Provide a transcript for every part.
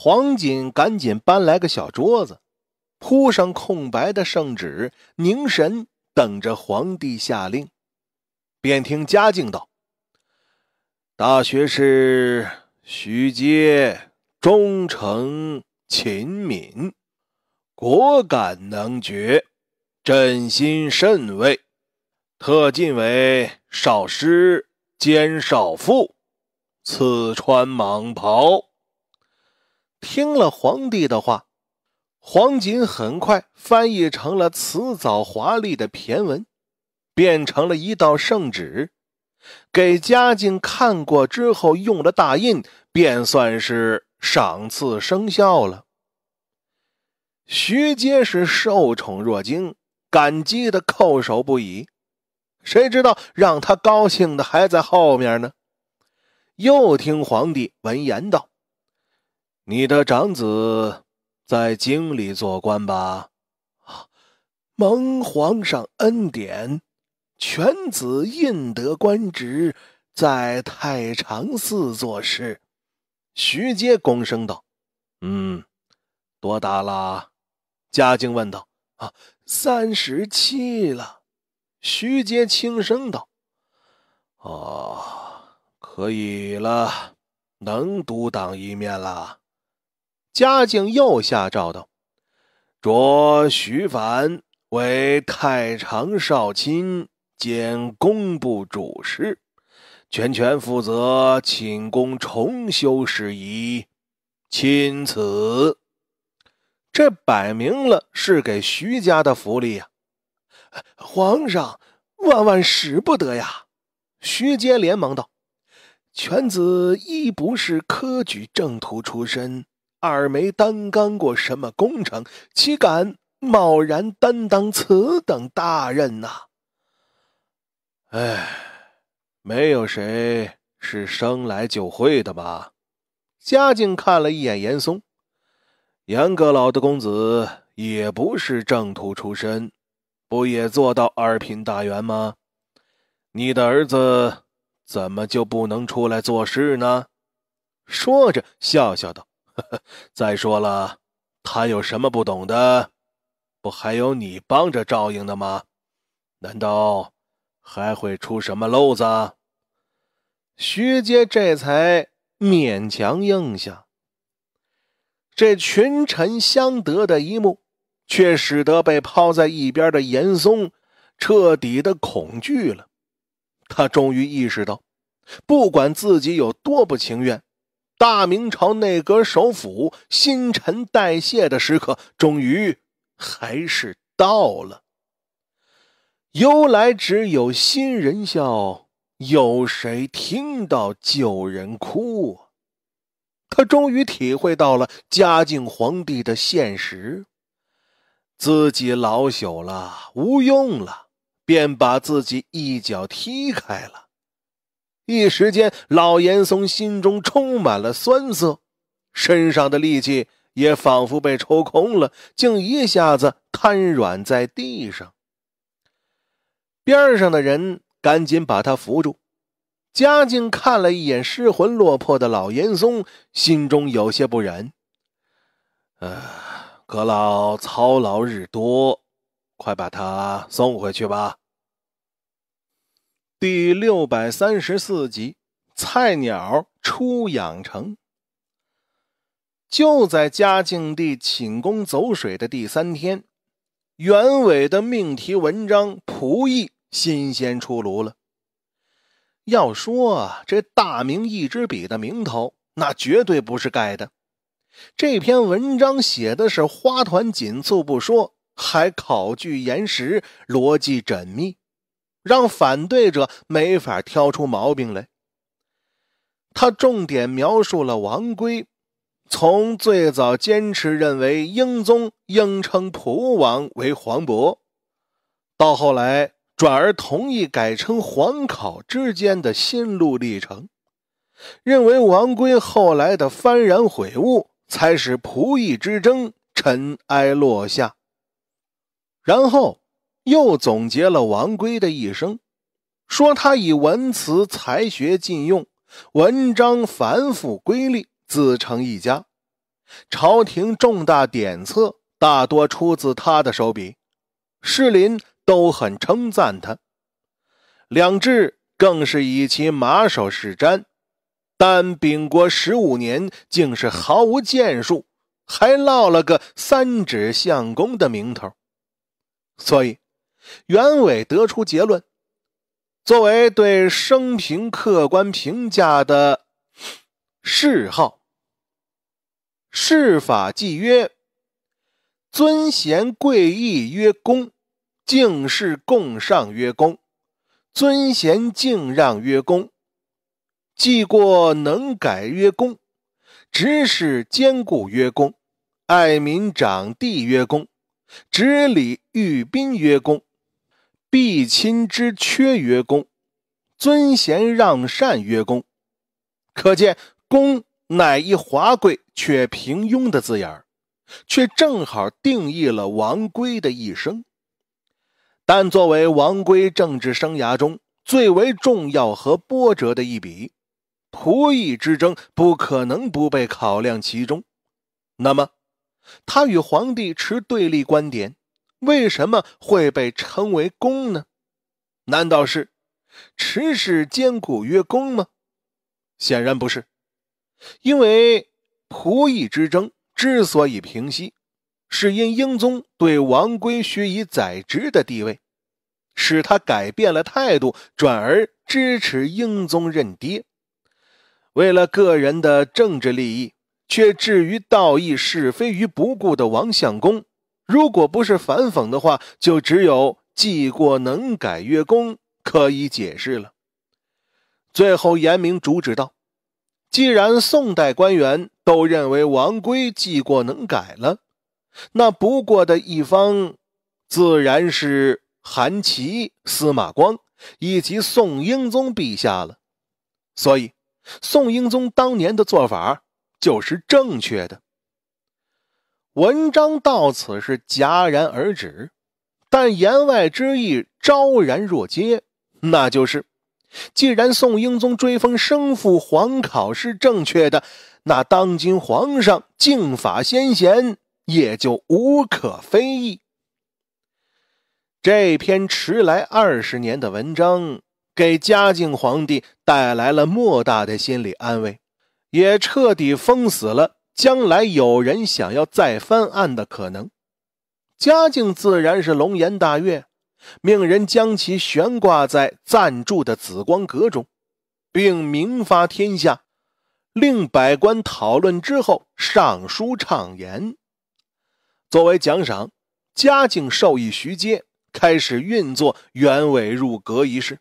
黄锦赶紧搬来个小桌子，铺上空白的圣旨，凝神等着皇帝下令。便听嘉靖道：“大学士徐阶忠诚勤敏，果敢能决，朕心甚慰，特进为少师兼少傅，赐穿蟒袍。”听了皇帝的话，黄锦很快翻译成了辞藻华丽的骈文，变成了一道圣旨，给嘉靖看过之后，用了大印，便算是赏赐生效了。徐阶是受宠若惊，感激的叩首不已。谁知道让他高兴的还在后面呢？又听皇帝闻言道。你的长子在京里做官吧？蒙皇上恩典，犬子应得官职，在太常寺做事。徐阶躬声道：“嗯，多大了？”嘉靖问道：“啊，三十七了。”徐阶轻声道：“哦，可以了，能独当一面了。”嘉靖又下诏道：“着徐凡为太常少卿兼工部主事，全权负责寝宫重修事宜。”钦此，这摆明了是给徐家的福利呀！皇上，万万使不得呀！”徐阶连忙道：“犬子亦不是科举正途出身。”二没担纲过什么工程，岂敢贸然担当此等大任呐？哎，没有谁是生来就会的吧？嘉靖看了一眼严嵩，严阁老的公子也不是正途出身，不也做到二品大员吗？你的儿子怎么就不能出来做事呢？说着笑笑道。再说了，他有什么不懂的？不还有你帮着照应的吗？难道还会出什么漏子？徐阶这才勉强应下。这群臣相得的一幕，却使得被抛在一边的严嵩彻底的恐惧了。他终于意识到，不管自己有多不情愿。大明朝内阁首辅新陈代谢的时刻终于还是到了。由来只有新人笑，有谁听到旧人哭？他终于体会到了嘉靖皇帝的现实，自己老朽了，无用了，便把自己一脚踢开了。一时间，老严嵩心中充满了酸涩，身上的力气也仿佛被抽空了，竟一下子瘫软在地上。边上的人赶紧把他扶住。嘉靖看了一眼失魂落魄的老严嵩，心中有些不忍：“啊，阁老操劳日多，快把他送回去吧。”第六百三十四集，《菜鸟出养成》。就在嘉靖帝寝宫走水的第三天，袁伟的命题文章《仆役》新鲜出炉了。要说这“大明一支笔”的名头，那绝对不是盖的。这篇文章写的是花团锦簇不说，还考据严实，逻辑缜密。让反对者没法挑出毛病来。他重点描述了王圭从最早坚持认为英宗应称蒲王为黄伯，到后来转而同意改称黄考之间的心路历程，认为王圭后来的幡然悔悟，才使仆役之争尘埃落下。然后。又总结了王珪的一生，说他以文辞才学尽用，文章繁复瑰丽，自成一家。朝廷重大典册大多出自他的手笔，士林都很称赞他。两制更是以其马首是瞻，但丙国十五年竟是毫无建树，还落了个三指相公的名头，所以。袁伟得出结论，作为对生平客观评价的谥号。谥法纪曰：“尊贤贵义曰公，敬事共上曰公，尊贤敬让曰公，既过能改曰公，执事坚固曰公，爱民长地曰公，执礼御宾曰公。”必亲之缺曰恭，尊贤让善曰恭。可见“公”乃一华贵却平庸的字眼儿，却正好定义了王圭的一生。但作为王圭政治生涯中最为重要和波折的一笔，仆役之争不可能不被考量其中。那么，他与皇帝持对立观点。为什么会被称为公呢？难道是持世坚固曰公吗？显然不是，因为仆役之争之所以平息，是因英宗对王圭虚以宰执的地位，使他改变了态度，转而支持英宗认爹。为了个人的政治利益，却置于道义是非于不顾的王相公。如果不是反讽的话，就只有“记过能改，月宫可以解释了。最后严明主旨道：“既然宋代官员都认为王规记过能改了，那不过的一方自然是韩琦、司马光以及宋英宗陛下了。所以，宋英宗当年的做法就是正确的。”文章到此是戛然而止，但言外之意昭然若揭，那就是：既然宋英宗追封生父皇考是正确的，那当今皇上敬法先贤也就无可非议。这篇迟来二十年的文章给嘉靖皇帝带来了莫大的心理安慰，也彻底封死了。将来有人想要再翻案的可能，嘉靖自然是龙颜大悦，命人将其悬挂在暂住的紫光阁中，并明发天下，令百官讨论之后上书畅言。作为奖赏，嘉靖授意徐阶开始运作原委入阁一事，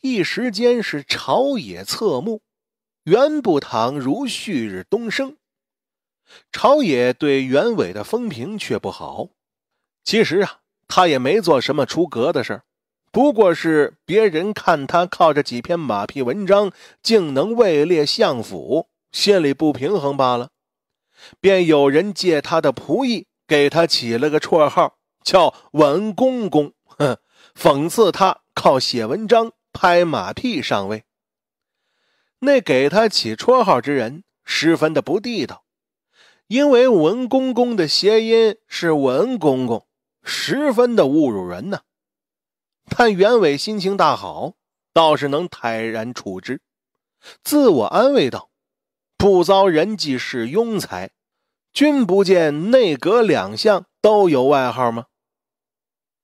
一时间是朝野侧目。袁不堂如旭日东升，朝野对袁伟的风评却不好。其实啊，他也没做什么出格的事儿，不过是别人看他靠着几篇马屁文章竟能位列相府，心里不平衡罢了。便有人借他的仆役给他起了个绰号，叫“文公公”，哼，讽刺他靠写文章拍马屁上位。那给他起绰号之人十分的不地道，因为文公公的谐音是文公公，十分的侮辱人呢。但袁伟心情大好，倒是能坦然处之，自我安慰道：“不遭人忌是庸才，君不见内阁两相都有外号吗？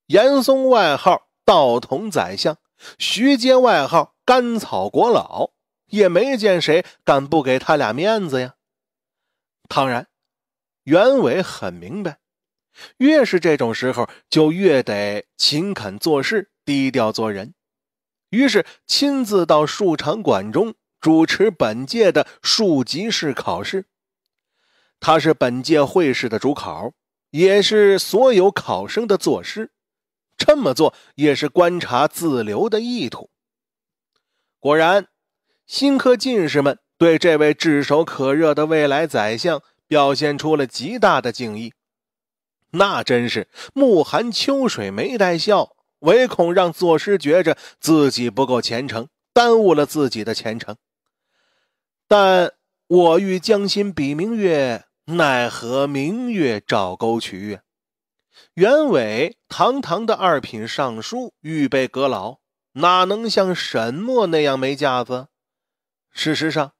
严嵩外号道统宰相，徐阶外号甘草国老。”也没见谁敢不给他俩面子呀。当然，袁伟很明白，越是这种时候，就越得勤恳做事，低调做人。于是亲自到数场馆中主持本届的数级式考试。他是本届会试的主考，也是所有考生的作师。这么做也是观察自流的意图。果然。新科进士们对这位炙手可热的未来宰相表现出了极大的敬意，那真是目含秋水没带笑，唯恐让作诗觉着自己不够虔诚，耽误了自己的前程。但我欲将心比明月，奈何明月照沟渠。袁伟堂堂的二品尚书、预备阁老，哪能像沈墨那样没架子？事实上，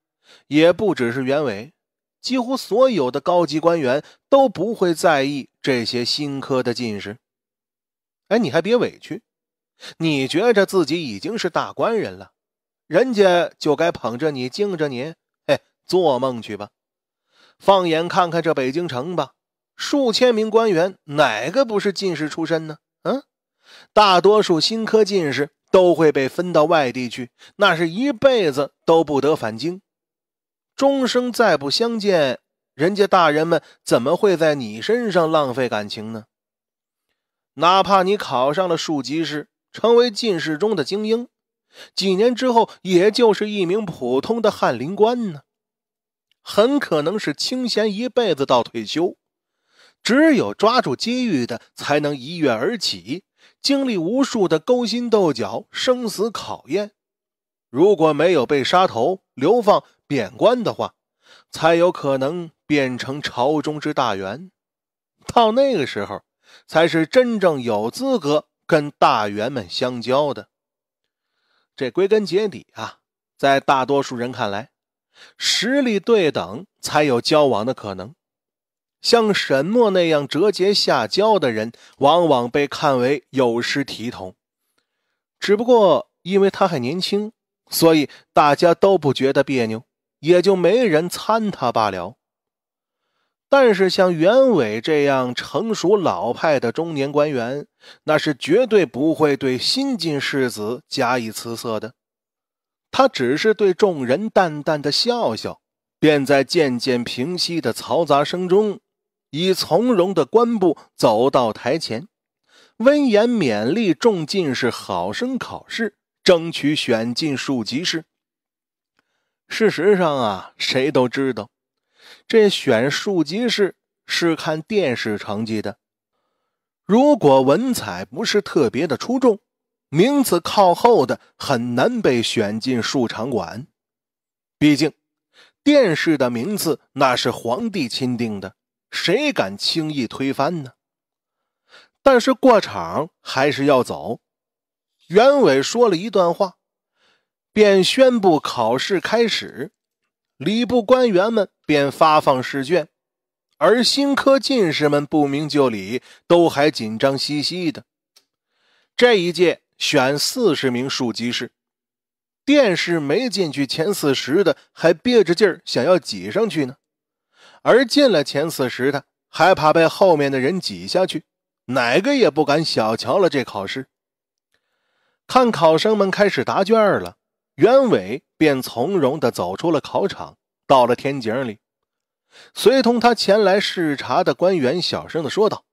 也不只是袁伟，几乎所有的高级官员都不会在意这些新科的进士。哎，你还别委屈，你觉着自己已经是大官人了，人家就该捧着你敬着你。嘿，做梦去吧！放眼看看这北京城吧，数千名官员哪个不是进士出身呢？嗯，大多数新科进士。都会被分到外地去，那是一辈子都不得返京，终生再不相见。人家大人们怎么会在你身上浪费感情呢？哪怕你考上了庶吉士，成为进士中的精英，几年之后也就是一名普通的翰林官呢？很可能是清闲一辈子到退休。只有抓住机遇的，才能一跃而起。经历无数的勾心斗角、生死考验，如果没有被杀头、流放、贬官的话，才有可能变成朝中之大员。到那个时候，才是真正有资格跟大员们相交的。这归根结底啊，在大多数人看来，实力对等才有交往的可能。像沈墨那样折节下交的人，往往被看为有失体统。只不过因为他还年轻，所以大家都不觉得别扭，也就没人参他罢了。但是像袁伟这样成熟老派的中年官员，那是绝对不会对新进世子加以辞色的。他只是对众人淡淡的笑笑，便在渐渐平息的嘈杂声中。以从容的官步走到台前，温言勉励众进士好生考试，争取选进庶吉士。事实上啊，谁都知道，这选庶吉士是看殿试成绩的。如果文采不是特别的出众，名次靠后的很难被选进庶长馆。毕竟，殿试的名次那是皇帝钦定的。谁敢轻易推翻呢？但是过场还是要走。袁伟说了一段话，便宣布考试开始。礼部官员们便发放试卷，而新科进士们不明就里，都还紧张兮兮的。这一届选四十名庶吉士，殿试没进去前四十的，还憋着劲儿想要挤上去呢。而进了前四十的，还怕被后面的人挤下去，哪个也不敢小瞧了这考试。看考生们开始答卷了，袁伟便从容的走出了考场，到了天井里，随同他前来视察的官员小声的说道：“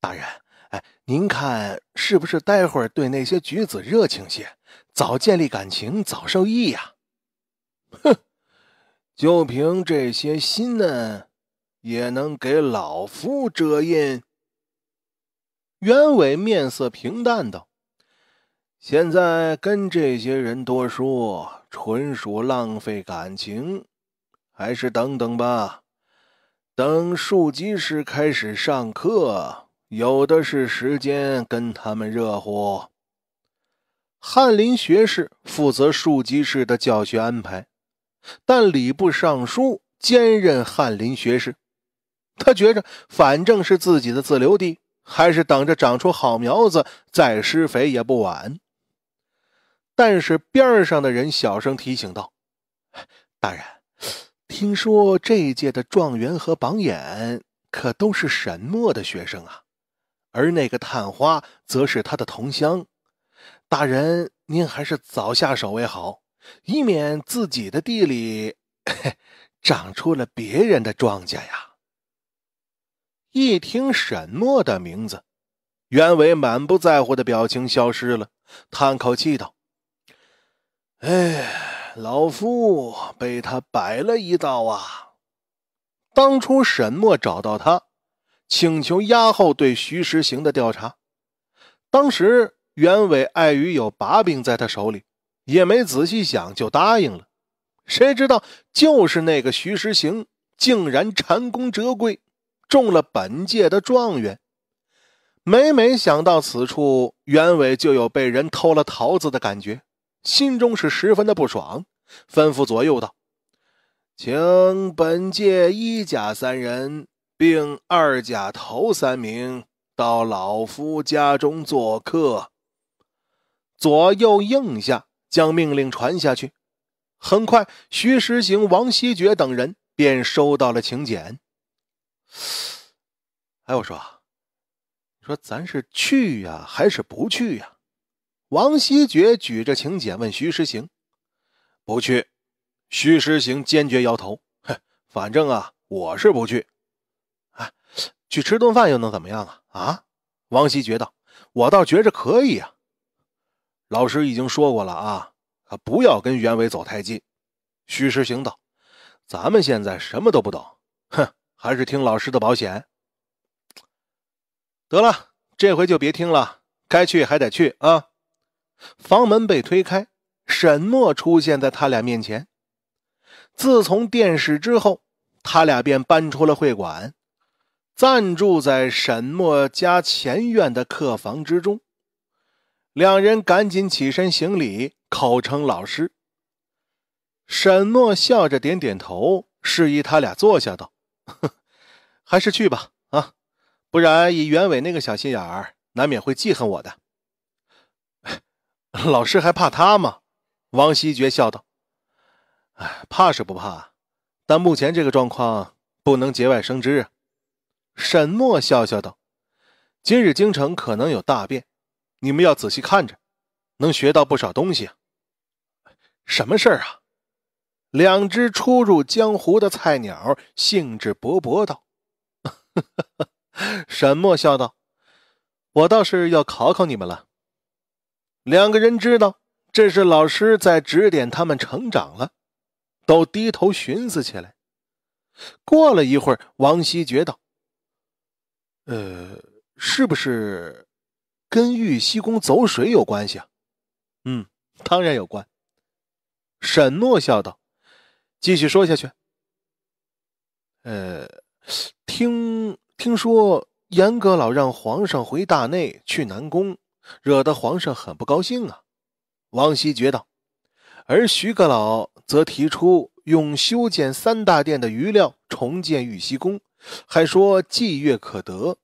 大人，哎，您看是不是待会儿对那些举子热情些，早建立感情，早受益呀？”哼。就凭这些心呢，也能给老夫遮阴？袁伟面色平淡道：“现在跟这些人多说，纯属浪费感情，还是等等吧。等数级师开始上课，有的是时间跟他们热乎。”翰林学士负责数级师的教学安排。但礼部尚书兼任翰林学士，他觉着反正是自己的自留地，还是等着长出好苗子再施肥也不晚。但是边上的人小声提醒道：“大人，听说这一届的状元和榜眼可都是沈墨的学生啊，而那个探花则是他的同乡。大人，您还是早下手为好。”以免自己的地里 长出了别人的庄稼呀！一听沈默的名字，袁伟满不在乎的表情消失了，叹口气道：“哎，老夫被他摆了一道啊！当初沈默找到他，请求押后对徐时行的调查，当时袁伟碍于有把柄在他手里。”也没仔细想就答应了，谁知道就是那个徐时行竟然蟾宫折桂，中了本届的状元。每每想到此处，袁伟就有被人偷了桃子的感觉，心中是十分的不爽。吩咐左右道：“请本届一甲三人并二甲头三名到老夫家中做客。”左右应下。将命令传下去，很快，徐石行、王希爵等人便收到了请柬。哎，我说，你说咱是去呀，还是不去呀？王希爵举着请柬问徐石行：“不去。”徐石行坚决摇头：“哼，反正啊，我是不去。啊，去吃顿饭又能怎么样啊？”啊，王希爵道：“我倒觉着可以啊。”老师已经说过了啊，可不要跟袁伟走太近。虚实行道：“咱们现在什么都不懂，哼，还是听老师的保险。得了，这回就别听了，该去还得去啊。”房门被推开，沈墨出现在他俩面前。自从电视之后，他俩便搬出了会馆，暂住在沈墨家前院的客房之中。两人赶紧起身行礼，口称“老师”。沈诺笑着点点头，示意他俩坐下，道：“ 还是去吧，啊，不然以袁伟那个小心眼儿，难免会记恨我的。”“老师还怕他吗？”王希觉笑道，“哎，怕是不怕，但目前这个状况不能节外生枝啊。”沈诺笑笑道：“今日京城可能有大变。”你们要仔细看着，能学到不少东西。什么事儿啊？两只初入江湖的菜鸟兴致勃勃道：“ 沈墨笑道，我倒是要考考你们了。”两个人知道这是老师在指点他们成长了，都低头寻思起来。过了一会儿，王希觉道：“呃，是不是？”跟玉溪宫走水有关系啊？嗯，当然有关。沈诺笑道：“继续说下去。”呃，听听说严阁老让皇上回大内去南宫，惹得皇上很不高兴啊。王羲觉道：“而徐阁老则提出用修建三大殿的余料重建玉溪宫，还说祭月可得，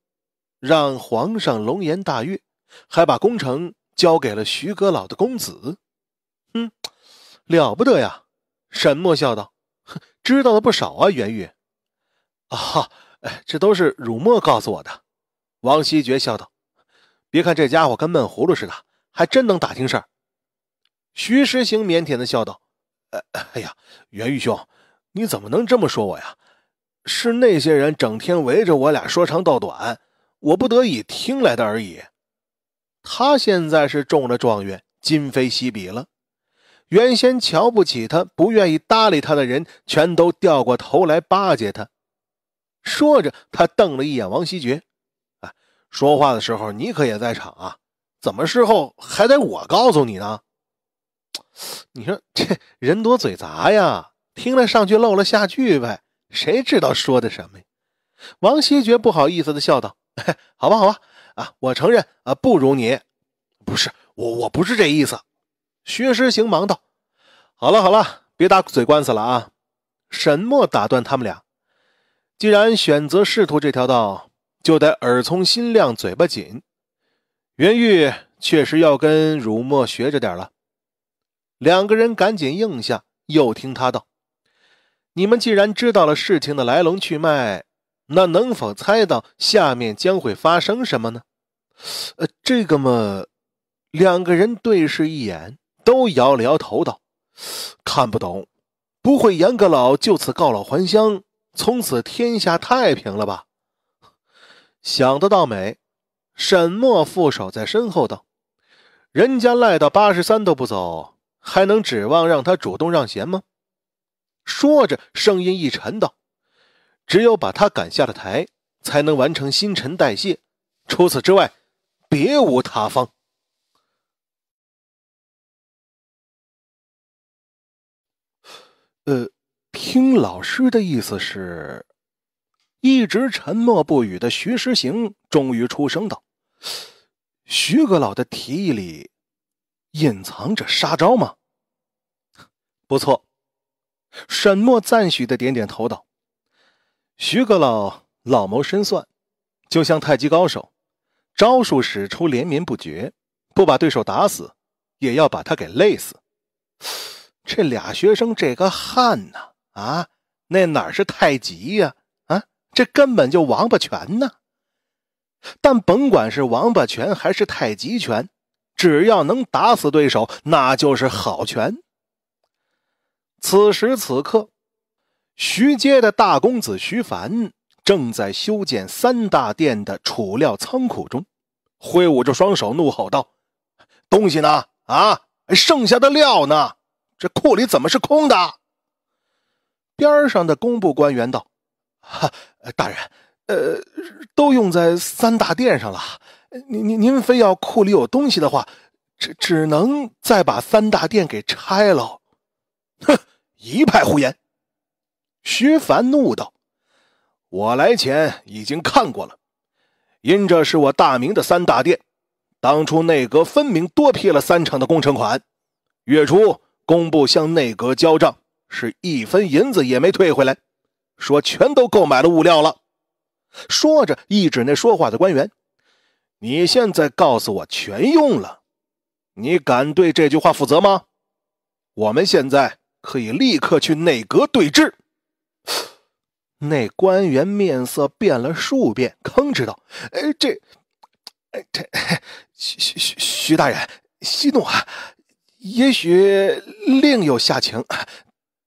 让皇上龙颜大悦。”还把工程交给了徐阁老的公子，嗯，了不得呀！沈墨笑道：“哼，知道的不少啊，袁玉。”啊，哎，这都是汝墨告诉我的。”王希爵笑道：“别看这家伙跟闷葫芦似的，还真能打听事儿。”徐时行腼腆的笑道：“呃，哎呀，袁玉兄，你怎么能这么说我呀？是那些人整天围着我俩说长道短，我不得已听来的而已。”他现在是中了状元，今非昔比了。原先瞧不起他、不愿意搭理他的人，全都掉过头来巴结他。说着，他瞪了一眼王希爵：“哎，说话的时候你可也在场啊？怎么事后还得我告诉你呢？你说这人多嘴杂呀，听了上句漏了下句呗，谁知道说的什么呀？”王希爵不好意思的笑道：“好吧，好吧。”啊，我承认啊，不如你，不是我，我不是这意思。薛师行忙道：“好了好了，别打嘴官司了啊！”沈墨打断他们俩：“既然选择仕途这条道，就得耳聪心亮，嘴巴紧。袁玉确实要跟汝墨学着点了。”两个人赶紧应下，又听他道：“你们既然知道了事情的来龙去脉。”那能否猜到下面将会发生什么呢？呃，这个嘛，两个人对视一眼，都摇了摇头，道：“看不懂，不会严阁老就此告老还乡，从此天下太平了吧？”想得倒美。沈墨副手在身后道：“人家赖到八十三都不走，还能指望让他主动让贤吗？”说着，声音一沉，道。只有把他赶下了台，才能完成新陈代谢。除此之外，别无他方。呃，听老师的意思是，一直沉默不语的徐师行终于出声道：“徐阁老的提议里，隐藏着杀招吗？”不错，沈墨赞许的点点头道。徐阁老老谋深算，就像太极高手，招数使出连绵不绝，不把对手打死，也要把他给累死。这俩学生这个汗呐，啊，那哪是太极呀？啊，这根本就王八拳呢。但甭管是王八拳还是太极拳，只要能打死对手，那就是好拳。此时此刻。徐阶的大公子徐凡正在修建三大殿的储料仓库中，挥舞着双手怒吼道：“东西呢？啊，剩下的料呢？这库里怎么是空的？”边上的工部官员道：“哈，大人，呃，都用在三大殿上了。您您您非要库里有东西的话，只只能再把三大殿给拆了。”哼，一派胡言。徐凡怒道：“我来前已经看过了，因这是我大明的三大殿，当初内阁分明多批了三成的工程款，月初工部向内阁交账，是一分银子也没退回来，说全都购买了物料了。”说着一指那说话的官员，“你现在告诉我全用了，你敢对这句话负责吗？我们现在可以立刻去内阁对质。” 那官员面色变了数遍，吭知道，哎这，哎这，徐徐徐徐大人息怒啊！也许另有下情，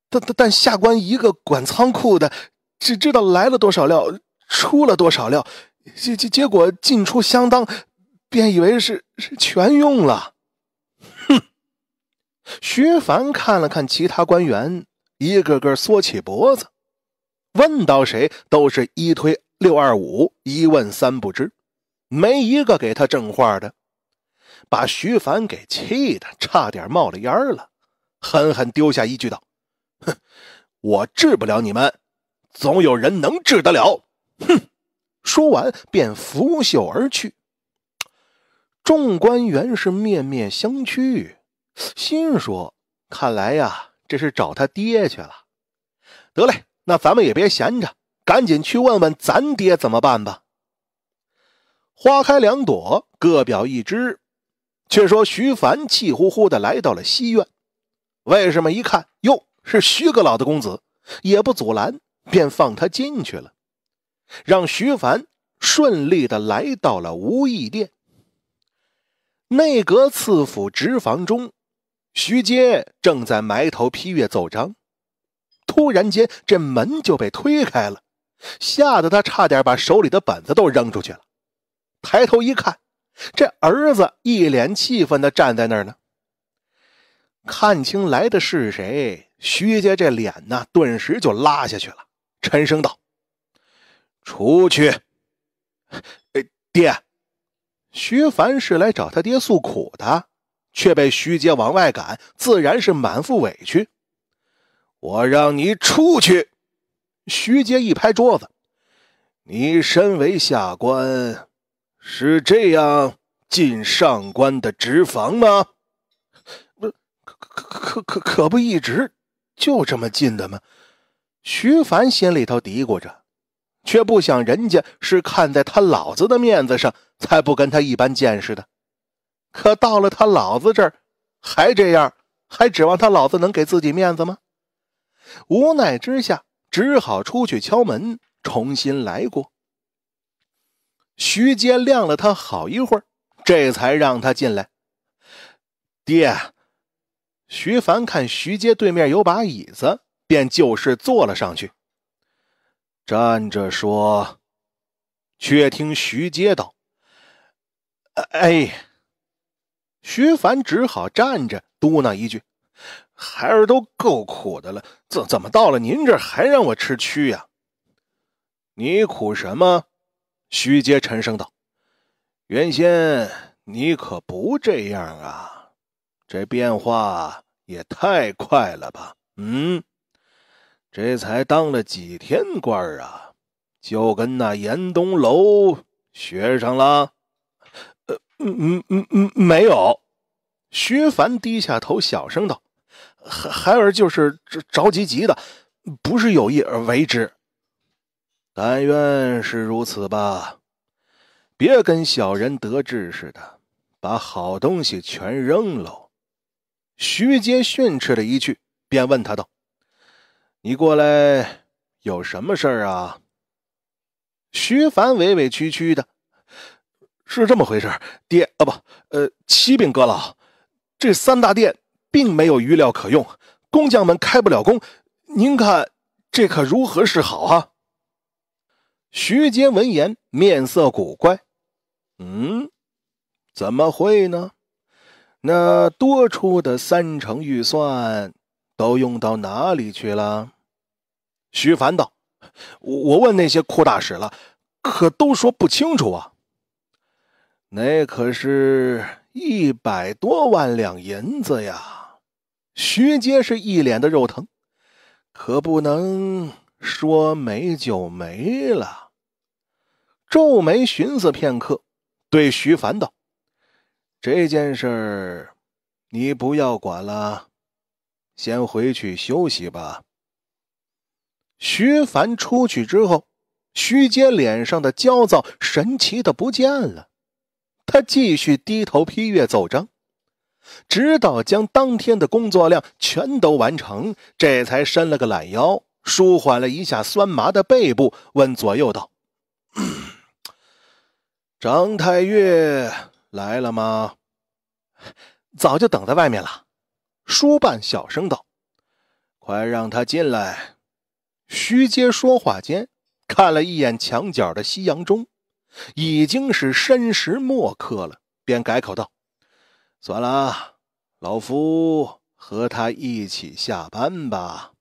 但但下官一个管仓库的，只知道来了多少料，出了多少料，结结结果进出相当，便以为是是全用了。哼！徐凡看了看其他官员，一个个缩起脖子。问到谁都是一推六二五，一问三不知，没一个给他正话的，把徐凡给气的差点冒了烟了，狠狠丢下一句道：“哼，我治不了你们，总有人能治得了。”哼！说完便拂袖而去。众官员是面面相觑，心说：“看来呀，这是找他爹去了。”得嘞。那咱们也别闲着，赶紧去问问咱爹怎么办吧。花开两朵，各表一枝。却说徐凡气呼呼的来到了西院，为什么一看，哟，是徐阁老的公子，也不阻拦，便放他进去了，让徐凡顺利的来到了无意殿内阁次府执房中，徐阶正在埋头批阅奏章。突然间，这门就被推开了，吓得他差点把手里的本子都扔出去了。抬头一看，这儿子一脸气愤的站在那儿呢。看清来的是谁，徐杰这脸呢，顿时就拉下去了。沉声道：“出去。”哎，爹，徐凡是来找他爹诉苦的，却被徐杰往外赶，自然是满腹委屈。我让你出去！徐阶一拍桌子：“你身为下官，是这样进上官的职房吗？”“不，可可可可可不一直就这么进的吗？”徐凡心里头嘀咕着，却不想人家是看在他老子的面子上才不跟他一般见识的。可到了他老子这儿，还这样，还指望他老子能给自己面子吗？无奈之下，只好出去敲门，重新来过。徐阶晾了他好一会儿，这才让他进来。爹，徐凡看徐阶对面有把椅子，便就是坐了上去。站着说，却听徐阶道：“哎。”徐凡只好站着，嘟囔一句。孩儿都够苦的了，怎怎么到了您这儿还让我吃蛆呀？你苦什么？徐阶沉声道：“原先你可不这样啊，这变化也太快了吧？嗯，这才当了几天官儿啊，就跟那严冬楼学上了？呃，嗯嗯嗯嗯，没有。”徐凡低下头，小声道。孩儿就是着着急急的，不是有意而为之。但愿是如此吧，别跟小人得志似的，把好东西全扔喽。徐阶训斥了一句，便问他道：“你过来有什么事儿啊？”徐凡委委屈屈的：“是这么回事，爹啊，不，呃，启禀阁老，这三大殿。”并没有余料可用，工匠们开不了工。您看这可如何是好啊？徐阶闻言面色古怪：“嗯，怎么会呢？那多出的三成预算都用到哪里去了？”徐凡道：“我问那些库大使了，可都说不清楚啊。那可是一百多万两银子呀！”徐阶是一脸的肉疼，可不能说没就没了。皱眉寻思片刻，对徐凡道：“这件事儿你不要管了，先回去休息吧。”徐凡出去之后，徐阶脸上的焦躁神奇的不见了，他继续低头批阅奏章。直到将当天的工作量全都完成，这才伸了个懒腰，舒缓了一下酸麻的背部，问左右道：“张太岳来了吗？”“早就等在外面了。”书办小声道，“快让他进来。”徐阶说话间，看了一眼墙角的夕阳钟，已经是申时末刻了，便改口道。算了，老夫和他一起下班吧。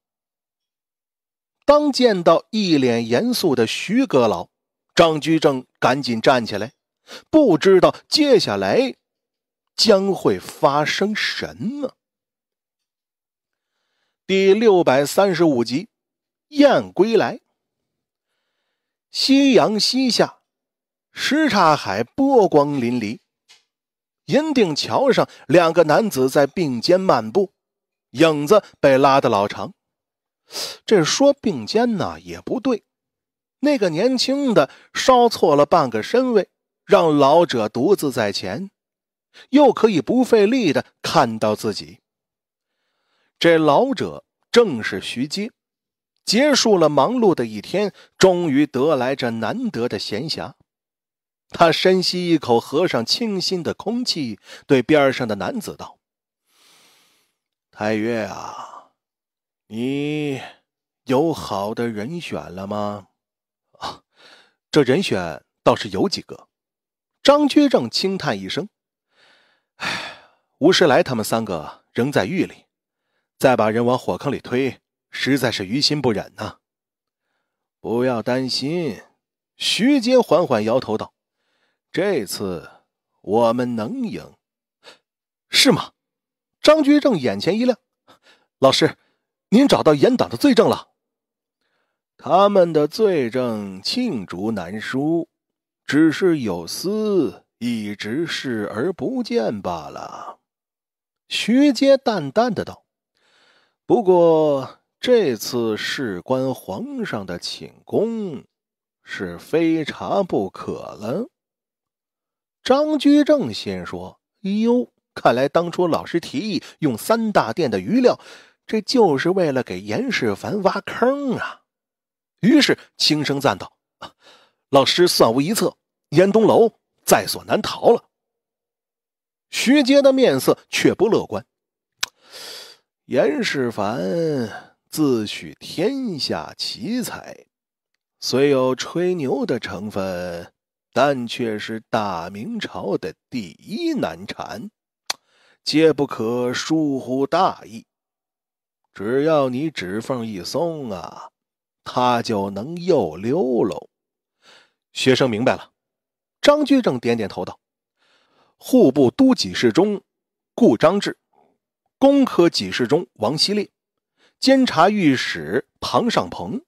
当见到一脸严肃的徐阁老，张居正赶紧站起来，不知道接下来将会发生什么。第六百三十五集，燕归来。夕阳西下，什刹海波光粼粼。银锭桥上，两个男子在并肩漫步，影子被拉得老长。这说并肩呢也不对，那个年轻的稍错了半个身位，让老者独自在前，又可以不费力的看到自己。这老者正是徐阶，结束了忙碌的一天，终于得来这难得的闲暇。他深吸一口河上清新的空气，对边上的男子道：“太岳啊，你有好的人选了吗？”“啊，这人选倒是有几个。”张居正轻叹一声，“哎，吴世来他们三个仍在狱里，再把人往火坑里推，实在是于心不忍呐。”“不要担心。”徐阶缓缓摇头道。这次我们能赢，是吗？张居正眼前一亮，老师，您找到严党的罪证了？他们的罪证罄竹难书，只是有司一直视而不见罢了。徐阶淡淡的道：“不过这次事关皇上的寝宫，是非查不可了。”张居正心说：“哟，看来当初老师提议用三大殿的余料，这就是为了给严世蕃挖坑啊。”于是轻声赞道：“老师算无一策，严东楼在所难逃了。”徐阶的面色却不乐观。严世蕃自诩天下奇才，虽有吹牛的成分。但却是大明朝的第一难缠，皆不可疏忽大意。只要你指缝一松啊，他就能又溜喽。学生明白了。张居正点点头道：“户部都给事中顾张志，工科给事中王希烈，监察御史庞尚鹏、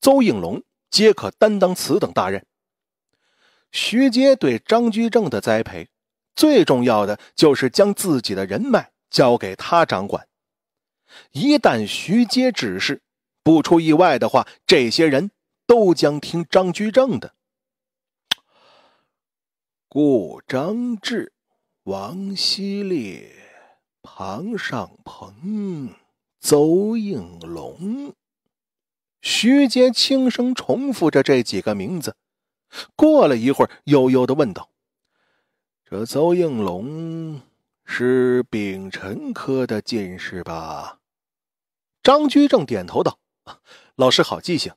邹应龙，皆可担当此等大任。”徐阶对张居正的栽培，最重要的就是将自己的人脉交给他掌管。一旦徐阶指示，不出意外的话，这些人都将听张居正的。顾张志、王希烈、庞尚鹏、邹应龙。徐阶轻声重复着这几个名字。过了一会儿，悠悠的问道：“这邹应龙是丙辰科的进士吧？”张居正点头道：“老师好记性。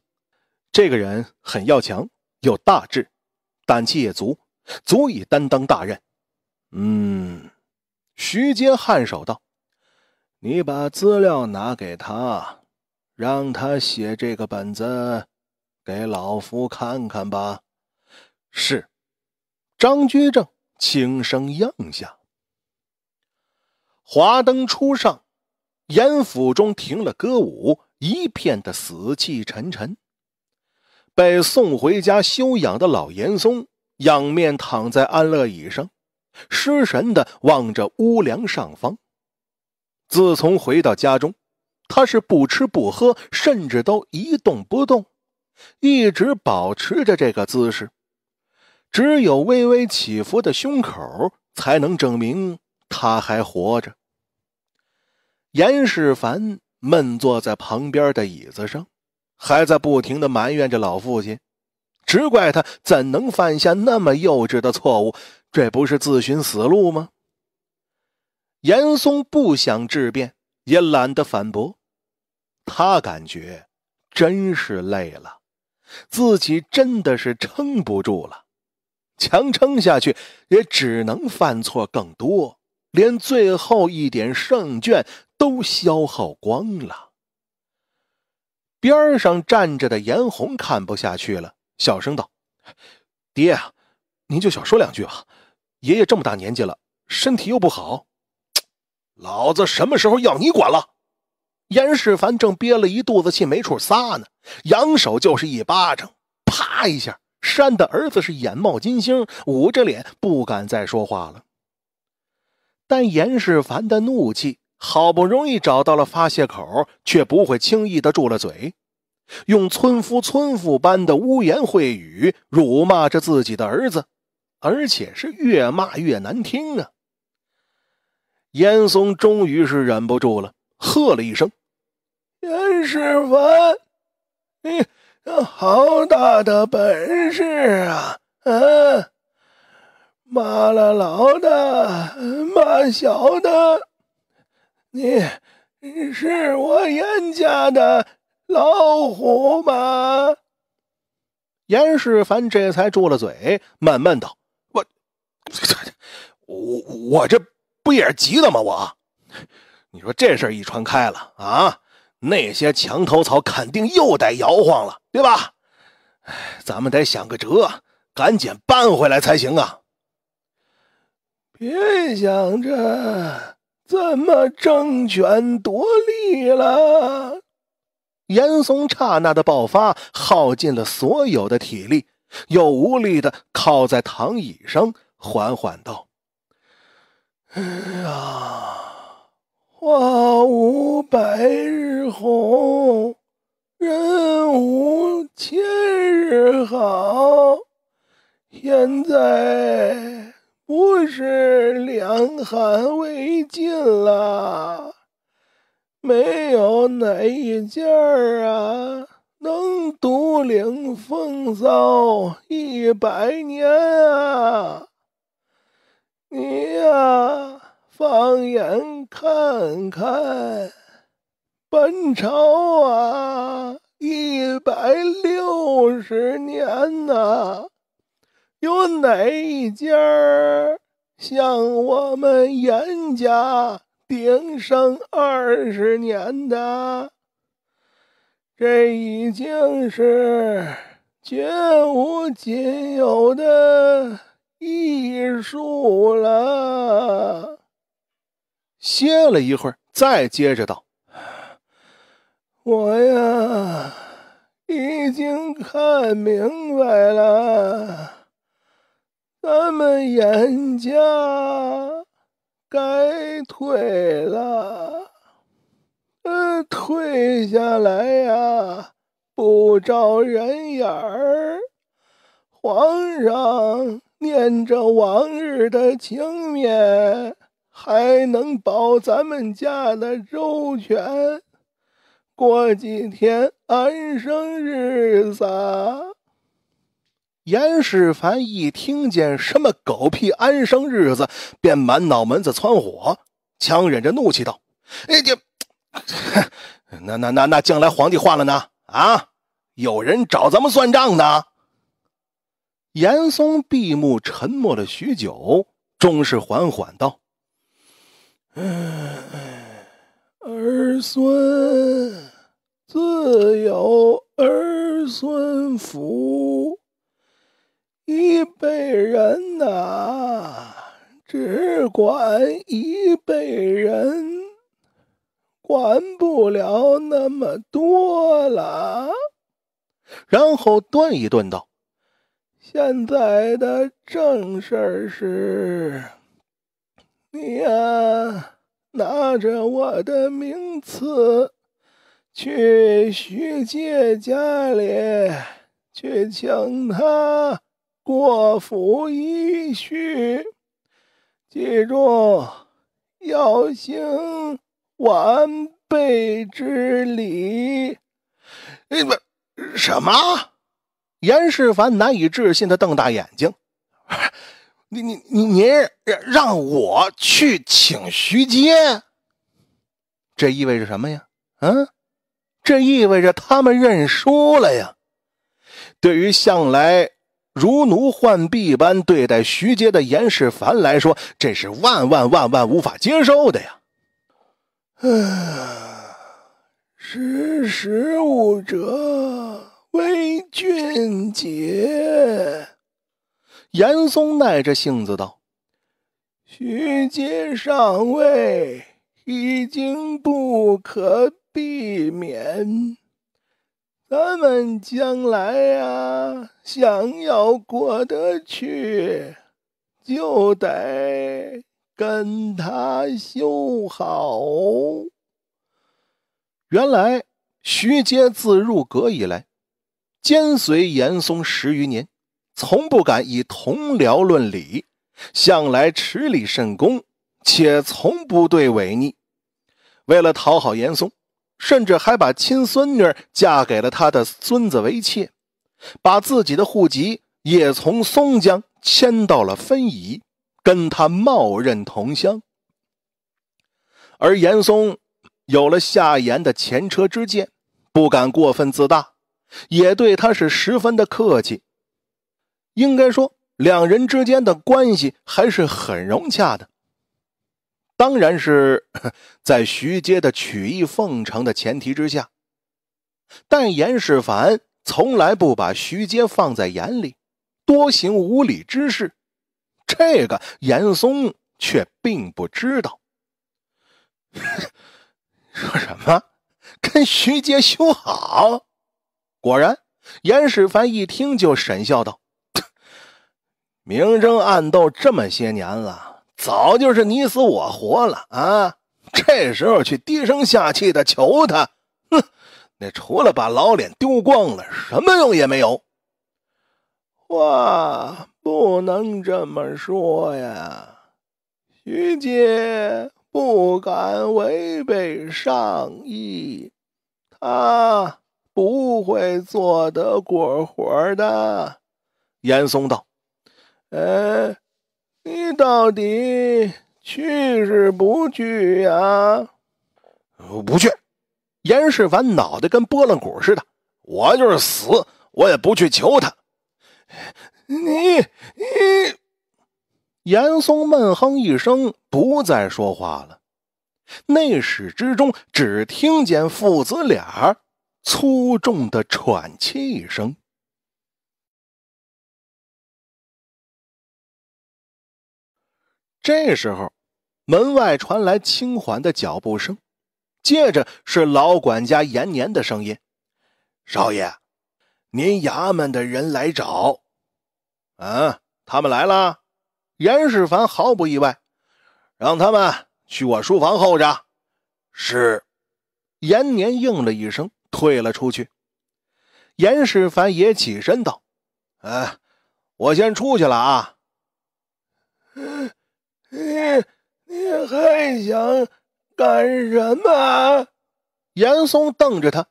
这个人很要强，有大志，胆气也足，足以担当大任。”嗯，徐阶颔首道：“你把资料拿给他，让他写这个本子，给老夫看看吧。”是，张居正轻声应下。华灯初上，严府中停了歌舞，一片的死气沉沉。被送回家休养的老严嵩仰面躺在安乐椅上，失神的望着屋梁上方。自从回到家中，他是不吃不喝，甚至都一动不动，一直保持着这个姿势。只有微微起伏的胸口才能证明他还活着。严世蕃闷坐在旁边的椅子上，还在不停的埋怨着老父亲，只怪他怎能犯下那么幼稚的错误？这不是自寻死路吗？严嵩不想质辩，也懒得反驳，他感觉真是累了，自己真的是撑不住了。强撑下去，也只能犯错更多，连最后一点胜券都消耗光了。边上站着的严红看不下去了，小声道：“爹啊，您就少说两句吧。爷爷这么大年纪了，身体又不好，老子什么时候要你管了？”严世凡正憋了一肚子气没处撒呢，扬手就是一巴掌，啪一下。山的儿子是眼冒金星，捂着脸不敢再说话了。但严世蕃的怒气好不容易找到了发泄口，却不会轻易的住了嘴，用村夫村妇般的污言秽语辱骂着自己的儿子，而且是越骂越难听啊！严嵩终于是忍不住了，喝了一声：“严世蕃，你！”好大的本事啊！嗯，骂了老的，骂小的，你，是我严家的老虎吗？严世蕃这才住了嘴，慢慢道：“我，我，我这不也是急的吗？我，你说这事一传开了啊！”那些墙头草肯定又得摇晃了，对吧？哎，咱们得想个辙，赶紧搬回来才行啊！别想着怎么争权夺利了。严嵩刹那的爆发耗尽了所有的体力，又无力的靠在躺椅上，缓缓道：“哎呀。”花无百日红，人无千日好。现在不是两寒未尽了，没有哪一家啊能独领风骚一百年啊！你呀。放眼看看，本朝啊，一百六十年呐，有哪一家儿像我们严家鼎盛二十年的？这已经是绝无仅有的艺术了。歇了一会儿，再接着道：“我呀，已经看明白了，咱们严家该退了。呃，退下来呀，不招人眼儿。皇上念着往日的情面。”还能保咱们家的周全，过几天安生日子。严世蕃一听见什么狗屁安生日子，便满脑门子窜火，强忍着怒气道：“哎，这……那那那那，将来皇帝换了呢？啊，有人找咱们算账呢。”严嵩闭目沉默了许久，终是缓缓道。儿孙自有儿孙福。一辈人呐，只管一辈人，管不了那么多了。然后顿一顿道：“现在的正事儿是。”你呀，拿着我的名刺，去徐介家里去请他过府一叙。记住，要行晚辈之礼。哎不，什么？严世蕃难以置信的瞪大眼睛。你你你您让我去请徐阶，这意味着什么呀？嗯，这意味着他们认输了呀。对于向来如奴换婢般对待徐阶的严世蕃来说，这是万万万万无法接受的呀。啊，识时务者为俊杰。严嵩耐着性子道：“徐阶上位已经不可避免，咱们将来啊，想要过得去，就得跟他修好。”原来，徐阶自入阁以来，兼随严嵩十余年。从不敢以同僚论理，向来持礼甚恭，且从不对违逆。为了讨好严嵩，甚至还把亲孙女嫁给了他的孙子为妾，把自己的户籍也从松江迁到了分宜，跟他冒认同乡。而严嵩有了夏言的前车之鉴，不敢过分自大，也对他是十分的客气。应该说，两人之间的关系还是很融洽的。当然是 在徐阶的曲意奉承的前提之下，但严世蕃从来不把徐阶放在眼里，多行无礼之事。这个严嵩却并不知道。说什么？跟徐阶修好？果然，严世蕃一听就沈笑道。明争暗斗这么些年了，早就是你死我活了啊！这时候去低声下气的求他，哼，那除了把老脸丢光了，什么用也没有。话不能这么说呀，徐阶不敢违背上意，他不会做得过火的。严嵩道。哎，你到底去是不去呀？我不去。严世凡脑袋跟拨浪鼓似的，我就是死，我也不去求他。你你，严嵩闷哼一声，不再说话了。内室之中，只听见父子俩粗重的喘气声。这时候，门外传来轻缓的脚步声，接着是老管家延年的声音：“少爷，您衙门的人来找。”“啊，他们来了。”严世蕃毫不意外，“让他们去我书房候着。”“是。”延年应了一声，退了出去。严世蕃也起身道：“啊，我先出去了啊。”你你还想干什么？严嵩瞪着他，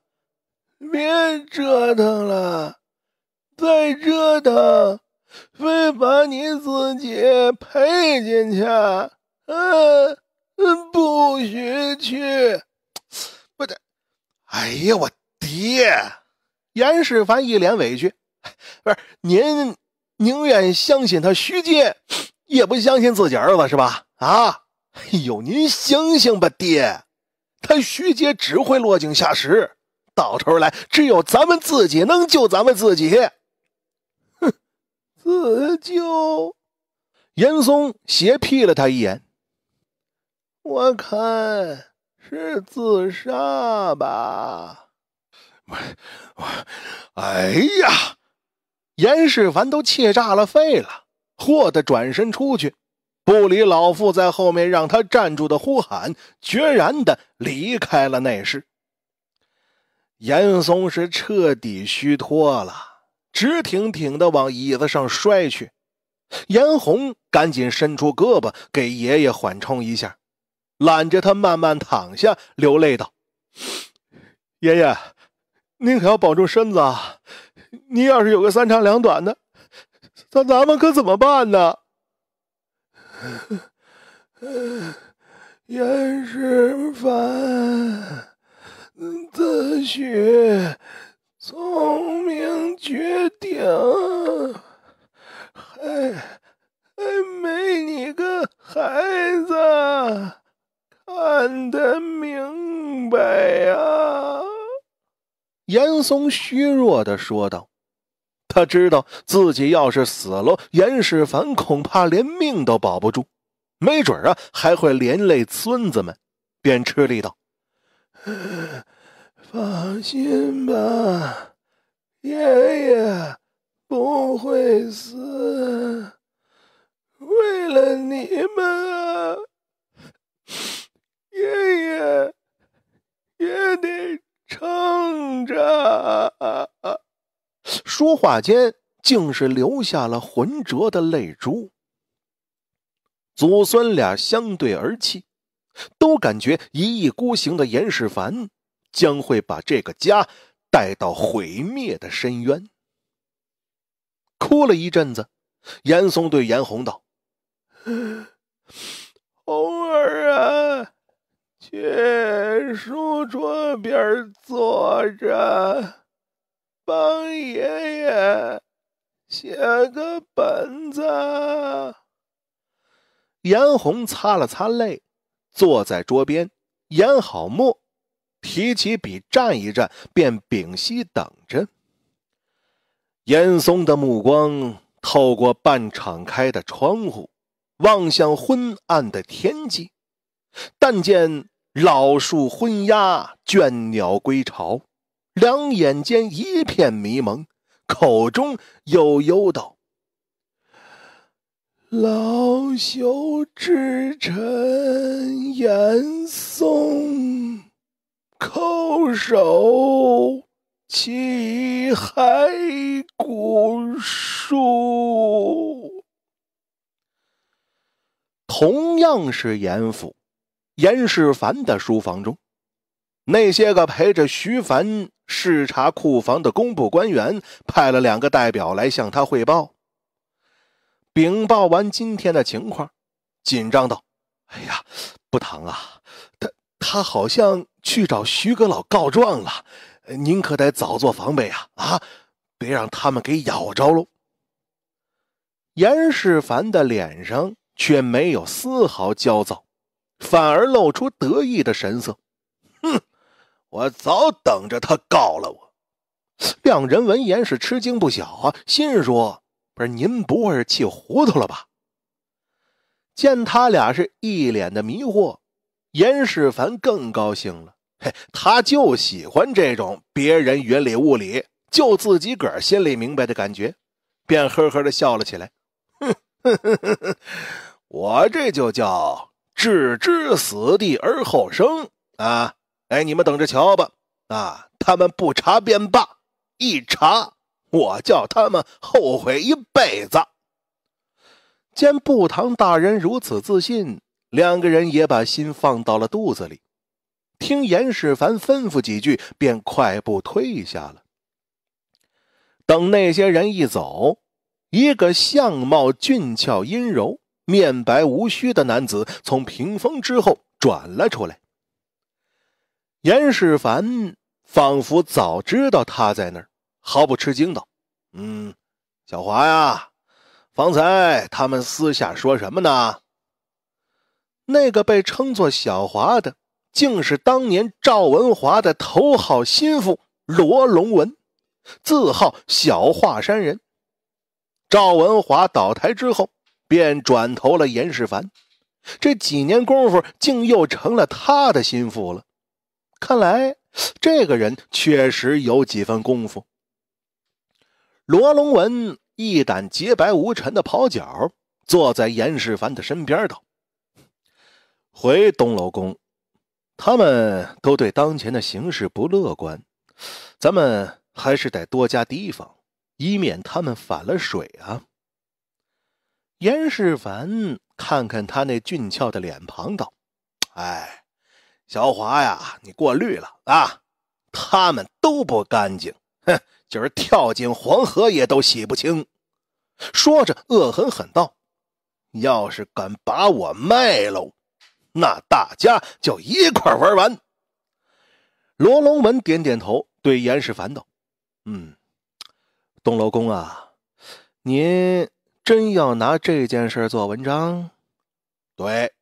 别折腾了，再折腾非把你自己赔进去。嗯不许去！不得，哎呀，我爹！严世蕃一脸委屈，不是您宁愿相信他虚惊。也不相信自己儿子是吧？啊！哎呦，您醒醒吧，爹！他徐杰只会落井下石，到头来只有咱们自己能救咱们自己。哼，自救！严嵩斜瞥了他一眼，我看是自杀吧。我我，哎呀！严世蕃都气炸了肺了。霍的转身出去，不理老妇在后面让他站住的呼喊，决然的离开了内室。严嵩是彻底虚脱了，直挺挺的往椅子上摔去。严洪赶紧伸出胳膊给爷爷缓冲一下，揽着他慢慢躺下，流泪道：“爷爷，您可要保重身子啊！您要是有个三长两短的……”那咱们可怎么办呢？严世蕃自诩聪明绝顶，还还没你个孩子看得明白呀！严嵩虚弱的说道。他知道自己要是死了，严世蕃恐怕连命都保不住，没准啊还会连累孙子们，便吃力道：“ 放心吧，爷爷不会死。为了你们啊，爷爷也得撑着。”说话间，竟是流下了浑浊的泪珠。祖孙俩相对而泣，都感觉一意孤行的严世蕃将会把这个家带到毁灭的深渊。哭了一阵子，严嵩对严洪道：“偶儿啊，去书桌边坐着。”帮爷爷写个本子。严红擦了擦泪，坐在桌边，研好墨，提起笔，蘸一蘸，便屏息等着。严嵩的目光透过半敞开的窗户，望向昏暗的天际，但见老树昏鸦，倦鸟归巢。两眼间一片迷蒙，口中悠悠道：“老朽之臣严嵩，叩首泣骸骨书。”同样是严府，严世蕃的书房中。那些个陪着徐凡视察库房的工部官员派了两个代表来向他汇报。禀报完今天的情况，紧张道：“哎呀，不唐啊，他他好像去找徐阁老告状了，您可得早做防备啊！啊，别让他们给咬着喽。”严世蕃的脸上却没有丝毫焦躁，反而露出得意的神色，“哼。”我早等着他告了我。两人闻言是吃惊不小啊，心说：“不是您不会是气糊涂了吧？”见他俩是一脸的迷惑，严世蕃更高兴了。嘿，他就喜欢这种别人云里雾里，就自己个心里明白的感觉，便呵呵的笑了起来。哼，我这就叫置之死地而后生啊！哎，你们等着瞧吧！啊，他们不查便罢，一查我叫他们后悔一辈子。见布堂大人如此自信，两个人也把心放到了肚子里，听严世凡吩咐几句，便快步退下了。等那些人一走，一个相貌俊俏、阴柔、面白无须的男子从屏风之后转了出来。严世蕃仿佛早知道他在那儿，毫不吃惊道：“嗯，小华呀，方才他们私下说什么呢？”那个被称作小华的，竟是当年赵文华的头号心腹罗龙文，字号小华山人。赵文华倒台之后，便转投了严世蕃，这几年功夫，竟又成了他的心腹了。看来，这个人确实有几分功夫。罗龙文一胆洁白无尘的袍角，坐在严世蕃的身边，道：“回东楼宫，他们都对当前的形势不乐观，咱们还是得多加提防，以免他们反了水啊。”严世蕃看看他那俊俏的脸庞，道：“哎。”小华呀，你过虑了啊！他们都不干净，哼，就是跳进黄河也都洗不清。说着，恶狠狠道：“要是敢把我卖喽，那大家就一块玩完。”罗龙文点点头，对严世蕃道：“嗯，东楼公啊，您真要拿这件事做文章？对，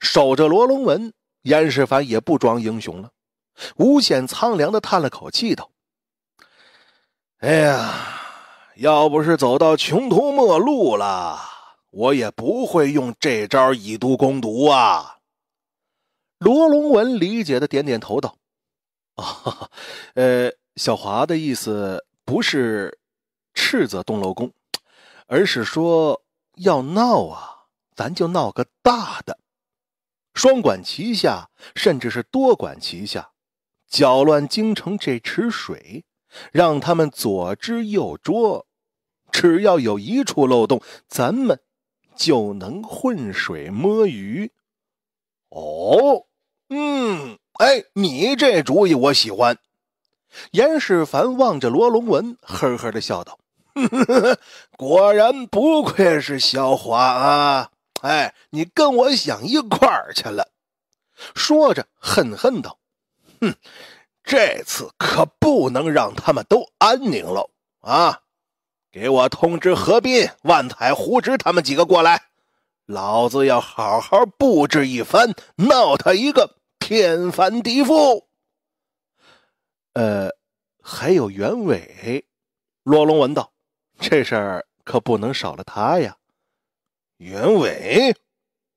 守着罗龙文。”严世蕃也不装英雄了，无限苍凉的叹了口气道：“哎呀，要不是走到穷途末路了，我也不会用这招以毒攻毒啊。”罗龙文理解的点点头道：“啊，呃，小华的意思不是斥责东楼公，而是说要闹啊，咱就闹个大的。”双管齐下，甚至是多管齐下，搅乱京城这池水，让他们左支右捉，只要有一处漏洞，咱们就能浑水摸鱼。哦，嗯，哎，你这主意我喜欢。严世蕃望着罗龙文，呵呵的笑道：“ 果然不愧是小华啊。”哎，你跟我想一块儿去了，说着恨恨道：“哼，这次可不能让他们都安宁了啊！给我通知何斌、万彩、胡直他们几个过来，老子要好好布置一番，闹他一个天翻地覆。”呃，还有袁伟，罗龙文道：“这事儿可不能少了他呀。”袁伟，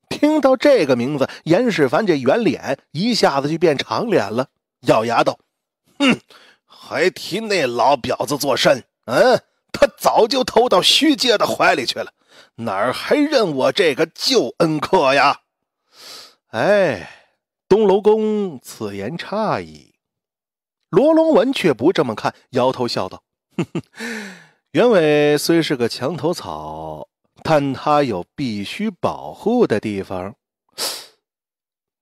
听到这个名字，严世蕃这圆脸一下子就变长脸了，咬牙道：“哼，还提那老婊子作甚？嗯，他早就投到徐阶的怀里去了，哪儿还认我这个旧恩客呀？”哎，东楼公此言差矣。罗龙文却不这么看，摇头笑道：“哼哼，袁伟虽是个墙头草。”看他有必须保护的地方，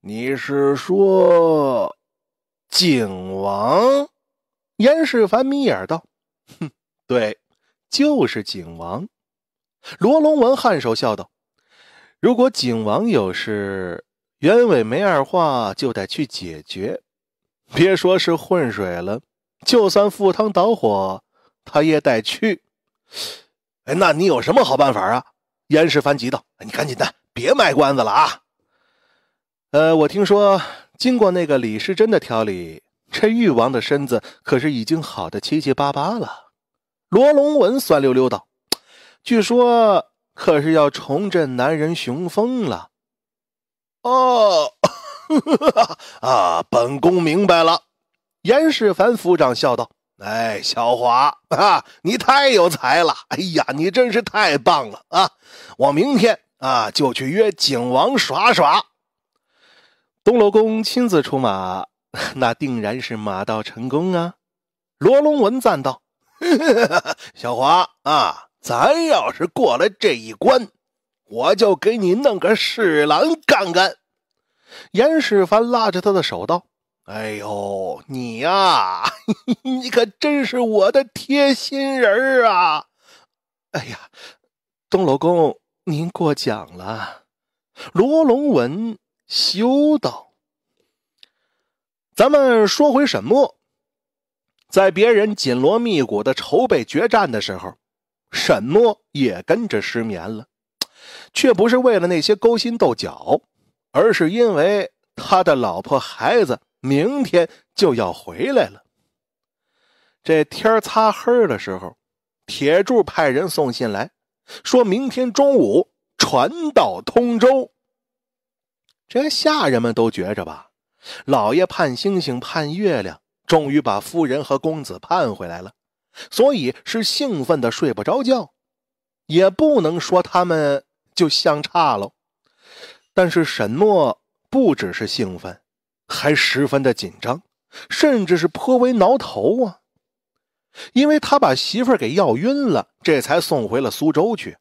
你是说，景王？严世蕃眯眼道：“哼，对，就是景王。”罗龙文颔首笑道：“如果景王有事，袁伟没二话就得去解决。别说是混水了，就算赴汤蹈火，他也得去。哎，那你有什么好办法啊？”严世蕃急道：“你赶紧的，别卖关子了啊！呃，我听说经过那个李时珍的调理，这誉王的身子可是已经好的七七八八了。”罗龙文酸溜溜道：“据说可是要重振男人雄风了。”哦，啊，本宫明白了。”严世蕃抚掌笑道。哎，小华啊，你太有才了！哎呀，你真是太棒了啊！我明天啊就去约景王耍耍。东楼公亲自出马，那定然是马到成功啊！罗龙文赞道：“ 小华啊，咱要是过了这一关，我就给你弄个侍郎干干。”严世蕃拉着他的手道。哎呦，你呀，你可真是我的贴心人儿啊！哎呀，东老公，您过奖了。罗龙文羞道：“咱们说回沈默，在别人紧锣密鼓的筹备决战的时候，沈默也跟着失眠了，却不是为了那些勾心斗角，而是因为他的老婆孩子。”明天就要回来了。这天擦黑的时候，铁柱派人送信来，说明天中午船到通州。这下人们都觉着吧，老爷盼星星盼月亮，终于把夫人和公子盼回来了，所以是兴奋的睡不着觉。也不能说他们就相差喽，但是沈默不只是兴奋。还十分的紧张，甚至是颇为挠头啊！因为他把媳妇儿给药晕了，这才送回了苏州去，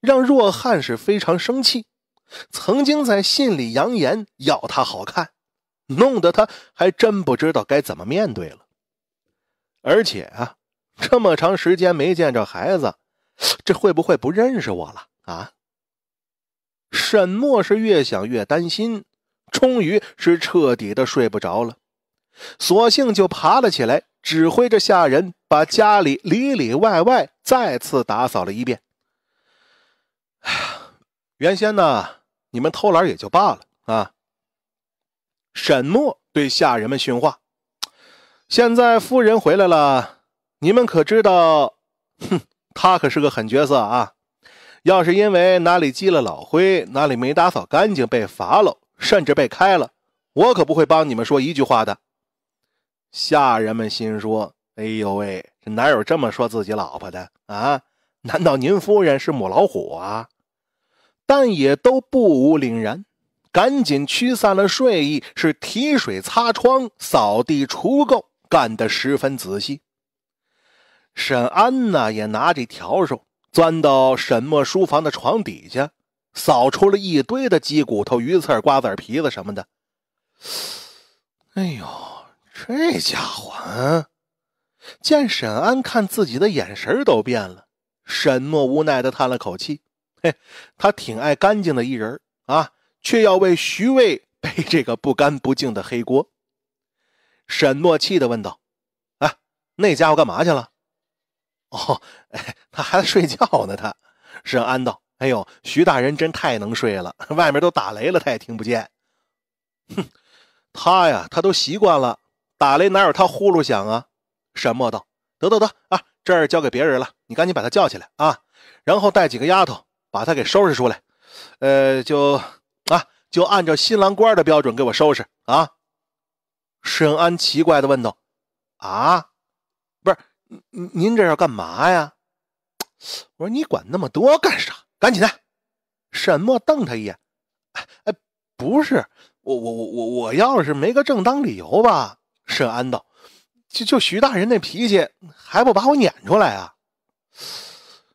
让若汉是非常生气。曾经在信里扬言要他好看，弄得他还真不知道该怎么面对了。而且啊，这么长时间没见着孩子，这会不会不认识我了啊？沈墨是越想越担心。终于是彻底的睡不着了，索性就爬了起来，指挥着下人把家里里里外外再次打扫了一遍。哎呀，原先呢，你们偷懒也就罢了啊。沈墨对下人们训话：“现在夫人回来了，你们可知道？哼，他可是个狠角色啊！要是因为哪里积了老灰，哪里没打扫干净被罚了。”甚至被开了，我可不会帮你们说一句话的。下人们心说：“哎呦喂，这哪有这么说自己老婆的啊？难道您夫人是母老虎啊？”但也都不无凛然，赶紧驱散了睡意，是提水擦窗、扫地除垢，干得十分仔细。沈安呢，也拿着笤帚钻到沈墨书房的床底下。扫出了一堆的鸡骨头、鱼刺瓜子皮子什么的。哎呦，这家伙！啊！见沈安看自己的眼神都变了。沈诺无奈的叹了口气：“嘿，他挺爱干净的一人啊，却要为徐渭背这个不干不净的黑锅。”沈诺气的问道：“啊，那家伙干嘛去了？”“哦，哎，他还在睡觉呢。”他沈安道。哎呦，徐大人真太能睡了，外面都打雷了，他也听不见。哼，他呀，他都习惯了，打雷哪有他呼噜响啊？沈默道：“得得得啊，这儿交给别人了，你赶紧把他叫起来啊，然后带几个丫头把他给收拾出来。呃，就啊，就按照新郎官的标准给我收拾啊。”沈安奇怪的问道：“啊，不是您您这要干嘛呀？”我说：“你管那么多干啥？”赶紧的！沈默瞪他一眼。哎不是我我我我我要是没个正当理由吧？沈安道。就就徐大人那脾气，还不把我撵出来啊？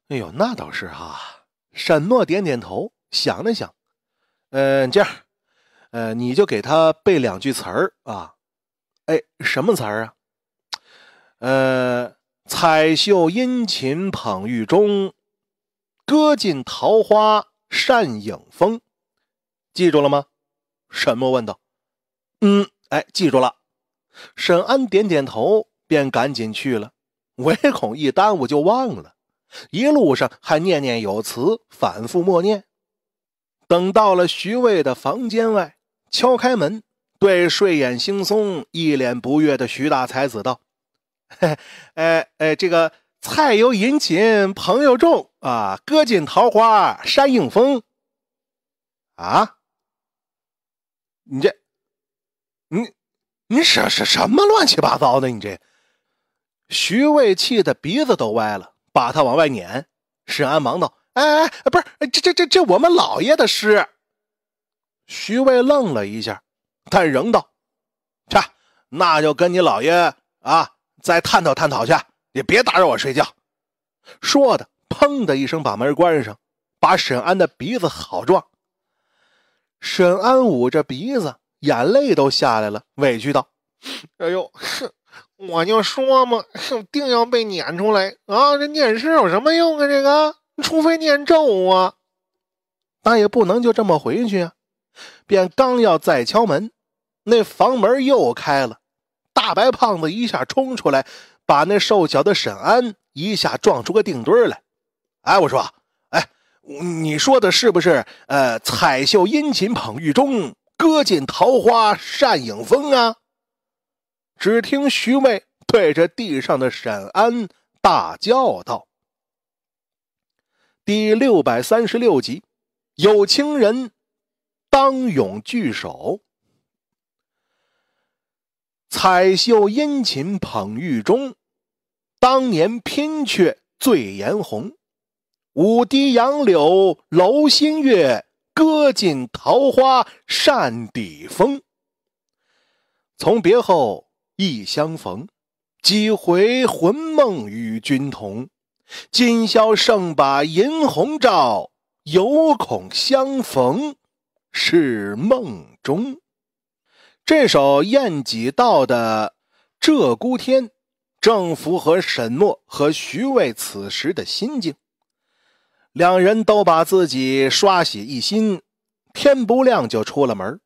哎呦，那倒是哈。沈默点点头，想了想，呃，这样，呃，你就给他背两句词儿啊。哎，什么词儿啊？呃，彩袖殷勤捧玉钟。歌尽桃花扇影风，记住了吗？沈默问道。嗯，哎，记住了。沈安点点头，便赶紧去了，唯恐一耽误就忘了。一路上还念念有词，反复默念。等到了徐渭的房间外，敲开门，对睡眼惺忪、一脸不悦的徐大才子道：“哎哎，这个菜有殷勤朋友重。”啊，割尽桃花山映风。啊，你这，你，你什什什么乱七八糟的？你这，徐渭气得鼻子都歪了，把他往外撵。沈安忙道：“哎哎不是，这这这这我们老爷的诗。”徐渭愣了一下，但仍道：“去，那就跟你老爷啊再探讨探讨去，也别打扰我睡觉。”说的。砰的一声，把门关上，把沈安的鼻子好撞。沈安捂着鼻子，眼泪都下来了，委屈道：“哎呦，哼，我就说嘛，哼，定要被撵出来啊！这念诗有什么用啊？这个，除非念咒啊，那也不能就这么回去啊！”便刚要再敲门，那房门又开了，大白胖子一下冲出来，把那瘦小的沈安一下撞出个腚墩来。哎，我说，哎，你说的是不是？呃，彩袖殷勤捧玉钟，歌尽桃花扇影风啊！只听徐渭对着地上的沈安大叫道：“第六百三十六集，有情人当永聚首。彩袖殷勤捧玉钟，当年拼却醉颜红。”五堤杨柳楼新月，歌尽桃花扇底风。从别后，忆相逢，几回魂梦与君同。今宵剩把银红照，犹恐相逢是梦中。这首晏几道的《鹧鸪天》，正符合沈墨和徐渭此时的心境。两人都把自己刷洗一新，天不亮就出了门。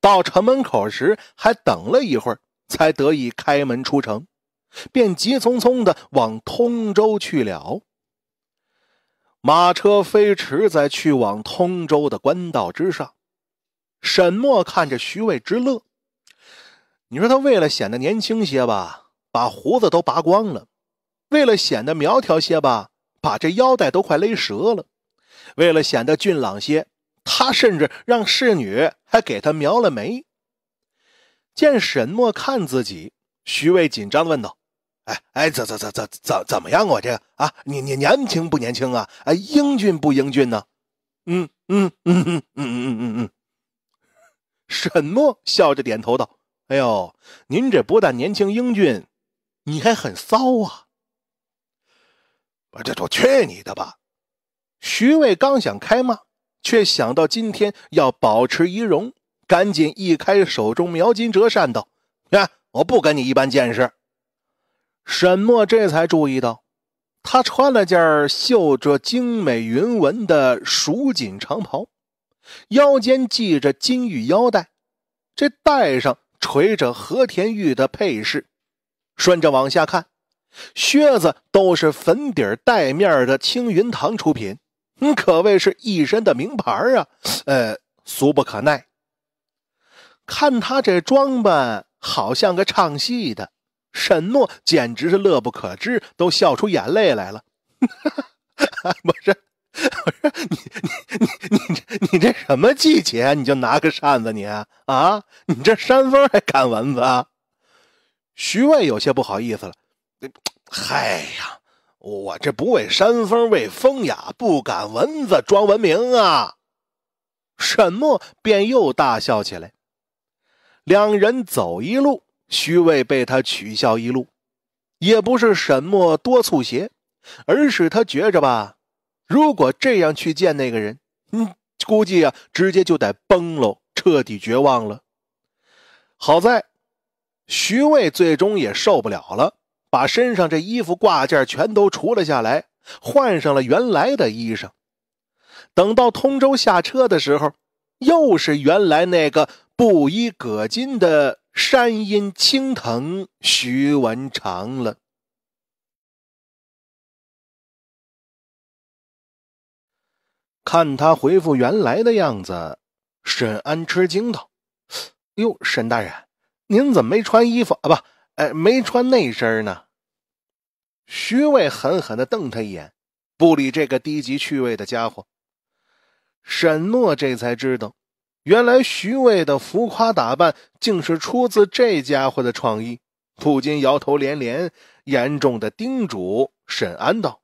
到城门口时，还等了一会儿，才得以开门出城，便急匆匆地往通州去了。马车飞驰在去往通州的官道之上，沈默看着徐渭之乐。你说他为了显得年轻些吧，把胡子都拔光了；为了显得苗条些吧。把这腰带都快勒折了，为了显得俊朗些，他甚至让侍女还给他描了眉。见沈墨看自己，徐渭紧张地问道：“哎哎，怎怎怎怎怎怎么样啊？这啊，你你年轻不年轻啊？哎，英俊不英俊呢？”“嗯嗯嗯嗯嗯嗯嗯嗯。”沈墨笑着点头道：“哎呦，您这不但年轻英俊，你还很骚啊。”我这我去你的吧！徐渭刚想开骂，却想到今天要保持仪容，赶紧一开手中描金折扇，道：“呀，我不跟你一般见识。”沈墨这才注意到，他穿了件绣着精美云纹的蜀锦长袍，腰间系着金玉腰带，这带上垂着和田玉的配饰，顺着往下看。靴子都是粉底带面的青云堂出品，嗯，可谓是一身的名牌啊！呃，俗不可耐。看他这装扮，好像个唱戏的。沈诺简直是乐不可支，都笑出眼泪来了。哈哈，不是，不是你你你你你这什么季节，你就拿个扇子你啊？你这扇风还赶蚊子？啊？徐渭有些不好意思了。嗨呀，我这不为山风为风雅，不敢蚊子装文明啊！沈默便又大笑起来。两人走一路，徐渭被他取笑一路，也不是沈默多促邪，而是他觉着吧，如果这样去见那个人，嗯，估计啊，直接就得崩喽，彻底绝望了。好在徐渭最终也受不了了。把身上这衣服挂件全都除了下来，换上了原来的衣裳。等到通州下车的时候，又是原来那个布衣葛巾的山阴青藤徐文长了。看他回复原来的样子，沈安吃惊道：“哟，沈大人，您怎么没穿衣服啊？不。”哎，没穿那身呢。徐渭狠狠的瞪他一眼，不理这个低级趣味的家伙。沈诺这才知道，原来徐渭的浮夸打扮竟是出自这家伙的创意，不禁摇头连连，严重的叮嘱沈安道：“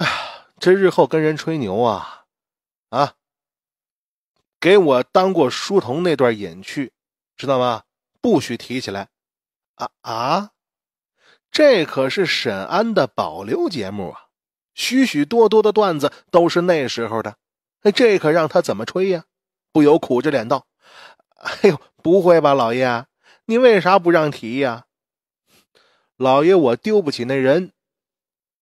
哎，这日后跟人吹牛啊，啊，给我当过书童那段隐去，知道吗？”不许提起来，啊啊！这可是沈安的保留节目啊！许许多多的段子都是那时候的，这可让他怎么吹呀？不由苦着脸道：“哎呦，不会吧，老爷，你为啥不让提呀？”老爷，我丢不起那人。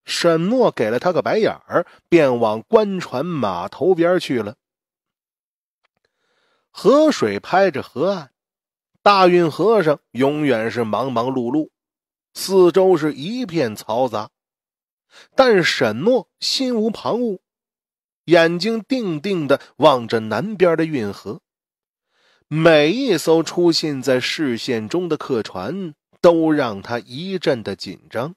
沈诺给了他个白眼儿，便往官船码头边去了。河水拍着河岸。大运河上永远是忙忙碌碌，四周是一片嘈杂，但沈诺心无旁骛，眼睛定定地望着南边的运河。每一艘出现在视线中的客船都让他一阵的紧张，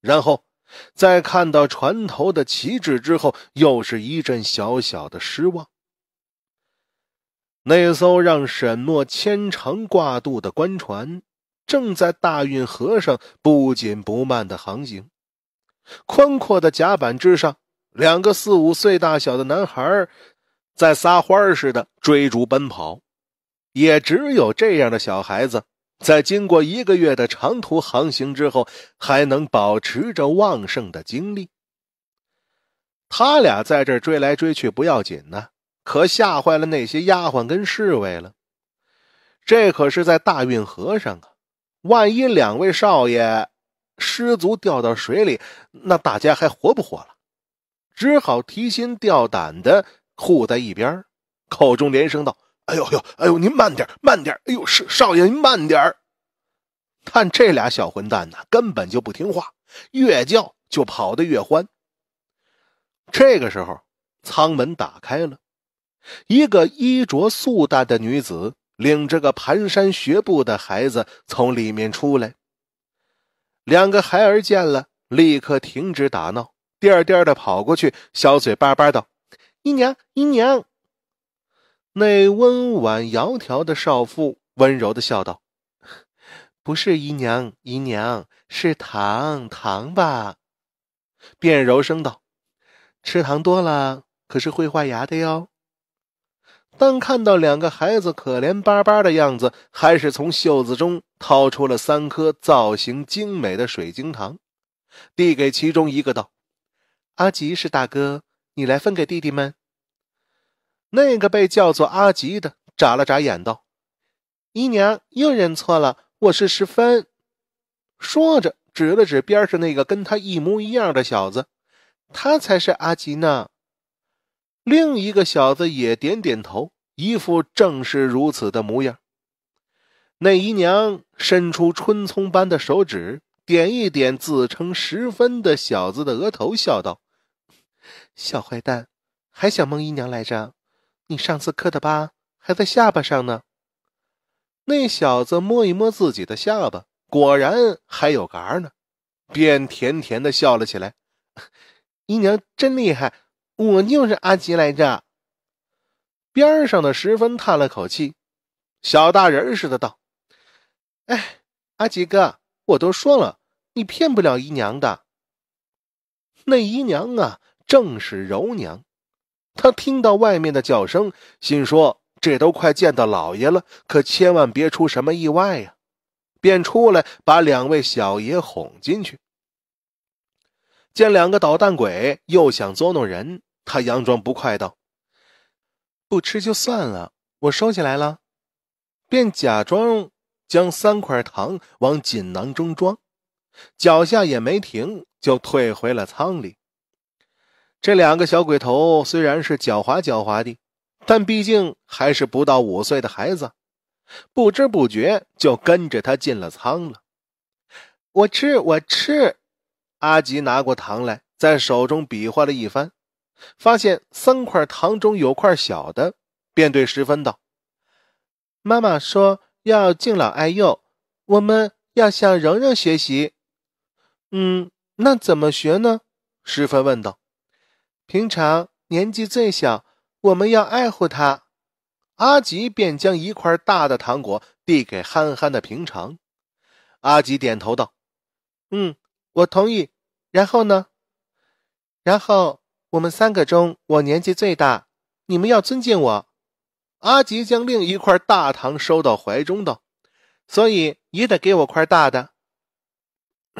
然后在看到船头的旗帜之后，又是一阵小小的失望。那艘让沈诺牵肠挂肚的官船，正在大运河上不紧不慢地航行。宽阔的甲板之上，两个四五岁大小的男孩在撒欢似的追逐奔跑。也只有这样的小孩子，在经过一个月的长途航行之后，还能保持着旺盛的精力。他俩在这追来追去不要紧呢。可吓坏了那些丫鬟跟侍卫了，这可是在大运河上啊！万一两位少爷失足掉到水里，那大家还活不活了？只好提心吊胆的护在一边，口中连声道：“哎呦呦，哎呦，您慢点，慢点！哎呦，少少爷您慢点儿！”但这俩小混蛋呢，根本就不听话，越叫就跑得越欢。这个时候，舱门打开了。一个衣着素淡的女子，领着个蹒跚学步的孩子从里面出来。两个孩儿见了，立刻停止打闹，颠颠的跑过去，小嘴巴巴道：“姨娘，姨娘。”那温婉窈窕的少妇温柔的笑道：“不是姨娘，姨娘是糖糖吧？”便柔声道：“吃糖多了可是会坏牙的哟。”但看到两个孩子可怜巴巴的样子，还是从袖子中掏出了三颗造型精美的水晶糖，递给其中一个道：“阿吉是大哥，你来分给弟弟们。”那个被叫做阿吉的眨了眨眼道：“姨娘又认错了，我是十分。”说着指了指边上那个跟他一模一样的小子，“他才是阿吉呢。”另一个小子也点点头，一副正是如此的模样。那姨娘伸出春葱般的手指，点一点自称十分的小子的额头，笑道：“小坏蛋，还想蒙姨娘来着？你上次磕的疤还在下巴上呢。”那小子摸一摸自己的下巴，果然还有嘎儿呢，便甜甜的笑了起来：“姨娘真厉害。”我就是阿吉来着，边上的十分叹了口气，小大人似的道：“哎，阿吉哥，我都说了，你骗不了姨娘的。那姨娘啊，正是柔娘。她听到外面的叫声，心说：这都快见到老爷了，可千万别出什么意外呀！便出来把两位小爷哄进去。见两个捣蛋鬼又想捉弄人。”他佯装不快道：“不吃就算了，我收起来了。”便假装将三块糖往锦囊中装，脚下也没停，就退回了舱里。这两个小鬼头虽然是狡猾狡猾的，但毕竟还是不到五岁的孩子，不知不觉就跟着他进了舱了。我吃，我吃！阿吉拿过糖来，在手中比划了一番。发现三块糖中有块小的，便对石芬道：“妈妈说要敬老爱幼，我们要向蓉蓉学习。”“嗯，那怎么学呢？”十分问道。“平常年纪最小，我们要爱护他。”阿吉便将一块大的糖果递给憨憨的平常。阿吉点头道：“嗯，我同意。”“然后呢？”“然后。”我们三个中，我年纪最大，你们要尊敬我。阿吉将另一块大糖收到怀中，道：“所以也得给我块大的。”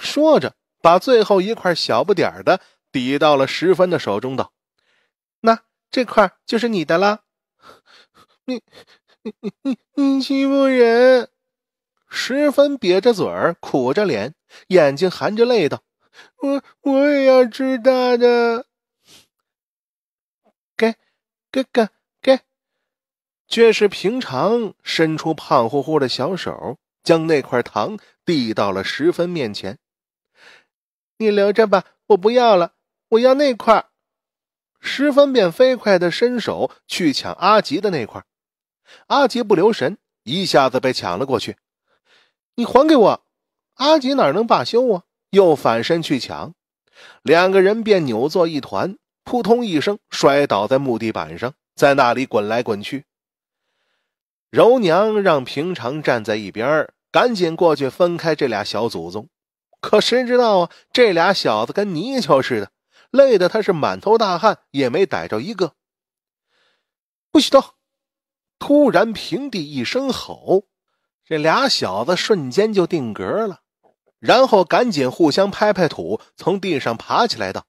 说着，把最后一块小不点的抵到了十分的手中，道：“那这块就是你的了。”你你你你你欺负人！十分瘪着嘴儿，苦着脸，眼睛含着泪，道：“我我也要吃大的。”哥哥给，却是平常伸出胖乎乎的小手，将那块糖递到了十分面前。你留着吧，我不要了，我要那块。十分便飞快的伸手去抢阿吉的那块，阿吉不留神，一下子被抢了过去。你还给我！阿吉哪能罢休啊，又反身去抢，两个人便扭作一团。扑通一声摔倒在木地板上，在那里滚来滚去。柔娘让平常站在一边，赶紧过去分开这俩小祖宗。可谁知道啊，这俩小子跟泥鳅似的，累得他是满头大汗，也没逮着一个。不许动！突然平地一声吼，这俩小子瞬间就定格了，然后赶紧互相拍拍土，从地上爬起来道：“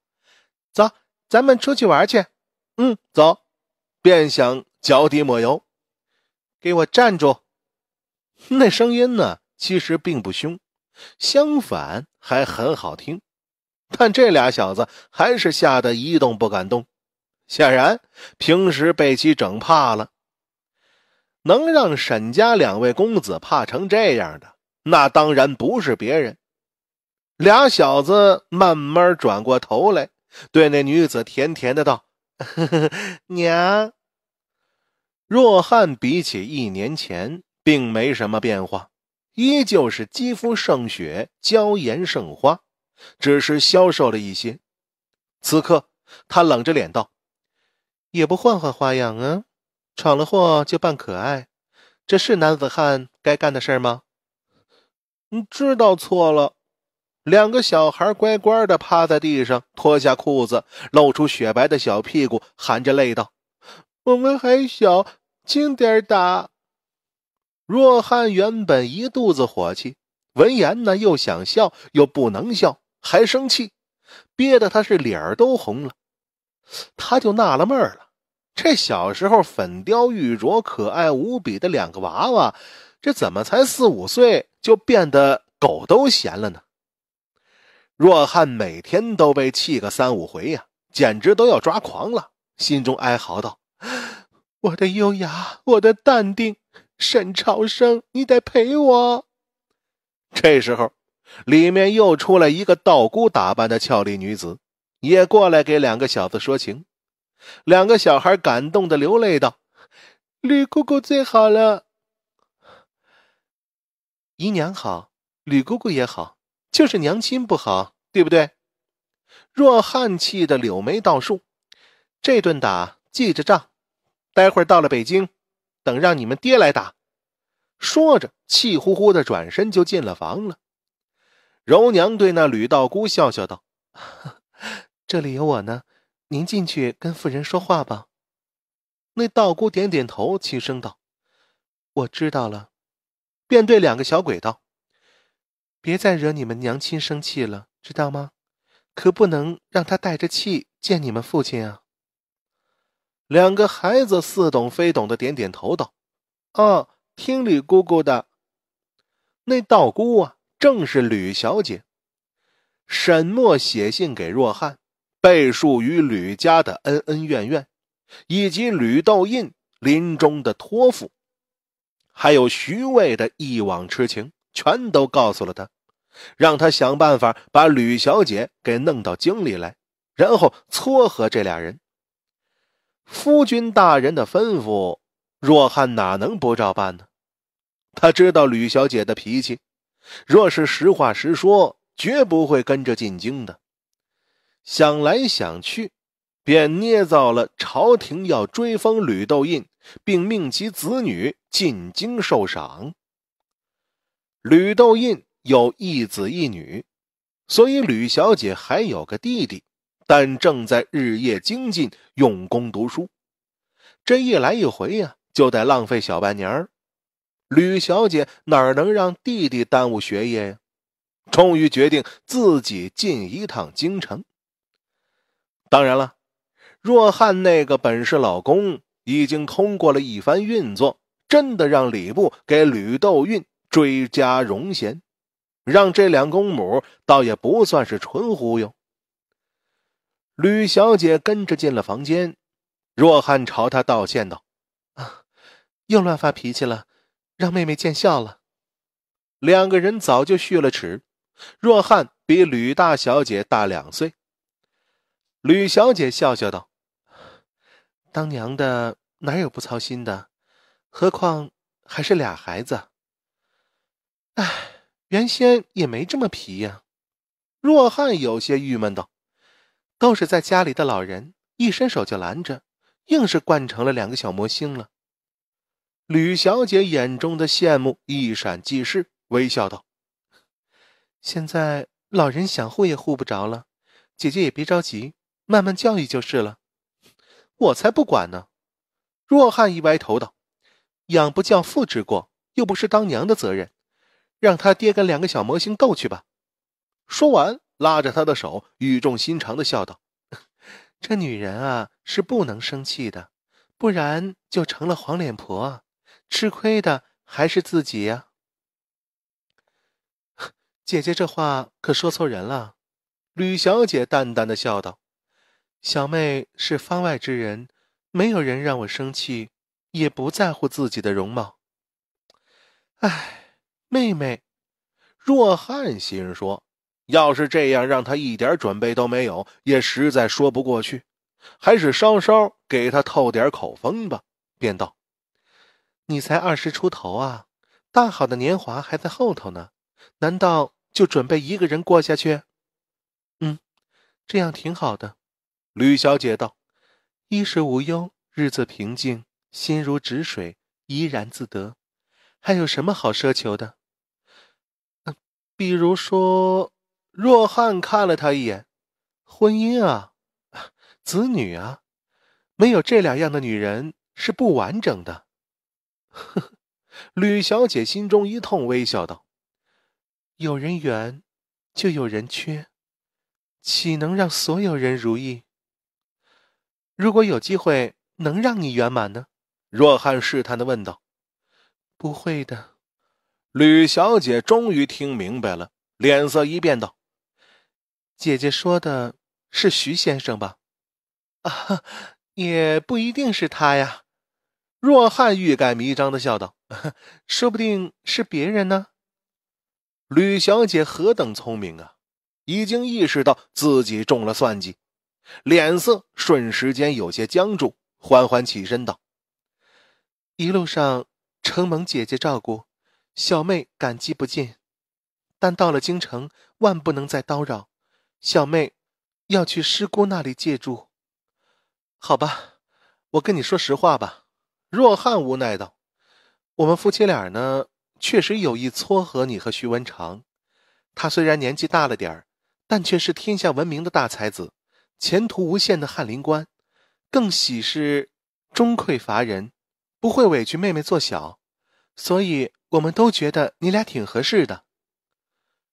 走。”咱们出去玩去，嗯，走，便想脚底抹油，给我站住！那声音呢，其实并不凶，相反还很好听，但这俩小子还是吓得一动不敢动。显然，平时被其整怕了，能让沈家两位公子怕成这样的，那当然不是别人。俩小子慢慢转过头来。对那女子甜甜的道：“ 娘。”若汉比起一年前，并没什么变化，依旧是肌肤胜雪，娇颜胜花，只是消瘦了一些。此刻他冷着脸道：“也不换换花样啊！闯了祸就扮可爱，这是男子汉该干的事吗？”“知道错了。”两个小孩乖乖的趴在地上，脱下裤子，露出雪白的小屁股，含着泪道：“我们还小，轻点打。”若汉原本一肚子火气，闻言呢又想笑，又不能笑，还生气，憋得他是脸儿都红了。他就纳了闷了：这小时候粉雕玉琢、可爱无比的两个娃娃，这怎么才四五岁就变得狗都嫌了呢？若汉每天都被气个三五回呀，简直都要抓狂了，心中哀嚎道：“我的优雅，我的淡定，沈朝生，你得陪我。”这时候，里面又出来一个道姑打扮的俏丽女子，也过来给两个小子说情。两个小孩感动的流泪道：“吕姑姑最好了，姨娘好，吕姑姑也好。”就是娘亲不好，对不对？若汉气的柳眉倒竖，这顿打记着账，待会儿到了北京，等让你们爹来打。说着，气呼呼的转身就进了房了。柔娘对那吕道姑笑笑道：“ 这里有我呢，您进去跟夫人说话吧。”那道姑点点头，轻声道：“我知道了。”便对两个小鬼道。别再惹你们娘亲生气了，知道吗？可不能让他带着气见你们父亲啊。两个孩子似懂非懂的点点头，道：“啊，听吕姑姑的。”那道姑啊，正是吕小姐。沈墨写信给若汉，背述与吕家的恩恩怨怨，以及吕豆印临终的托付，还有徐渭的一往痴情。全都告诉了他，让他想办法把吕小姐给弄到京里来，然后撮合这俩人。夫君大人的吩咐，若汉哪能不照办呢？他知道吕小姐的脾气，若是实话实说，绝不会跟着进京的。想来想去，便捏造了朝廷要追封吕豆印，并命其子女进京受赏。吕豆印有一子一女，所以吕小姐还有个弟弟，但正在日夜精进、用功读书。这一来一回呀，就得浪费小半年儿。吕小姐哪能让弟弟耽误学业呀？终于决定自己进一趟京城。当然了，若汉那个本是老公，已经通过了一番运作，真的让礼部给吕豆印。追加荣衔，让这两公母倒也不算是纯忽悠。吕小姐跟着进了房间，若汉朝她道歉道：“啊，又乱发脾气了，让妹妹见笑了。”两个人早就续了齿，若汉比吕大小姐大两岁。吕小姐笑笑道：“当娘的哪有不操心的？何况还是俩孩子。”唉，原先也没这么皮呀。若汉有些郁闷道：“都是在家里的老人一伸手就拦着，硬是惯成了两个小魔星了。”吕小姐眼中的羡慕一闪即逝，微笑道：“现在老人想护也护不着了，姐姐也别着急，慢慢教育就是了。我才不管呢。”若汉一歪头道：“养不教，父之过，又不是当娘的责任。”让他爹跟两个小魔星斗去吧。说完，拉着他的手，语重心长的笑道：“ 这女人啊，是不能生气的，不然就成了黄脸婆，吃亏的还是自己呀。”姐姐这话可说错人了。”吕小姐淡淡的笑道：“小妹是方外之人，没有人让我生气，也不在乎自己的容貌。”唉。妹妹，若汉心说：“要是这样，让他一点准备都没有，也实在说不过去。还是稍稍给他透点口风吧。”便道：“你才二十出头啊，大好的年华还在后头呢，难道就准备一个人过下去？”“嗯，这样挺好的。”吕小姐道：“衣食无忧，日子平静，心如止水，怡然自得，还有什么好奢求的？”比如说，若汉看了他一眼，婚姻啊，子女啊，没有这两样的女人是不完整的。呵 吕小姐心中一痛，微笑道：“有人缘，就有人缺，岂能让所有人如意？如果有机会，能让你圆满呢？”若汉试探的问道：“不会的。”吕小姐终于听明白了，脸色一变，道：“姐姐说的是徐先生吧？啊，也不一定是他呀。”若汉欲盖弥彰的笑道：“ 说不定是别人呢。”吕小姐何等聪明啊，已经意识到自己中了算计，脸色瞬时间有些僵住，缓缓起身道：“一路上承蒙姐姐照顾。”小妹感激不尽，但到了京城，万不能再叨扰。小妹要去师姑那里借住，好吧，我跟你说实话吧。若汉无奈道：“我们夫妻俩呢，确实有意撮合你和徐文长。他虽然年纪大了点儿，但却是天下闻名的大才子，前途无限的翰林官。更喜是钟馗乏人，不会委屈妹妹做小，所以。”我们都觉得你俩挺合适的。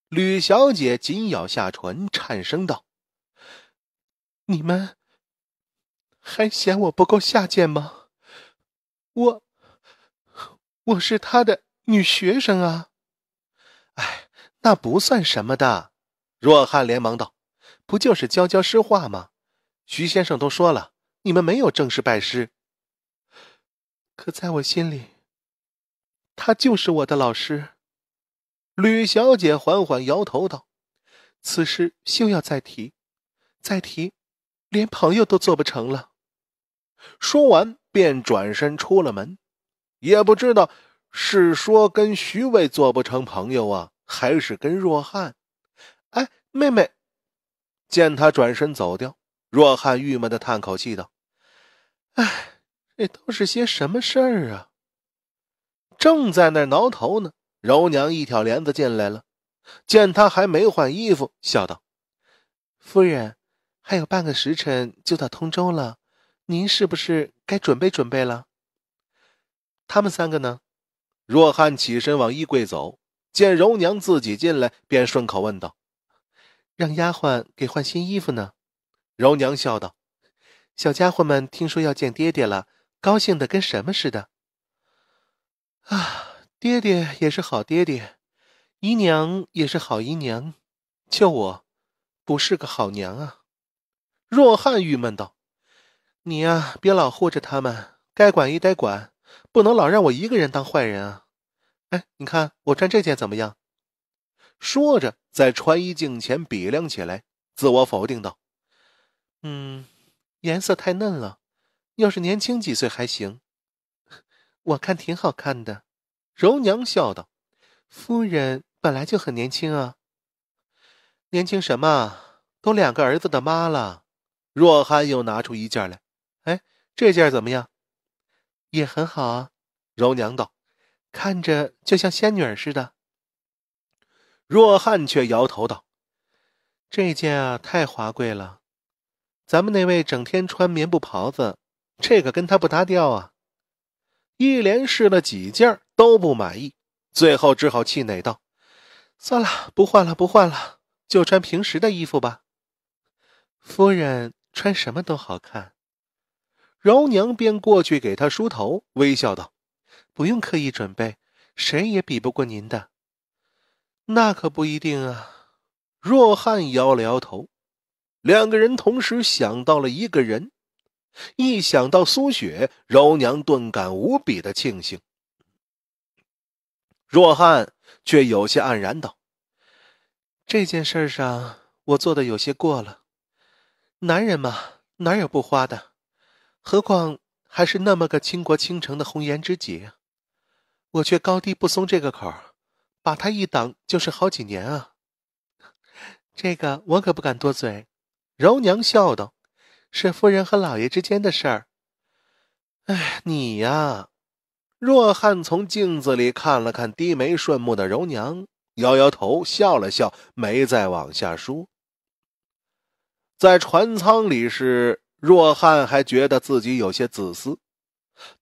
吕小姐紧咬下唇，颤声道：“你们还嫌我不够下贱吗？我我是他的女学生啊！哎，那不算什么的。”若汉连忙道：“不就是教教诗画吗？徐先生都说了，你们没有正式拜师。可在我心里……”他就是我的老师，吕小姐缓缓摇头道：“此事休要再提，再提，连朋友都做不成了。”说完，便转身出了门，也不知道是说跟徐渭做不成朋友啊，还是跟若汉。哎，妹妹，见他转身走掉，若汉郁闷的叹口气道：“哎，这都是些什么事儿啊？”正在那儿挠头呢，柔娘一挑帘子进来了，见他还没换衣服，笑道：“夫人，还有半个时辰就到通州了，您是不是该准备准备了？”他们三个呢？若汉起身往衣柜走，见柔娘自己进来，便顺口问道：“让丫鬟给换新衣服呢？”柔娘笑道：“小家伙们听说要见爹爹了，高兴的跟什么似的。”啊，爹爹也是好爹爹，姨娘也是好姨娘，就我，不是个好娘啊！若汉郁闷道：“你呀，别老护着他们，该管一得管，不能老让我一个人当坏人啊！”哎，你看我穿这件怎么样？说着，在穿衣镜前比量起来，自我否定道：“嗯，颜色太嫩了，要是年轻几岁还行。”我看挺好看的，柔娘笑道：“夫人本来就很年轻啊，年轻什么？都两个儿子的妈了。”若涵又拿出一件来，哎，这件怎么样？也很好。啊。柔娘道：“看着就像仙女儿似的。”若汉却摇头道：“这件啊，太华贵了，咱们那位整天穿棉布袍子，这个跟他不搭调啊。”一连试了几件都不满意，最后只好气馁道：“算了，不换了，不换了，就穿平时的衣服吧。”夫人穿什么都好看。饶娘便过去给她梳头，微笑道：“不用刻意准备，谁也比不过您的。”那可不一定啊。若汉摇了摇头，两个人同时想到了一个人。一想到苏雪，柔娘顿感无比的庆幸。若汉却有些黯然道：“这件事上我做的有些过了，男人嘛，哪有不花的？何况还是那么个倾国倾城的红颜知己，我却高低不松这个口，把她一挡就是好几年啊。”这个我可不敢多嘴，柔娘笑道。是夫人和老爷之间的事儿。哎，你呀，若汉从镜子里看了看低眉顺目的柔娘，摇摇头，笑了笑，没再往下说。在船舱里，是若汉还觉得自己有些自私，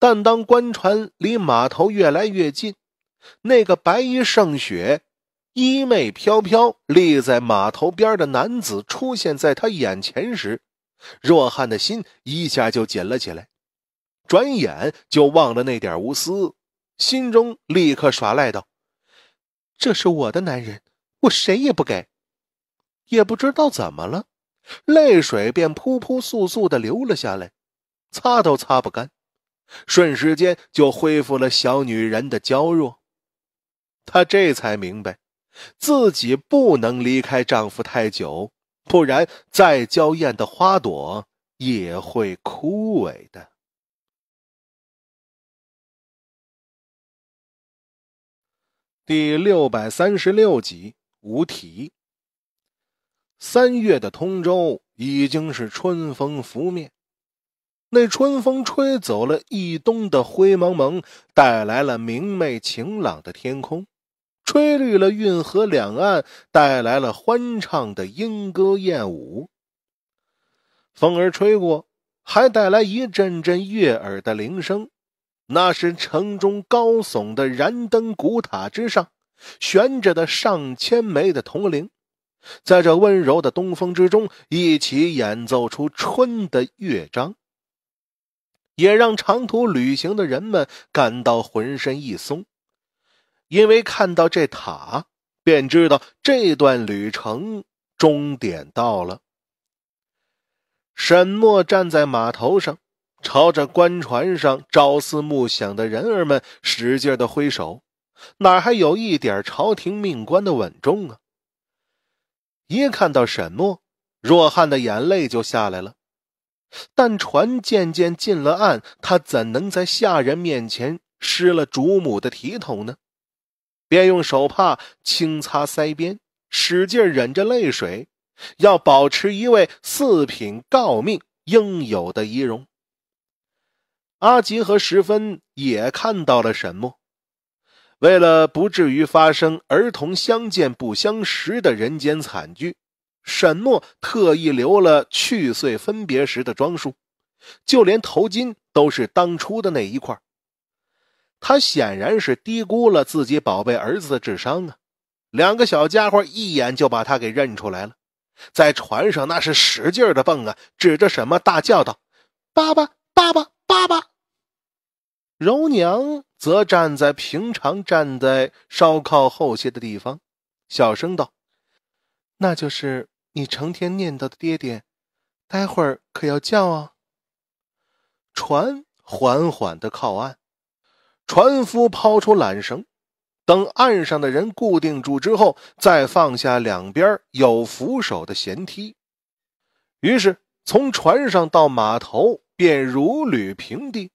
但当官船离码头越来越近，那个白衣胜雪、衣袂飘飘立在码头边的男子出现在他眼前时，若汉的心一下就紧了起来，转眼就忘了那点无私，心中立刻耍赖道：“这是我的男人，我谁也不给。”也不知道怎么了，泪水便扑扑簌簌的流了下来，擦都擦不干，瞬时间就恢复了小女人的娇弱。她这才明白，自己不能离开丈夫太久。不然，再娇艳的花朵也会枯萎的。第六百三十六集《无题》。三月的通州已经是春风拂面，那春风吹走了一冬的灰蒙蒙，带来了明媚晴朗的天空。吹绿了运河两岸，带来了欢畅的莺歌燕舞。风儿吹过，还带来一阵阵悦耳的铃声，那是城中高耸的燃灯古塔之上悬着的上千枚的铜铃，在这温柔的东风之中，一起演奏出春的乐章，也让长途旅行的人们感到浑身一松。因为看到这塔，便知道这段旅程终点到了。沈默站在码头上，朝着官船上朝思暮想的人儿们使劲的挥手，哪还有一点朝廷命官的稳重啊？一看到沈默，若汉的眼泪就下来了。但船渐渐进了岸，他怎能在下人面前失了主母的体统呢？便用手帕轻擦腮边，使劲忍着泪水，要保持一位四品诰命应有的仪容。阿吉和石芬也看到了沈诺。为了不至于发生“儿童相见不相识”的人间惨剧，沈诺特意留了去岁分别时的装束，就连头巾都是当初的那一块。他显然是低估了自己宝贝儿子的智商啊！两个小家伙一眼就把他给认出来了，在船上那是使劲的蹦啊，指着什么大叫道：“爸爸，爸爸，爸爸！”柔娘则站在平常站在稍靠后些的地方，小声道：“那就是你成天念叨的爹爹，待会儿可要叫啊！”船缓缓的靠岸。船夫抛出缆绳，等岸上的人固定住之后，再放下两边有扶手的舷梯。于是从船上到码头便如履平地。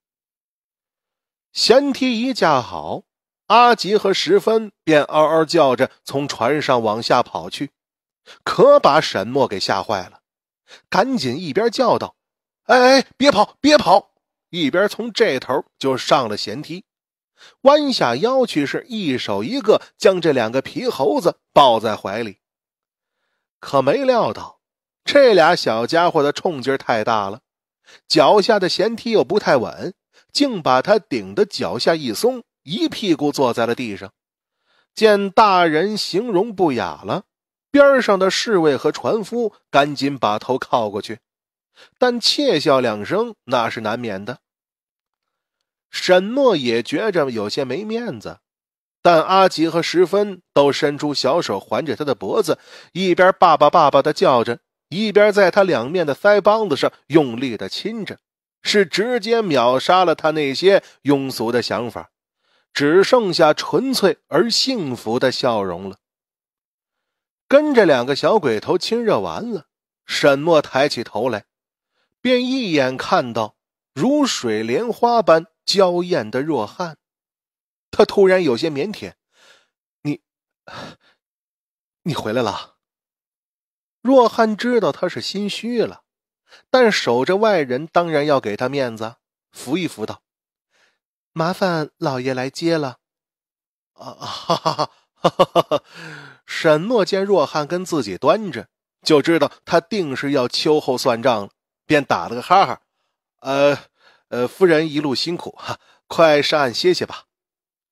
舷梯一架好，阿吉和石芬便嗷嗷叫着从船上往下跑去，可把沈墨给吓坏了，赶紧一边叫道：“哎哎，别跑，别跑！”一边从这头就上了舷梯。弯下腰去，是一手一个，将这两个皮猴子抱在怀里。可没料到，这俩小家伙的冲劲儿太大了，脚下的舷梯又不太稳，竟把他顶得脚下一松，一屁股坐在了地上。见大人形容不雅了，边上的侍卫和船夫赶紧把头靠过去，但窃笑两声那是难免的。沈诺也觉着有些没面子，但阿吉和石芬都伸出小手环着他的脖子，一边“爸爸爸爸”的叫着，一边在他两面的腮帮子上用力的亲着，是直接秒杀了他那些庸俗的想法，只剩下纯粹而幸福的笑容了。跟着两个小鬼头亲热完了，沈诺抬起头来，便一眼看到如水莲花般。娇艳的若汉，他突然有些腼腆。你，你回来了。若汉知道他是心虚了，但守着外人当然要给他面子，扶一扶道：“麻烦老爷来接了。”啊哈哈哈！哈哈哈！沈诺见若汉跟自己端着，就知道他定是要秋后算账了，便打了个哈哈：“呃。”呃，夫人一路辛苦哈，快上岸歇歇吧。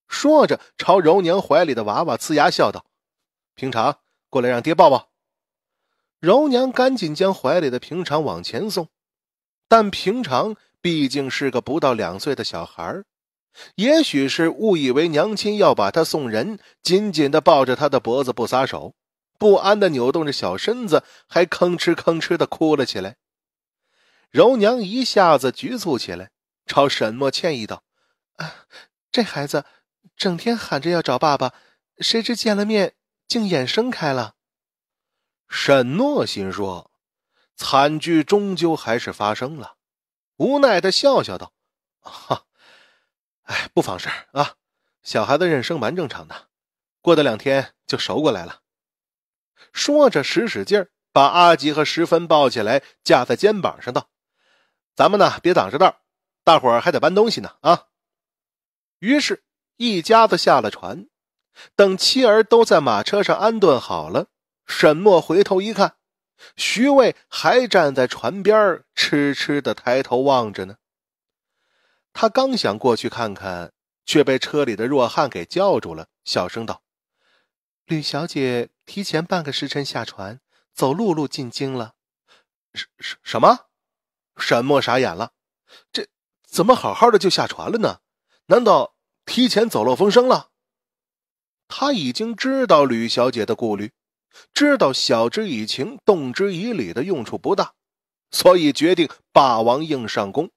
说着，朝柔娘怀里的娃娃呲牙笑道：“平常过来让爹抱抱。”柔娘赶紧将怀里的平常往前送，但平常毕竟是个不到两岁的小孩也许是误以为娘亲要把他送人，紧紧地抱着他的脖子不撒手，不安地扭动着小身子，还吭哧吭哧地哭了起来。柔娘一下子局促起来，朝沈默歉意道：“啊，这孩子整天喊着要找爸爸，谁知见了面竟眼生开了。”沈诺心说：“惨剧终究还是发生了。”无奈的笑笑道：“哈，哎，不妨事啊，小孩子认生蛮正常的，过得两天就熟过来了。”说着使使劲儿把阿吉和石芬抱起来，架在肩膀上道。咱们呢，别挡着道大伙儿还得搬东西呢啊！于是一家子下了船，等妻儿都在马车上安顿好了，沈墨回头一看，徐渭还站在船边，痴痴的抬头望着呢。他刚想过去看看，却被车里的弱汉给叫住了，小声道：“吕小姐提前半个时辰下船，走陆路进京了。”什什什么？沈墨傻眼了，这怎么好好的就下船了呢？难道提前走漏风声了？他已经知道吕小姐的顾虑，知道晓之以情、动之以理的用处不大，所以决定霸王硬上弓，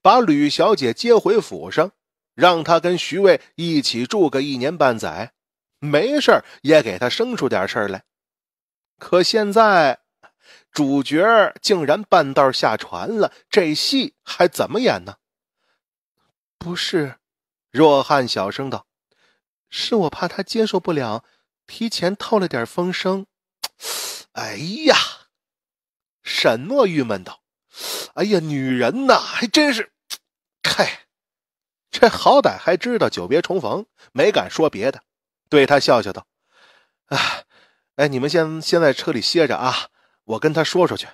把吕小姐接回府上，让她跟徐渭一起住个一年半载，没事也给她生出点事儿来。可现在……主角竟然半道下船了，这戏还怎么演呢？不是，若汉小声道：“是我怕他接受不了，提前透了点风声。”哎呀，沈诺郁闷道：“哎呀，女人呐，还真是 嗨！这好歹还知道久别重逢，没敢说别的。”对他笑笑道：“哎，哎，你们先先在车里歇着啊。”我跟他说说去。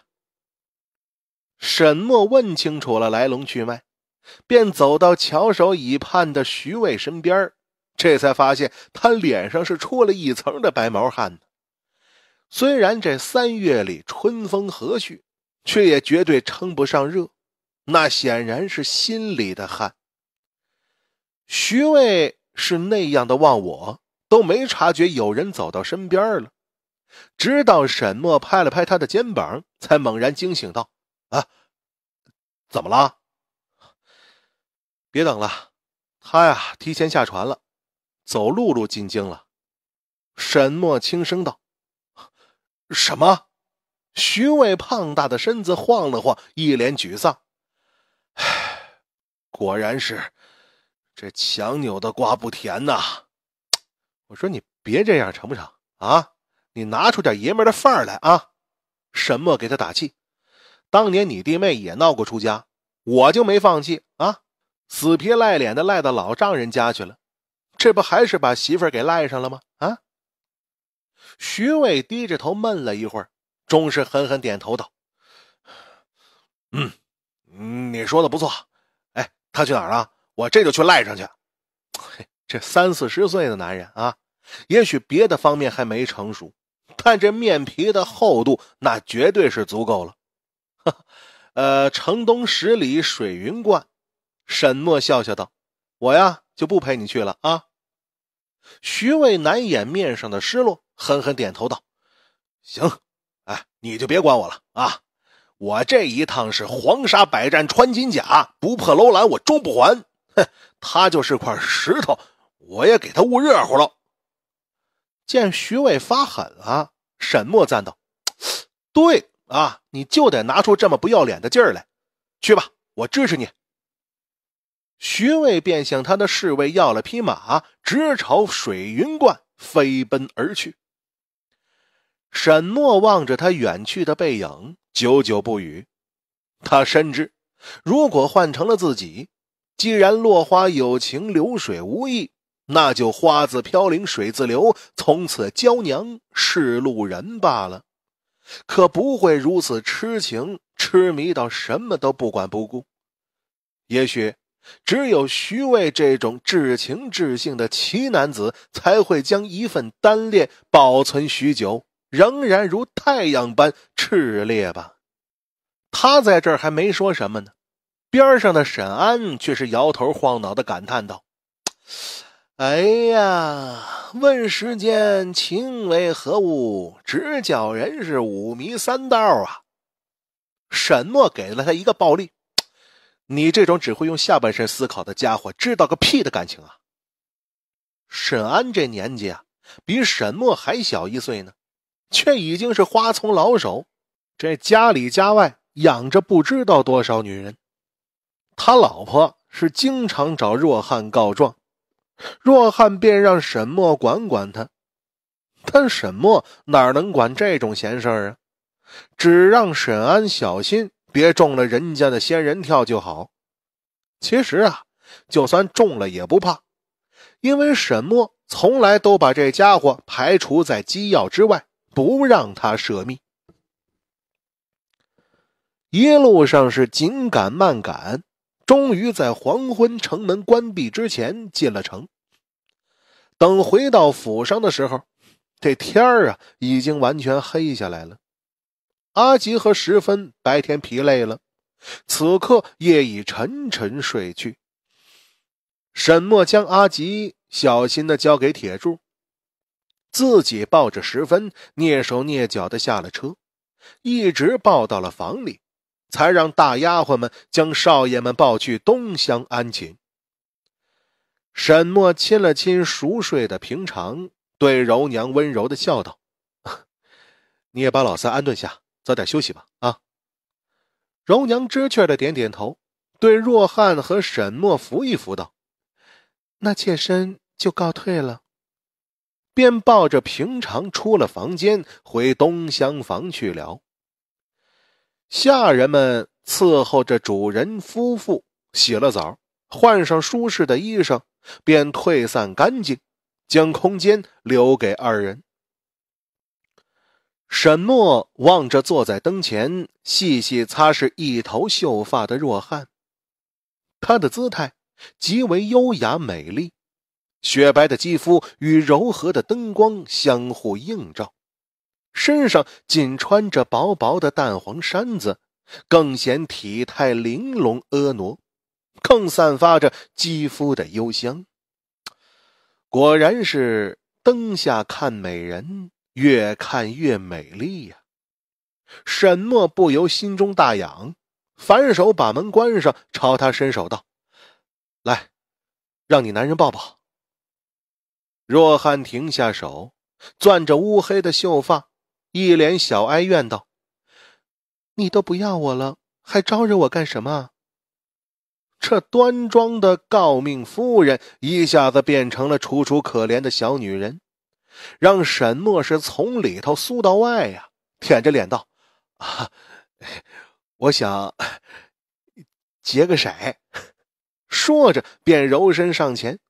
沈墨问清楚了来龙去脉，便走到翘首以盼的徐渭身边这才发现他脸上是出了一层的白毛汗。虽然这三月里春风和煦，却也绝对称不上热，那显然是心里的汗。徐渭是那样的忘我，都没察觉有人走到身边了。直到沈墨拍了拍他的肩膀，才猛然惊醒道：“啊，怎么了？别等了，他呀，提前下船了，走陆路进京了。”沈墨轻声道：“什么？”徐渭胖大的身子晃了晃，一脸沮丧：“唉，果然是这强扭的瓜不甜呐！我说你别这样，成不成啊？”你拿出点爷们的范儿来啊！沈么给他打气。当年你弟妹也闹过出家，我就没放弃啊，死皮赖脸的赖到老丈人家去了，这不还是把媳妇儿给赖上了吗？啊！徐伟低着头闷了一会儿，终是狠狠点头道：“嗯，你说的不错。哎，他去哪儿了？我这就去赖上去。这三四十岁的男人啊，也许别的方面还没成熟。”看这面皮的厚度，那绝对是足够了。哈，呃，城东十里水云观，沈诺笑笑道：“我呀，就不陪你去了啊。”徐渭难掩面上的失落，狠狠点头道：“行，哎，你就别管我了啊！我这一趟是黄沙百战穿金甲，不破楼兰我终不还。哼，他就是块石头，我也给他捂热乎了。”见徐渭发狠了。沈墨赞道：“对啊，你就得拿出这么不要脸的劲儿来，去吧，我支持你。”徐渭便向他的侍卫要了匹马，直朝水云观飞奔而去。沈墨望着他远去的背影，久久不语。他深知，如果换成了自己，既然落花有情，流水无意。那就花自飘零水自流，从此娇娘是路人罢了。可不会如此痴情痴迷到什么都不管不顾。也许只有徐渭这种至情至性的奇男子，才会将一份单恋保存许久，仍然如太阳般炽烈吧。他在这儿还没说什么呢，边上的沈安却是摇头晃脑地感叹道。哎呀，问世间情为何物，直教人是五迷三道啊！沈默给了他一个暴力，你这种只会用下半身思考的家伙，知道个屁的感情啊！沈安这年纪啊，比沈默还小一岁呢，却已经是花丛老手，这家里家外养着不知道多少女人，他老婆是经常找弱汉告状。若汉便让沈墨管管他，但沈墨哪能管这种闲事儿啊？只让沈安小心，别中了人家的仙人跳就好。其实啊，就算中了也不怕，因为沈墨从来都把这家伙排除在机要之外，不让他涉密。一路上是紧赶慢赶，终于在黄昏城门关闭之前进了城。等回到府上的时候，这天儿啊已经完全黑下来了。阿吉和时分白天疲累了，此刻夜已沉沉睡去。沈墨将阿吉小心的交给铁柱，自己抱着时分，蹑手蹑脚的下了车，一直抱到了房里，才让大丫鬟们将少爷们抱去东厢安寝。沈墨亲了亲熟睡的平常，对柔娘温柔的笑道：“ 你也把老三安顿下，早点休息吧。”啊！柔娘知趣的点点头，对若汉和沈墨扶一扶道：“那妾身就告退了。”便抱着平常出了房间，回东厢房去了。下人们伺候着主人夫妇洗了澡，换上舒适的衣裳。便退散干净，将空间留给二人。沈墨望着坐在灯前细细擦拭一头秀发的若汉，他的姿态极为优雅美丽，雪白的肌肤与柔和的灯光相互映照，身上仅穿着薄薄的淡黄衫子，更显体态玲珑婀娜。更散发着肌肤的幽香，果然是灯下看美人，越看越美丽呀！沈默不由心中大痒，反手把门关上，朝他伸手道：“来，让你男人抱抱。”若汉停下手，攥着乌黑的秀发，一脸小哀怨道：“你都不要我了，还招惹我干什么？”这端庄的诰命夫人一下子变成了楚楚可怜的小女人，让沈墨是从里头酥到外呀，舔着脸道：“啊，我想结个色。”说着便柔身上前，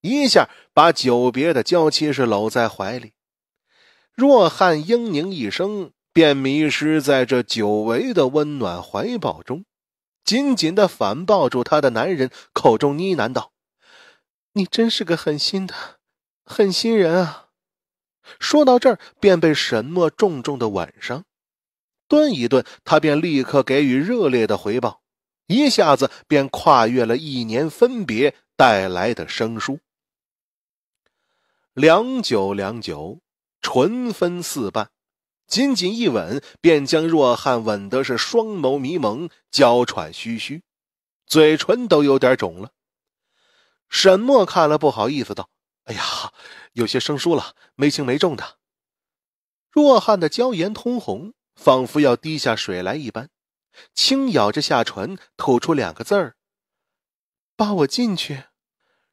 一下把久别的娇妻是搂在怀里，弱汉嘤咛一声，便迷失在这久违的温暖怀抱中。紧紧的反抱住她的男人，口中呢喃道：“你真是个狠心的狠心人啊！”说到这儿，便被沈墨重重的吻上。顿一顿，他便立刻给予热烈的回报，一下子便跨越了一年分别带来的生疏。良久良久，唇分四瓣。仅仅一吻，便将若汉吻得是双眸迷蒙，娇喘吁吁，嘴唇都有点肿了。沈墨看了不好意思道：“哎呀，有些生疏了，没轻没重的。”若汉的娇颜通红，仿佛要滴下水来一般，轻咬着下唇，吐出两个字儿：“抱我进去。”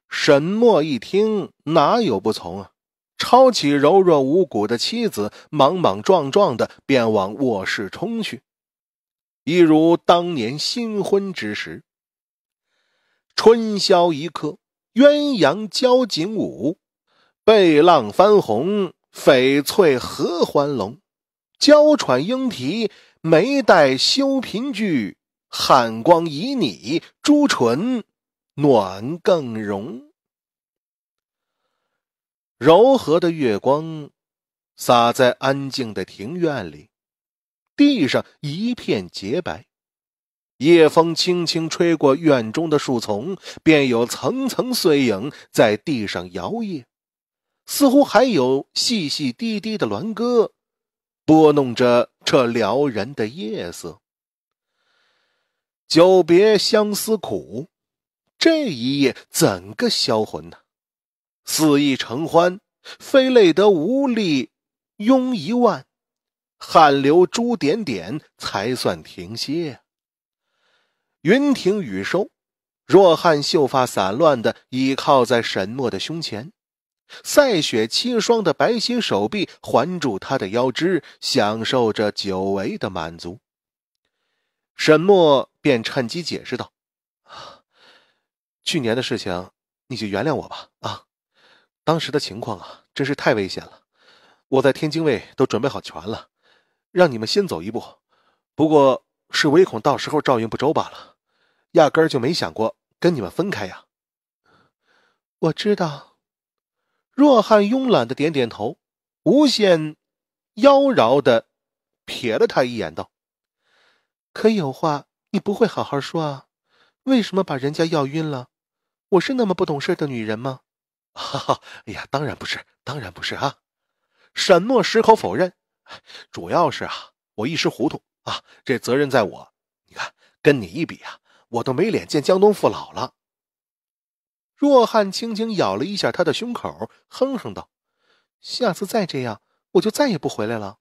沈墨一听，哪有不从啊？抄起柔弱无骨的妻子，莽莽撞撞的便往卧室冲去，一如当年新婚之时。春宵一刻，鸳鸯交颈舞，背浪翻红，翡翠合欢笼。娇喘莺啼，眉黛羞颦聚，汉光旖旎，朱唇暖更融。柔和的月光洒在安静的庭院里，地上一片洁白。夜风轻轻吹过院中的树丛，便有层层碎影在地上摇曳，似乎还有细细滴滴的鸾歌拨弄着这撩人的夜色。久别相思苦，这一夜怎个销魂呢？肆意承欢，非累得无力拥一万，汗流珠点点才算停歇。云停雨收，若汉秀发散乱的倚靠在沈墨的胸前，赛雪凄霜的白皙手臂环住他的腰肢，享受着久违的满足。沈墨便趁机解释道：“去年的事情，你就原谅我吧。”啊。当时的情况啊，真是太危险了！我在天津卫都准备好全了，让你们先走一步，不过是唯恐到时候照应不周罢了，压根儿就没想过跟你们分开呀。我知道，若汉慵懒的点点头，无限妖娆的瞥了他一眼，道：“可有话你不会好好说啊？为什么把人家要晕了？我是那么不懂事的女人吗？”哈哈，哎呀，当然不是，当然不是啊！沈默矢口否认，主要是啊，我一时糊涂啊，这责任在我。你看，跟你一比啊，我都没脸见江东父老了。若汉轻轻咬了一下他的胸口，哼哼道：“下次再这样，我就再也不回来了。”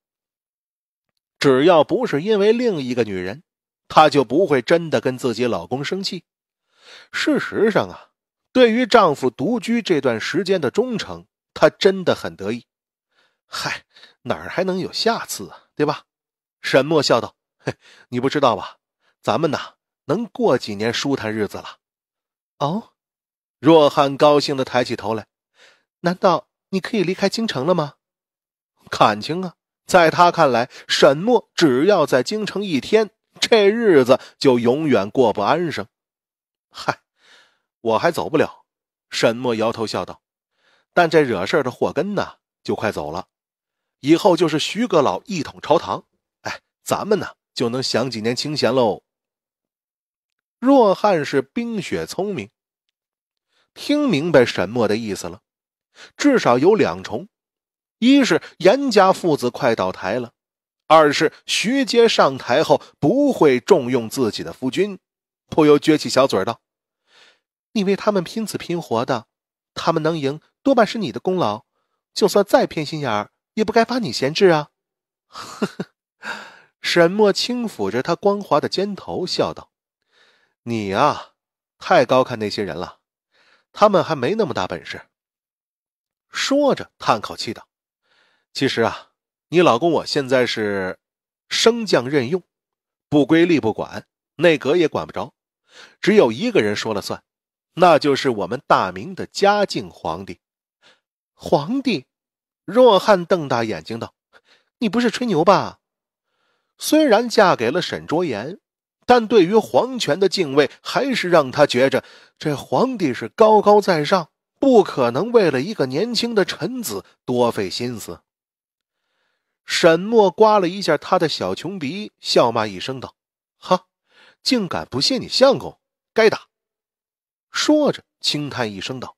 只要不是因为另一个女人，他就不会真的跟自己老公生气。事实上啊。对于丈夫独居这段时间的忠诚，她真的很得意。嗨，哪儿还能有下次啊？对吧？沈墨笑道：“嘿，你不知道吧？咱们呐，能过几年舒坦日子了。”哦，若汉高兴的抬起头来：“难道你可以离开京城了吗？”感情啊，在他看来，沈墨只要在京城一天，这日子就永远过不安生。嗨。我还走不了，沈墨摇头笑道：“但这惹事的祸根呢，就快走了。以后就是徐阁老一统朝堂，哎，咱们呢就能享几年清闲喽。”若汉是冰雪聪明，听明白沈墨的意思了，至少有两重：一是严家父子快倒台了，二是徐阶上台后不会重用自己的夫君，不由撅起小嘴道。你为他们拼死拼活的，他们能赢多半是你的功劳。就算再偏心眼儿，也不该把你闲置啊！呵呵，沈墨轻抚着他光滑的肩头，笑道：“你呀，太高看那些人了，他们还没那么大本事。”说着叹口气道：“其实啊，你老公我现在是升降任用，不归吏不管，内阁也管不着，只有一个人说了算。”那就是我们大明的嘉靖皇帝。皇帝，若汉瞪大眼睛道：“你不是吹牛吧？”虽然嫁给了沈卓言，但对于皇权的敬畏，还是让他觉着这皇帝是高高在上，不可能为了一个年轻的臣子多费心思。沈墨刮了一下他的小穷鼻，笑骂一声道：“哈，竟敢不信你相公，该打！”说着，轻叹一声道：“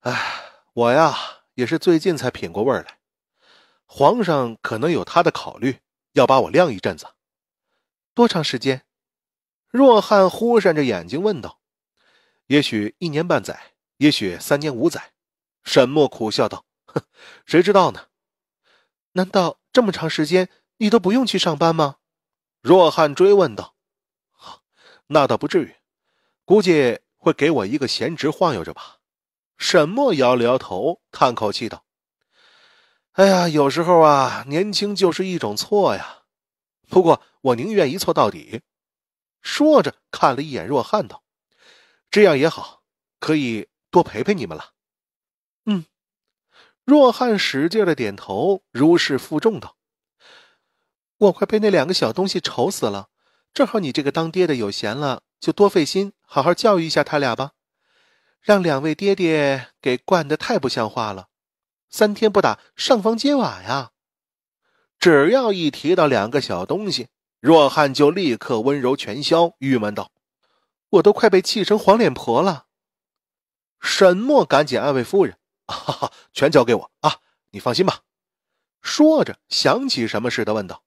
哎，我呀，也是最近才品过味儿来。皇上可能有他的考虑，要把我晾一阵子。多长时间？”若汉忽闪着眼睛问道：“也许一年半载，也许三年五载。”沈墨苦笑道：“哼，谁知道呢？难道这么长时间你都不用去上班吗？”若汉追问道：“那倒不至于。”估计会给我一个闲职晃悠着吧。沈墨摇了摇头，叹口气道：“哎呀，有时候啊，年轻就是一种错呀。不过我宁愿一错到底。”说着看了一眼若汉，道：“这样也好，可以多陪陪你们了。”嗯，若汉使劲的点头，如释负重道：“我快被那两个小东西愁死了。”正好你这个当爹的有闲了，就多费心，好好教育一下他俩吧。让两位爹爹给惯得太不像话了，三天不打上房揭瓦呀！只要一提到两个小东西，若汉就立刻温柔全消，郁闷道：“我都快被气成黄脸婆了。”沈墨赶紧安慰夫人：“哈哈，全交给我啊，你放心吧。”说着，想起什么似的问道。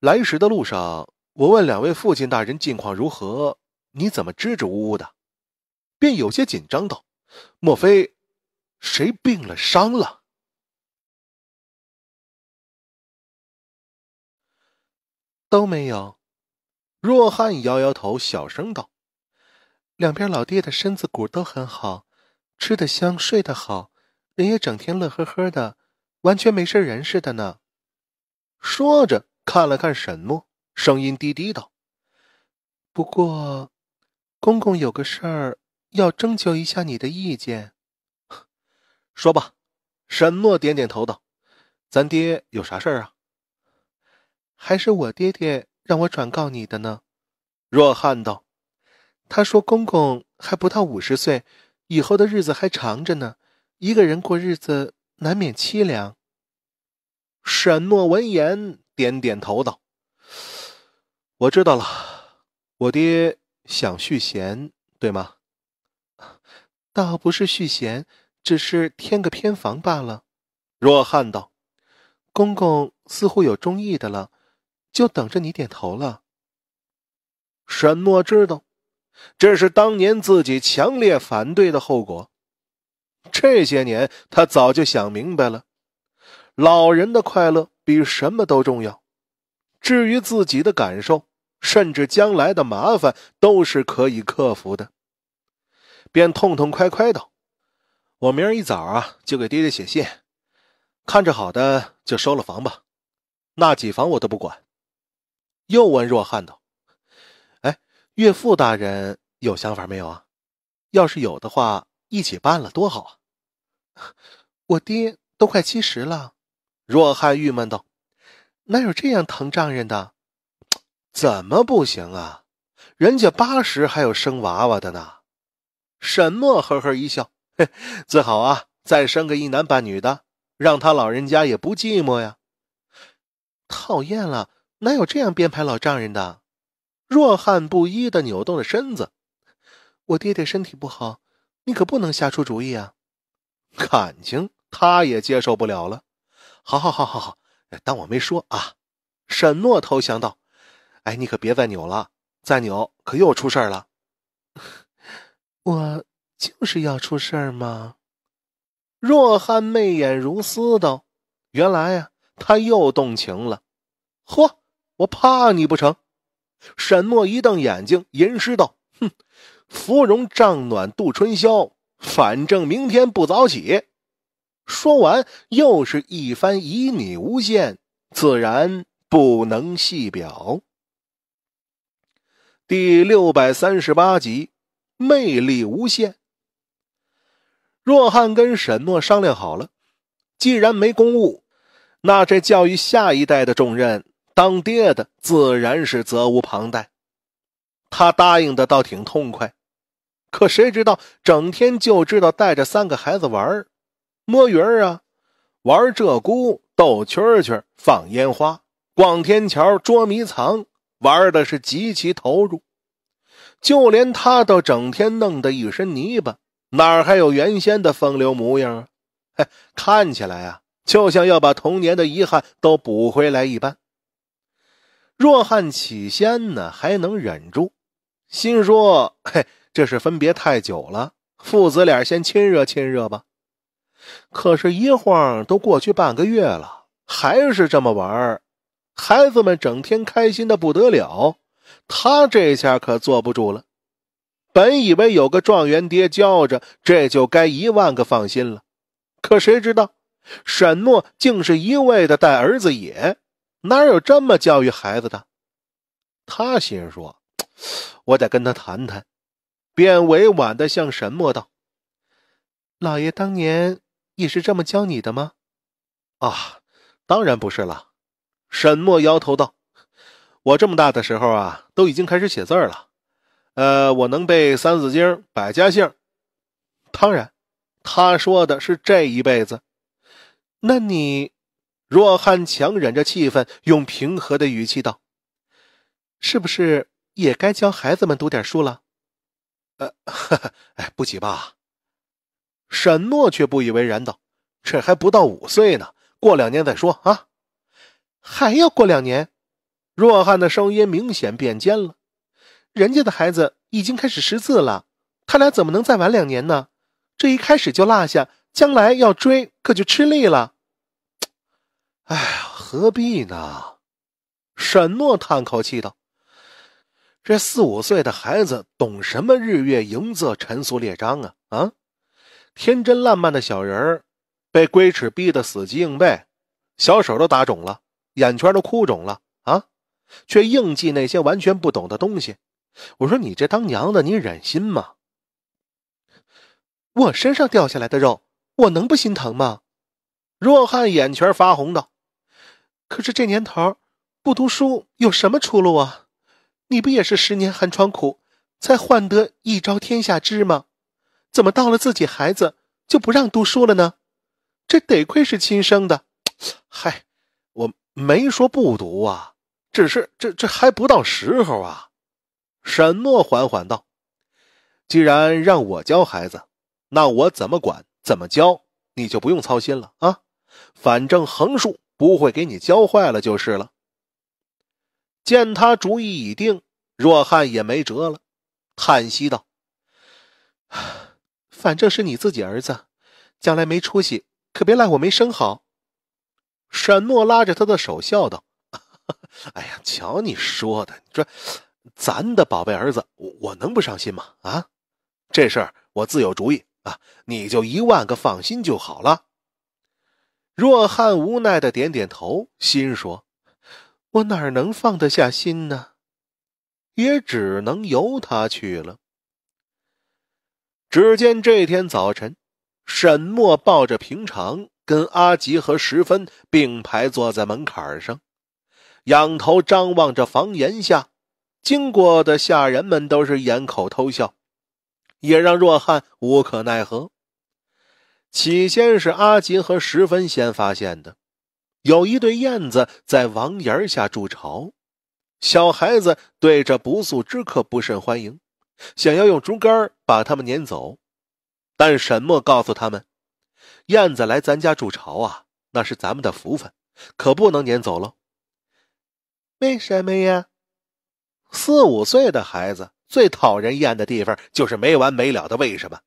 来时的路上，我问两位父亲大人近况如何，你怎么支支吾吾的？便有些紧张道：“莫非谁病了伤了？”都没有。若汉摇摇头，小声道：“两边老爹的身子骨都很好，吃得香，睡得好，人也整天乐呵呵的，完全没事人似的呢。”说着。看了看沈诺，声音低低道：“不过，公公有个事儿要征求一下你的意见。”说吧。沈诺点点头道：“咱爹有啥事儿啊？”还是我爹爹让我转告你的呢。”若汉道：“他说公公还不到五十岁，以后的日子还长着呢，一个人过日子难免凄凉。”沈诺闻言。点点头道：“我知道了，我爹想续弦，对吗？倒不是续弦，只是添个偏房罢了。”若汉道：“公公似乎有中意的了，就等着你点头了。”沈诺知道，这是当年自己强烈反对的后果。这些年，他早就想明白了，老人的快乐。比什么都重要。至于自己的感受，甚至将来的麻烦，都是可以克服的。便痛痛快快道：“我明儿一早啊，就给爹爹写信，看着好的就收了房吧。那几房我都不管。”又问若汉道：“哎，岳父大人有想法没有啊？要是有的话，一起办了多好啊！我爹都快七十了。”若汉郁闷道：“哪有这样疼丈人的？怎么不行啊？人家八十还有生娃娃的呢。”沈默呵呵一笑：“最好啊，再生个一男半女的，让他老人家也不寂寞呀。”讨厌了，哪有这样编排老丈人的？若汉不依的扭动着身子：“我爹爹身体不好，你可不能瞎出主意啊！”感情他也接受不了了。好好好好好，当我没说啊！沈诺投降道：“哎，你可别再扭了，再扭可又出事儿了。我就是要出事儿嘛！”若汉媚眼如丝道：“原来呀，他又动情了。嚯，我怕你不成？”沈诺一瞪眼睛，吟诗道：“哼，芙蓉帐暖度春宵，反正明天不早起。”说完，又是一番旖旎无限，自然不能细表。第六百三十八集，魅力无限。若汉跟沈诺商量好了，既然没公务，那这教育下一代的重任，当爹的自然是责无旁贷。他答应的倒挺痛快，可谁知道整天就知道带着三个孩子玩儿。摸鱼儿啊，玩鹧鸪、斗蛐蛐、放烟花、逛天桥、捉迷藏，玩的是极其投入。就连他都整天弄得一身泥巴，哪还有原先的风流模样啊？嘿，看起来啊，就像要把童年的遗憾都补回来一般。若汉起先呢，还能忍住，心说：“嘿，这是分别太久了，父子俩先亲热亲热吧。”可是，一晃都过去半个月了，还是这么玩儿。孩子们整天开心的不得了，他这下可坐不住了。本以为有个状元爹教着，这就该一万个放心了。可谁知道，沈诺竟是一味的带儿子野，哪有这么教育孩子的？他心说，我得跟他谈谈，便委婉的向沈默道：“老爷当年。”也是这么教你的吗？啊，当然不是了。沈墨摇头道：“我这么大的时候啊，都已经开始写字了。呃，我能背《三字经》《百家姓》。当然，他说的是这一辈子。那你，若汉强忍着气愤，用平和的语气道：‘是不是也该教孩子们读点书了？’呃，哎，不急吧。”沈诺却不以为然道：“这还不到五岁呢，过两年再说啊。”还要过两年？若汉的声音明显变尖了。人家的孩子已经开始识字了，他俩怎么能再晚两年呢？这一开始就落下，将来要追可就吃力了。哎呀，何必呢？沈诺叹口气道：“这四五岁的孩子懂什么日月盈仄、陈俗列张啊？啊？”天真烂漫的小人儿，被龟尺逼得死记硬背，小手都打肿了，眼圈都哭肿了啊！却硬记那些完全不懂的东西。我说你这当娘的，你忍心吗？我身上掉下来的肉，我能不心疼吗？若汉眼圈发红道：“可是这年头，不读书有什么出路啊？你不也是十年寒窗苦，才换得一朝天下知吗？”怎么到了自己孩子就不让读书了呢？这得亏是亲生的。嗨，我没说不读啊，只是这这还不到时候啊。沈诺缓缓道：“既然让我教孩子，那我怎么管、怎么教，你就不用操心了啊。反正横竖不会给你教坏了就是了。”见他主意已定，若汉也没辙了，叹息道：“ 反正是你自己儿子，将来没出息，可别赖我没生好。沈诺拉着他的手笑道：“ 哎呀，瞧你说的，你说咱的宝贝儿子，我我能不上心吗？啊，这事儿我自有主意啊，你就一万个放心就好了。”若汉无奈的点点头，心说：“我哪能放得下心呢？也只能由他去了。”只见这天早晨，沈墨抱着平常，跟阿吉和石分并排坐在门槛上，仰头张望着房檐下经过的下人们，都是掩口偷笑，也让若汉无可奈何。起先是阿吉和石分先发现的，有一对燕子在房檐下筑巢，小孩子对这不速之客不甚欢迎。想要用竹竿把他们撵走，但沈墨告诉他们：“燕子来咱家筑巢啊，那是咱们的福分，可不能撵走喽。”为什么呀？四五岁的孩子最讨人厌的地方就是没完没了的为什么？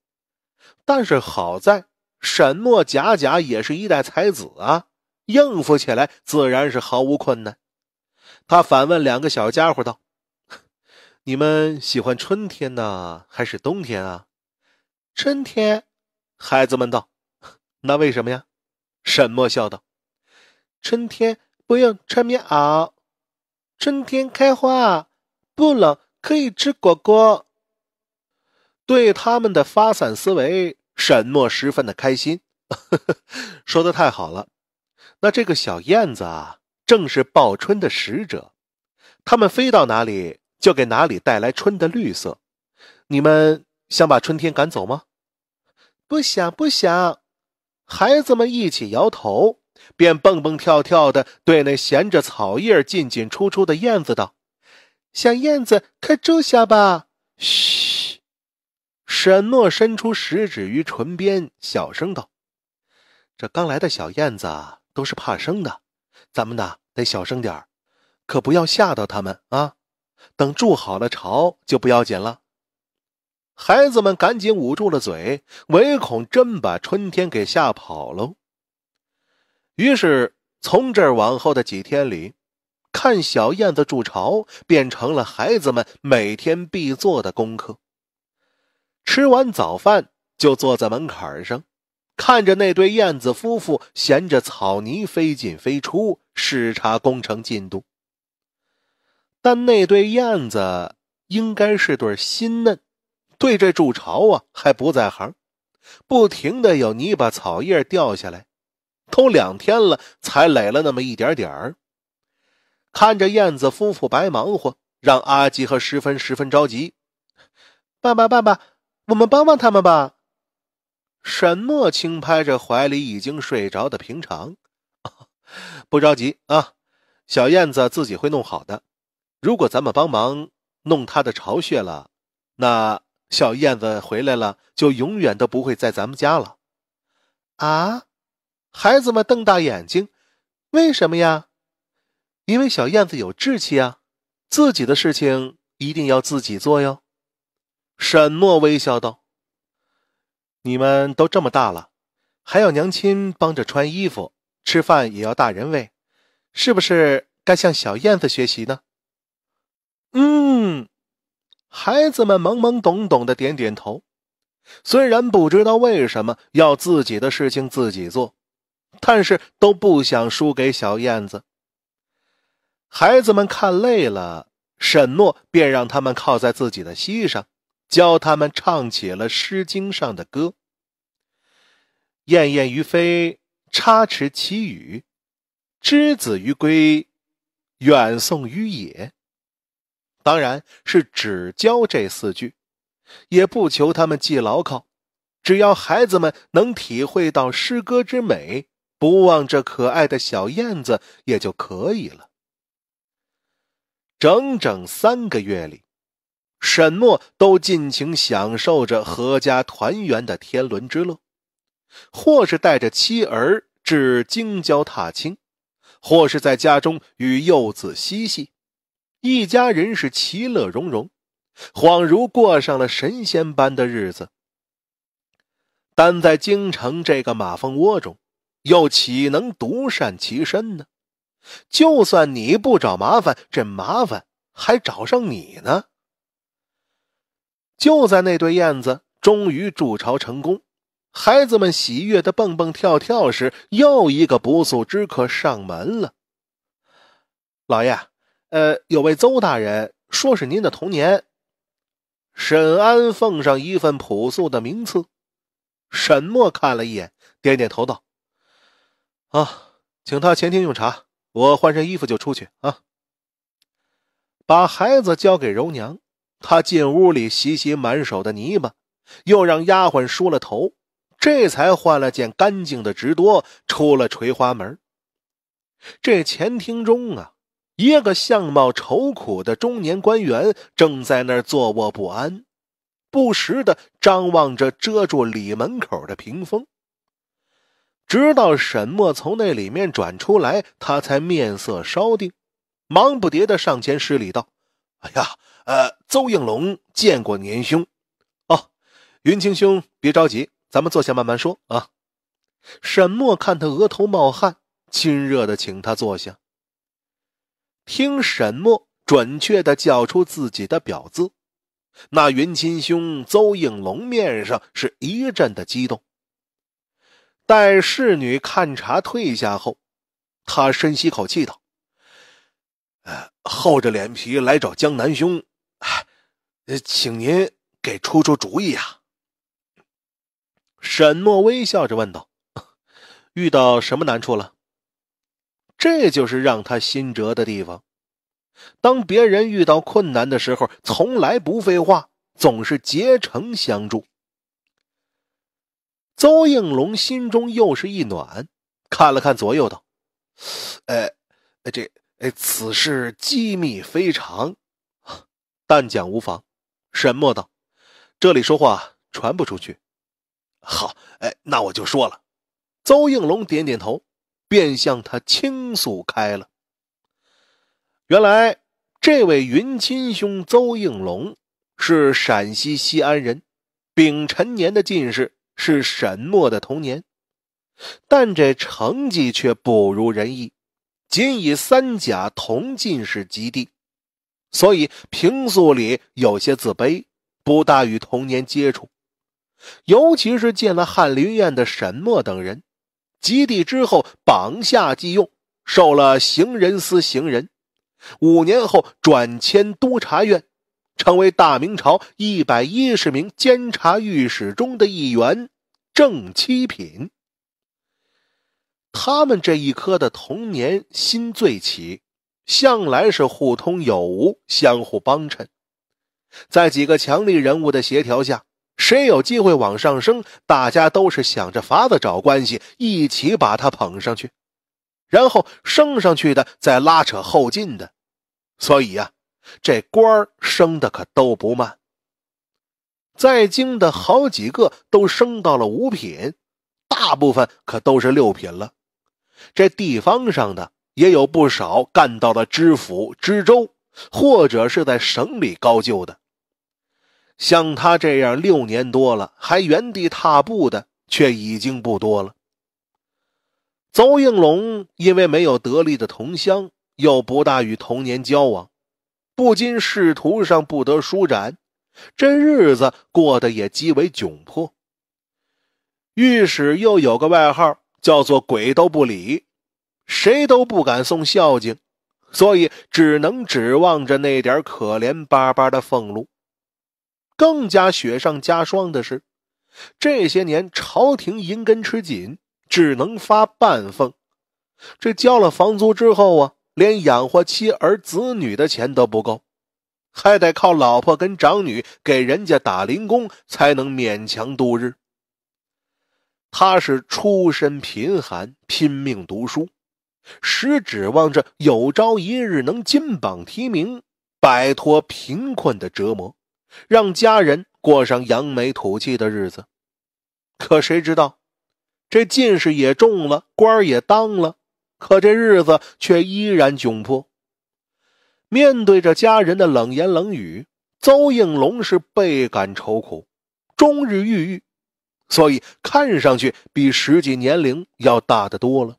但是好在沈墨假假也是一代才子啊，应付起来自然是毫无困难。他反问两个小家伙道。你们喜欢春天呢，还是冬天啊？春天，孩子们道。那为什么呀？沈墨笑道：“春天不用穿棉袄，春天开花，不冷，可以吃果果。”对他们的发散思维，沈墨十分的开心，说的太好了。那这个小燕子啊，正是报春的使者，他们飞到哪里？就给哪里带来春的绿色？你们想把春天赶走吗？不想，不想。孩子们一起摇头，便蹦蹦跳跳的对那衔着草叶进进出出的燕子道：“小燕子，快住下吧！”嘘。沈诺伸出食指于唇边，小声道：“这刚来的小燕子都是怕生的，咱们呢得小声点儿，可不要吓到他们啊。”等筑好了巢就不要紧了。孩子们赶紧捂住了嘴，唯恐真把春天给吓跑喽。于是，从这儿往后的几天里，看小燕子筑巢变成了孩子们每天必做的功课。吃完早饭，就坐在门槛上，看着那对燕子夫妇衔着草泥飞进飞出，视察工程进度。但那对燕子应该是对新嫩，对这筑巢啊还不在行，不停的有泥巴草叶掉下来，都两天了才垒了那么一点点儿。看着燕子夫妇白忙活，让阿吉和十分十分着急。爸爸，爸爸，我们帮帮他们吧。沈墨轻拍着怀里已经睡着的平常，不着急啊，小燕子自己会弄好的。如果咱们帮忙弄他的巢穴了，那小燕子回来了就永远都不会在咱们家了。啊！孩子们瞪大眼睛，为什么呀？因为小燕子有志气啊，自己的事情一定要自己做哟。沈墨微笑道：“你们都这么大了，还要娘亲帮着穿衣服，吃饭也要大人喂，是不是该向小燕子学习呢？”嗯，孩子们懵懵懂懂的点点头，虽然不知道为什么要自己的事情自己做，但是都不想输给小燕子。孩子们看累了，沈诺便让他们靠在自己的膝上，教他们唱起了《诗经》上的歌：“燕燕于飞，插翅其羽；之子于归，远送于野。”当然是只教这四句，也不求他们记牢靠，只要孩子们能体会到诗歌之美，不忘这可爱的小燕子也就可以了。整整三个月里，沈默都尽情享受着阖家团圆的天伦之乐，或是带着妻儿至京郊踏青，或是在家中与幼子嬉戏。一家人是其乐融融，恍如过上了神仙般的日子。但在京城这个马蜂窝中，又岂能独善其身呢？就算你不找麻烦，这麻烦还找上你呢。就在那对燕子终于筑巢成功，孩子们喜悦的蹦蹦跳跳时，又一个不速之客上门了，老爷。呃，有位邹大人，说是您的童年。沈安奉上一份朴素的名次，沈默看了一眼，点点头道：“啊，请他前厅用茶，我换身衣服就出去啊。”把孩子交给柔娘，她进屋里洗洗满手的泥巴，又让丫鬟梳了头，这才换了件干净的直裰，出了垂花门。这前厅中啊。一个相貌愁苦的中年官员正在那儿坐卧不安，不时的张望着遮住里门口的屏风。直到沈墨从那里面转出来，他才面色稍定，忙不迭的上前施礼道：“哎呀，呃，邹应龙见过年兄。哦，云清兄，别着急，咱们坐下慢慢说啊。”沈墨看他额头冒汗，亲热的请他坐下。听沈默准确的叫出自己的表字，那云亲兄邹应龙面上是一阵的激动。待侍女看茶退下后，他深吸口气道：“呃，厚着脸皮来找江南兄，呃，请您给出出主意啊。”沈默微笑着问道：“遇到什么难处了？”这就是让他心折的地方。当别人遇到困难的时候，从来不废话，总是竭诚相助。邹应龙心中又是一暖，看了看左右，道：“哎，这……哎，此事机密非常，但讲无妨。”沈墨道：“这里说话传不出去。”好，哎，那我就说了。”邹应龙点点头。便向他倾诉开了。原来，这位云亲兄邹应龙是陕西西安人，丙辰年的进士是沈默的童年，但这成绩却不如人意，仅以三甲同进士及第，所以平素里有些自卑，不大与同年接触，尤其是见了翰林院的沈默等人。及第之后，榜下即用，授了行人司行人。五年后转迁都察院，成为大明朝一百一十名监察御史中的一员，正七品。他们这一科的同年新最起，向来是互通有无，相互帮衬，在几个强力人物的协调下。谁有机会往上升，大家都是想着法子找关系，一起把他捧上去，然后升上去的再拉扯后进的，所以呀，这官升的可都不慢。在京的好几个都升到了五品，大部分可都是六品了。这地方上的也有不少干到了知府、知州，或者是在省里高就的。像他这样六年多了还原地踏步的，却已经不多了。邹应龙因为没有得力的同乡，又不大与同年交往，不仅仕途上不得舒展，这日子过得也极为窘迫。御史又有个外号叫做“鬼都不理”，谁都不敢送孝敬，所以只能指望着那点可怜巴巴的俸禄。更加雪上加霜的是，这些年朝廷银根吃紧，只能发半俸。这交了房租之后啊，连养活妻儿子女的钱都不够，还得靠老婆跟长女给人家打零工才能勉强度日。他是出身贫寒，拼命读书，实指望着有朝一日能金榜题名，摆脱贫困的折磨。让家人过上扬眉吐气的日子，可谁知道，这进士也中了，官也当了，可这日子却依然窘迫。面对着家人的冷言冷语，邹应龙是倍感愁苦，终日郁郁，所以看上去比实际年龄要大得多了。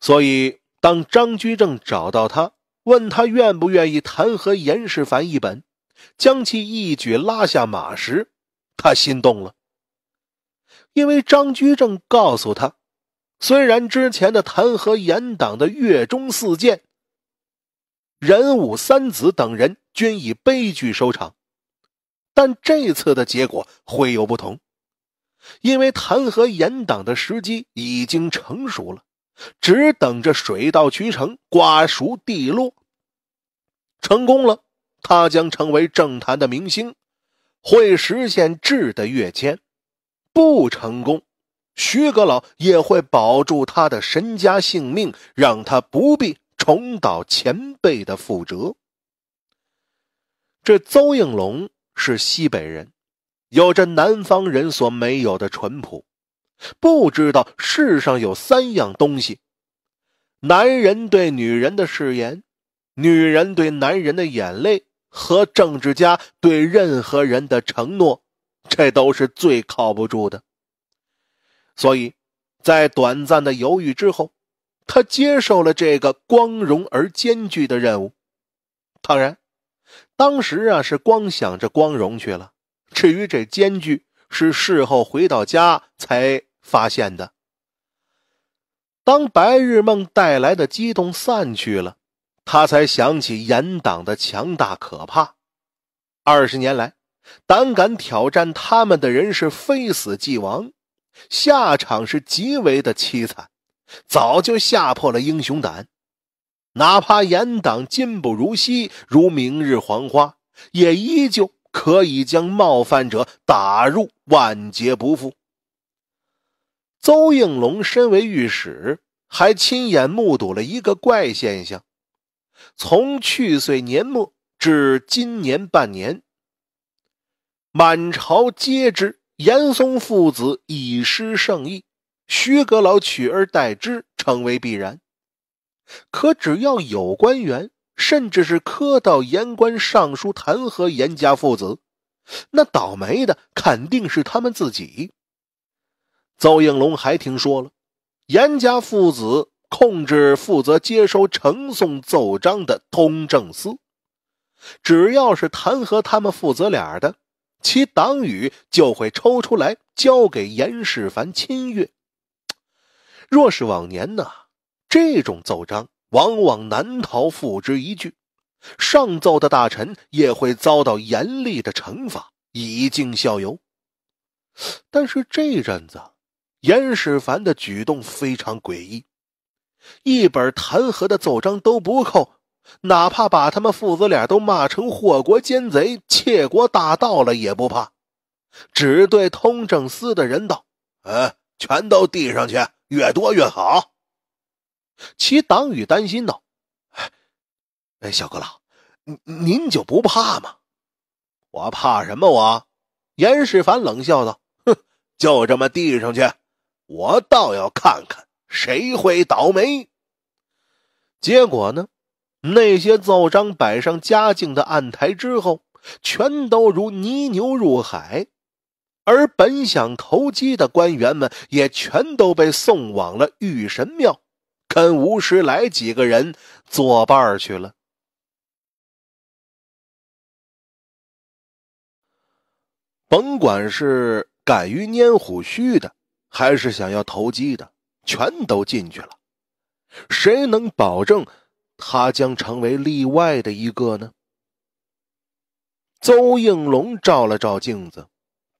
所以，当张居正找到他，问他愿不愿意弹劾严世蕃一本。将其一举拉下马时，他心动了，因为张居正告诉他，虽然之前的弹劾严党的岳钟、四谏、任武三子等人均以悲剧收场，但这次的结果会有不同，因为弹劾严党的时机已经成熟了，只等着水到渠成、瓜熟蒂落，成功了。他将成为政坛的明星，会实现质的跃迁。不成功，徐阁老也会保住他的身家性命，让他不必重蹈前辈的覆辙。这邹应龙是西北人，有着南方人所没有的淳朴，不知道世上有三样东西：男人对女人的誓言，女人对男人的眼泪。和政治家对任何人的承诺，这都是最靠不住的。所以，在短暂的犹豫之后，他接受了这个光荣而艰巨的任务。当然，当时啊是光想着光荣去了，至于这艰巨，是事后回到家才发现的。当白日梦带来的激动散去了。他才想起严党的强大可怕，二十年来，胆敢挑战他们的人是非死即亡，下场是极为的凄惨，早就吓破了英雄胆。哪怕严党今不如昔，如明日黄花，也依旧可以将冒犯者打入万劫不复。邹应龙身为御史，还亲眼目睹了一个怪现象。从去岁年末至今年半年，满朝皆知严嵩父子已失圣意，徐阁老取而代之成为必然。可只要有官员，甚至是科道言官、尚书弹劾严家父子，那倒霉的肯定是他们自己。邹应龙还听说了，严家父子。控制负责接收呈送奏章的通政司，只要是弹劾他们父子俩的，其党羽就会抽出来交给严世蕃亲阅。若是往年呢，这种奏章往往难逃付之一炬，上奏的大臣也会遭到严厉的惩罚，以儆效尤。但是这阵子，严世蕃的举动非常诡异。一本弹劾的奏章都不扣，哪怕把他们父子俩都骂成祸国奸贼、窃国大盗了也不怕。只对通政司的人道：“啊，全都递上去，越多越好。”其党羽担心道：“哎，小阁老，您您就不怕吗？”“我怕什么？”我，严世蕃冷笑道：“哼，就这么递上去，我倒要看看。”谁会倒霉？结果呢？那些奏章摆上嘉靖的案台之后，全都如泥牛入海，而本想投机的官员们，也全都被送往了玉神庙，跟吴石来几个人作伴去了。甭管是敢于拈虎须的，还是想要投机的。全都进去了，谁能保证他将成为例外的一个呢？邹应龙照了照镜子，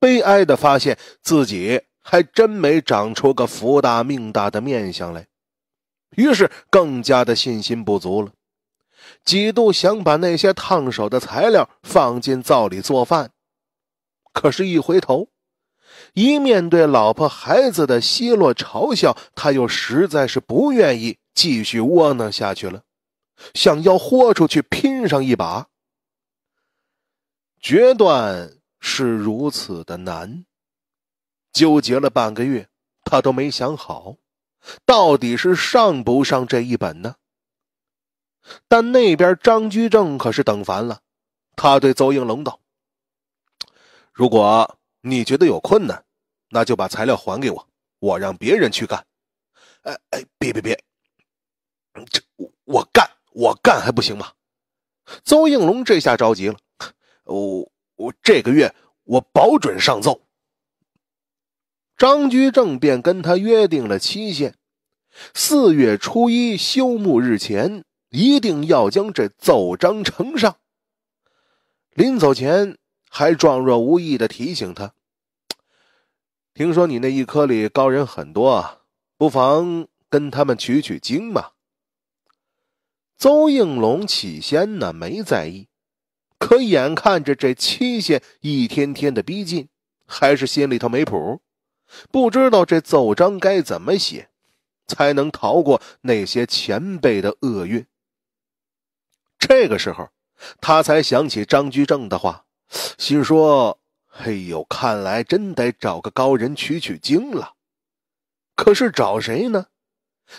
悲哀的发现自己还真没长出个福大命大的面相来，于是更加的信心不足了，几度想把那些烫手的材料放进灶里做饭，可是，一回头。一面对老婆孩子的奚落嘲笑，他又实在是不愿意继续窝囊下去了，想要豁出去拼上一把。决断是如此的难，纠结了半个月，他都没想好，到底是上不上这一本呢？但那边张居正可是等烦了，他对邹应龙道：“如果你觉得有困难。”那就把材料还给我，我让别人去干。哎哎，别别别，这我我干我干还不行吗？邹应龙这下着急了，我我这个月我保准上奏。张居正便跟他约定了期限，四月初一休沐日前一定要将这奏章呈上。临走前还状若无意的提醒他。听说你那一科里高人很多，啊，不妨跟他们取取经嘛。邹应龙起先呢没在意，可眼看着这期限一天天的逼近，还是心里头没谱，不知道这奏章该怎么写，才能逃过那些前辈的厄运。这个时候，他才想起张居正的话，心说。嘿呦，看来真得找个高人取取经了。可是找谁呢？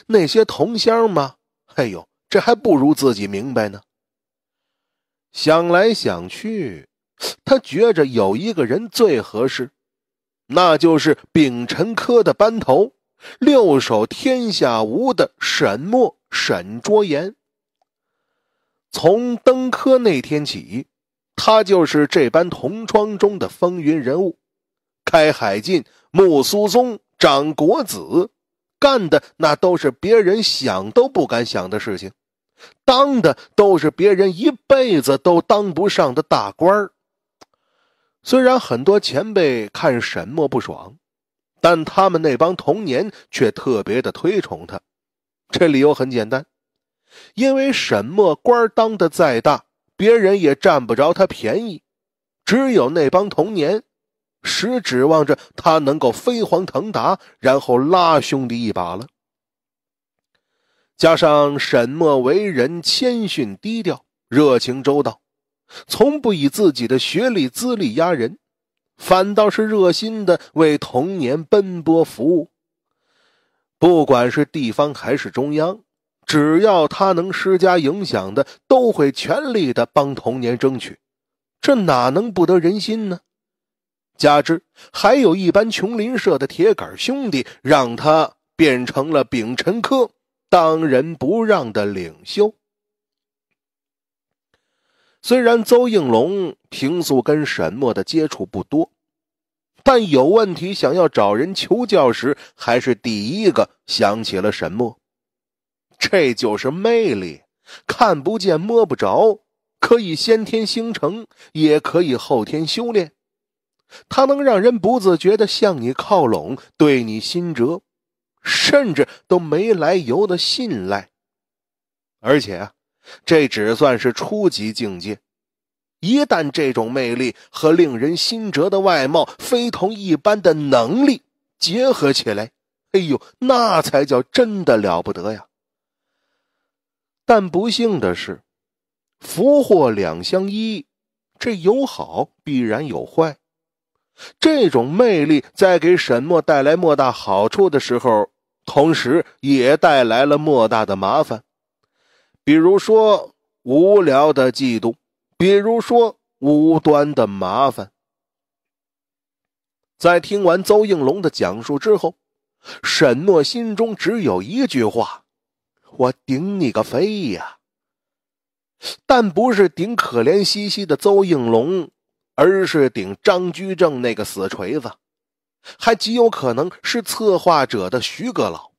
那些同乡吗？嘿呦，这还不如自己明白呢。想来想去，他觉着有一个人最合适，那就是丙辰科的班头、六手天下无的沈墨沈卓言。从登科那天起。他就是这班同窗中的风云人物，开海禁、木苏宗、长国子，干的那都是别人想都不敢想的事情，当的都是别人一辈子都当不上的大官虽然很多前辈看沈默不爽，但他们那帮童年却特别的推崇他。这理由很简单，因为沈默官当的再大。别人也占不着他便宜，只有那帮童年，实指望着他能够飞黄腾达，然后拉兄弟一把了。加上沈墨为人谦逊低调，热情周到，从不以自己的学历资历压人，反倒是热心的为童年奔波服务。不管是地方还是中央。只要他能施加影响的，都会全力的帮童年争取，这哪能不得人心呢？加之还有一班琼林社的铁杆兄弟，让他变成了秉辰科当仁不让的领袖。虽然邹应龙平素跟沈墨的接触不多，但有问题想要找人求教时，还是第一个想起了沈墨。这就是魅力，看不见摸不着，可以先天形成，也可以后天修炼。它能让人不自觉的向你靠拢，对你心折，甚至都没来由的信赖。而且，啊，这只算是初级境界。一旦这种魅力和令人心折的外貌、非同一般的能力结合起来，哎呦，那才叫真的了不得呀！但不幸的是，福祸两相依，这有好必然有坏。这种魅力在给沈默带来莫大好处的时候，同时也带来了莫大的麻烦，比如说无聊的嫉妒，比如说无端的麻烦。在听完邹应龙的讲述之后，沈默心中只有一句话。我顶你个肺呀！但不是顶可怜兮兮的邹应龙，而是顶张居正那个死锤子，还极有可能是策划者的徐阁老。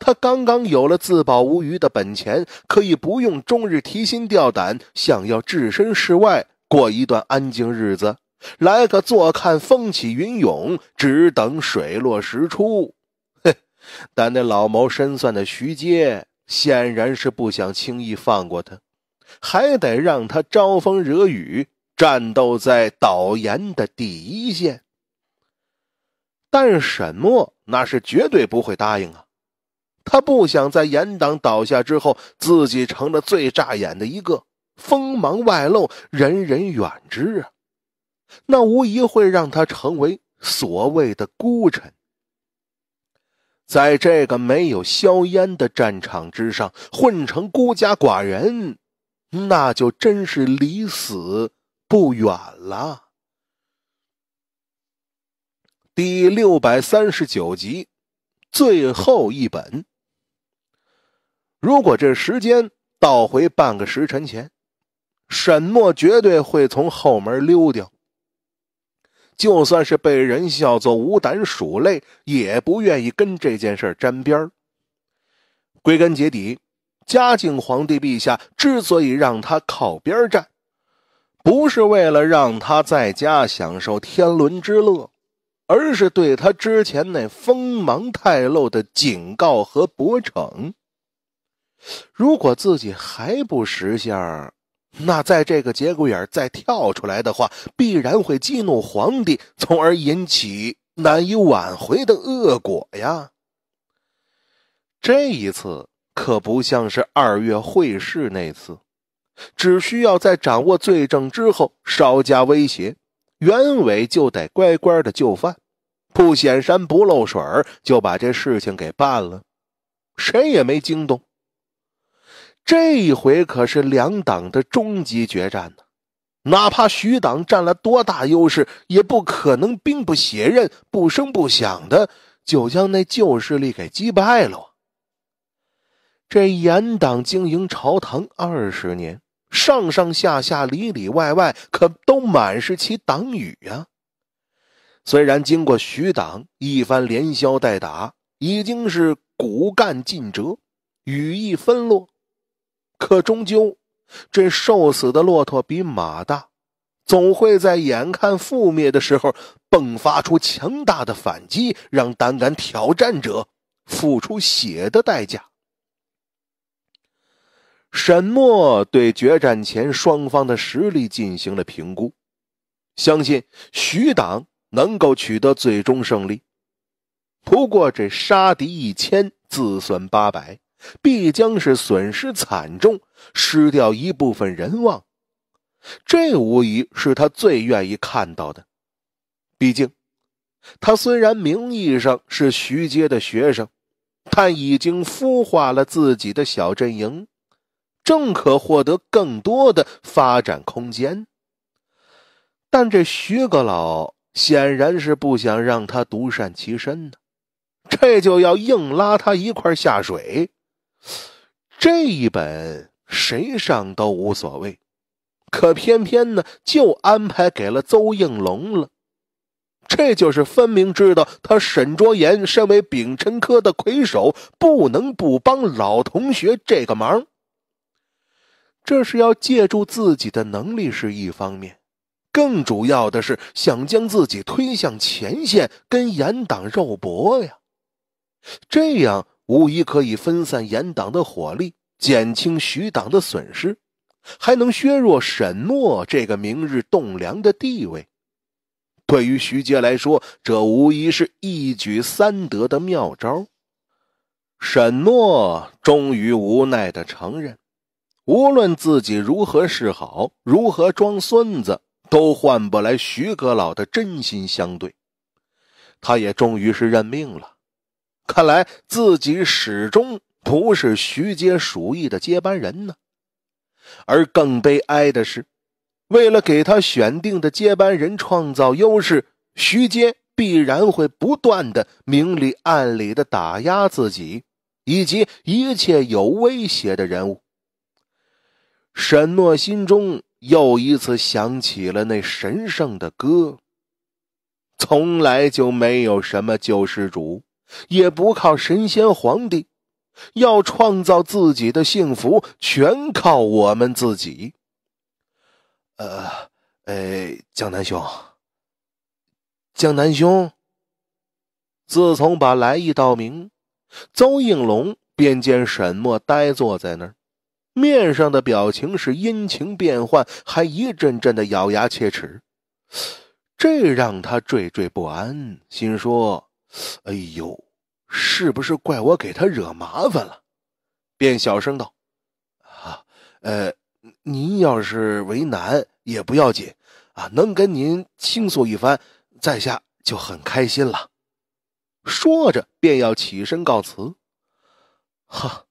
他刚刚有了自保无余的本钱，可以不用终日提心吊胆，想要置身事外过一段安静日子，来个坐看风起云涌，只等水落石出。但那老谋深算的徐阶显然是不想轻易放过他，还得让他招风惹雨，战斗在导言的第一线。但沈默那是绝对不会答应啊！他不想在严党倒下之后，自己成了最炸眼的一个，锋芒外露，人人远之啊！那无疑会让他成为所谓的孤臣。在这个没有硝烟的战场之上混成孤家寡人，那就真是离死不远了。第六百三十九集，最后一本。如果这时间倒回半个时辰前，沈墨绝对会从后门溜掉。就算是被人笑作无胆鼠类，也不愿意跟这件事沾边儿。归根结底，嘉靖皇帝陛下之所以让他靠边站，不是为了让他在家享受天伦之乐，而是对他之前那锋芒太露的警告和驳惩。如果自己还不识相，那在这个节骨眼再跳出来的话，必然会激怒皇帝，从而引起难以挽回的恶果呀。这一次可不像是二月会试那次，只需要在掌握罪证之后稍加威胁，原委就得乖乖的就范，不显山不露水就把这事情给办了，谁也没惊动。这回可是两党的终极决战呢，哪怕徐党占了多大优势，也不可能兵不血刃、不声不响的就将那旧势力给击败了这严党经营朝堂二十年，上上下下、里里外外，可都满是其党羽呀。虽然经过徐党一番连消带打，已经是骨干尽折，羽翼纷落。可终究，这瘦死的骆驼比马大，总会在眼看覆灭的时候迸发出强大的反击，让胆敢挑战者付出血的代价。沈墨对决战前双方的实力进行了评估，相信徐党能够取得最终胜利。不过，这杀敌一千，自损八百。必将是损失惨重，失掉一部分人望。这无疑是他最愿意看到的。毕竟，他虽然名义上是徐阶的学生，但已经孵化了自己的小阵营，正可获得更多的发展空间。但这徐阁老显然是不想让他独善其身呢，这就要硬拉他一块下水。这一本谁上都无所谓，可偏偏呢，就安排给了邹应龙了。这就是分明知道他沈卓言身为丙辰科的魁首，不能不帮老同学这个忙。这是要借助自己的能力是一方面，更主要的是想将自己推向前线，跟严党肉搏呀。这样。无疑可以分散严党的火力，减轻徐党的损失，还能削弱沈诺这个明日栋梁的地位。对于徐阶来说，这无疑是一举三得的妙招。沈诺终于无奈的承认，无论自己如何示好，如何装孙子，都换不来徐阁老的真心相对。他也终于是认命了。看来自己始终不是徐阶鼠疫的接班人呢，而更悲哀的是，为了给他选定的接班人创造优势，徐阶必然会不断的明里暗里的打压自己以及一切有威胁的人物。沈诺心中又一次想起了那神圣的歌，从来就没有什么救世主。也不靠神仙皇帝，要创造自己的幸福，全靠我们自己。呃，哎，江南兄，江南兄，自从把来意道明，邹应龙便见沈墨呆坐在那儿，面上的表情是阴晴变幻，还一阵阵的咬牙切齿，这让他惴惴不安心，说：“哎呦。”是不是怪我给他惹麻烦了？便小声道：“啊，呃，您要是为难也不要紧，啊，能跟您倾诉一番，在下就很开心了。”说着便要起身告辞。哈，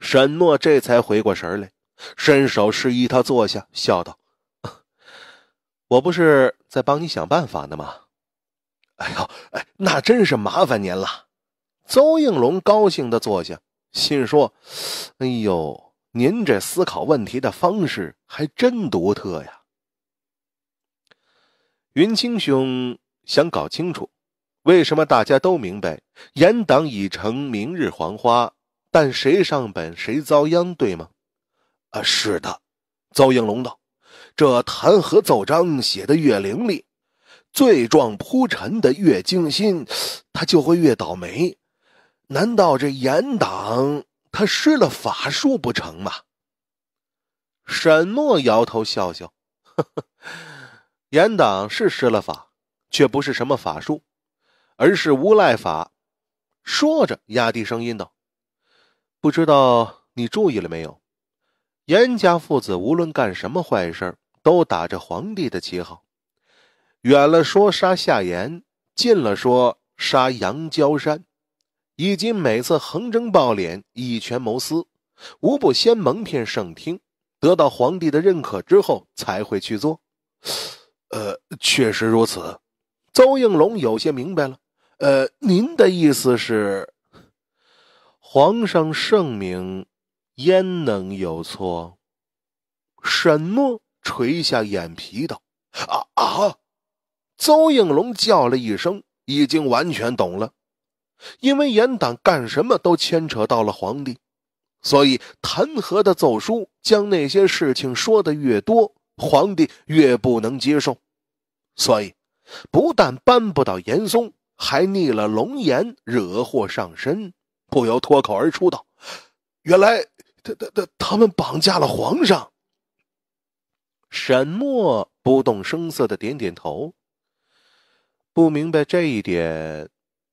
沈诺这才回过神来，伸手示意他坐下，笑道：“我不是在帮你想办法呢吗？”哎呦，哎，那真是麻烦您了。邹应龙高兴的坐下，心说：“哎呦，您这思考问题的方式还真独特呀。”云清兄想搞清楚，为什么大家都明白“严党已成明日黄花”，但谁上本谁遭殃，对吗？啊，是的。邹应龙道：“这弹劾奏章写的越凌厉。”罪状铺陈的越精心，他就会越倒霉。难道这严党他施了法术不成吗？沈诺摇头笑笑，严党是施了法，却不是什么法术，而是无赖法。说着，压低声音道：“不知道你注意了没有？严家父子无论干什么坏事，都打着皇帝的旗号。”远了说杀夏言，近了说杀杨娇山，以及每次横征暴敛、以权谋私，无不先蒙骗圣听，得到皇帝的认可之后才会去做。呃，确实如此。邹应龙有些明白了。呃，您的意思是，皇上圣明，焉能有错？沈墨垂下眼皮道：“啊啊！”邹应龙叫了一声，已经完全懂了，因为严党干什么都牵扯到了皇帝，所以弹劾的奏疏将那些事情说的越多，皇帝越不能接受，所以不但扳不到严嵩，还逆了龙颜，惹祸上身，不由脱口而出道：“原来他他他他们绑架了皇上。”沈墨不动声色的点点头。不明白这一点，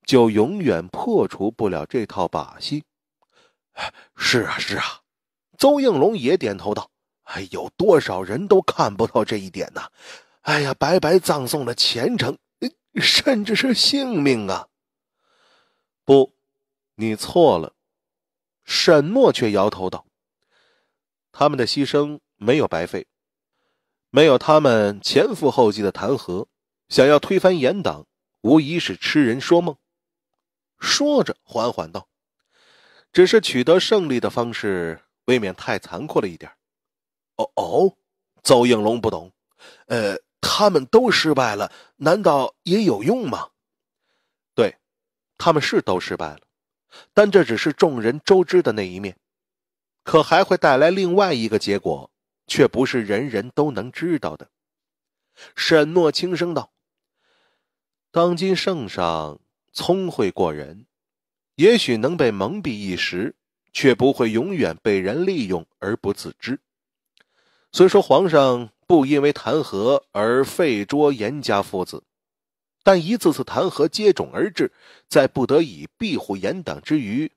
就永远破除不了这套把戏。是啊，是啊，邹应龙也点头道：“哎，有多少人都看不到这一点呢？哎呀，白白葬送了前程，甚至是性命啊！”不，你错了，沈墨却摇头道：“他们的牺牲没有白费，没有他们前赴后继的弹劾。”想要推翻严党，无疑是痴人说梦。说着，缓缓道：“只是取得胜利的方式，未免太残酷了一点。”“哦哦，邹应龙不懂。”“呃，他们都失败了，难道也有用吗？”“对，他们是都失败了，但这只是众人周知的那一面，可还会带来另外一个结果，却不是人人都能知道的。”沈诺轻声道。当今圣上聪慧过人，也许能被蒙蔽一时，却不会永远被人利用而不自知。虽说皇上不因为弹劾而废捉严家父子，但一次次弹劾接踵而至，在不得已庇护严党之余，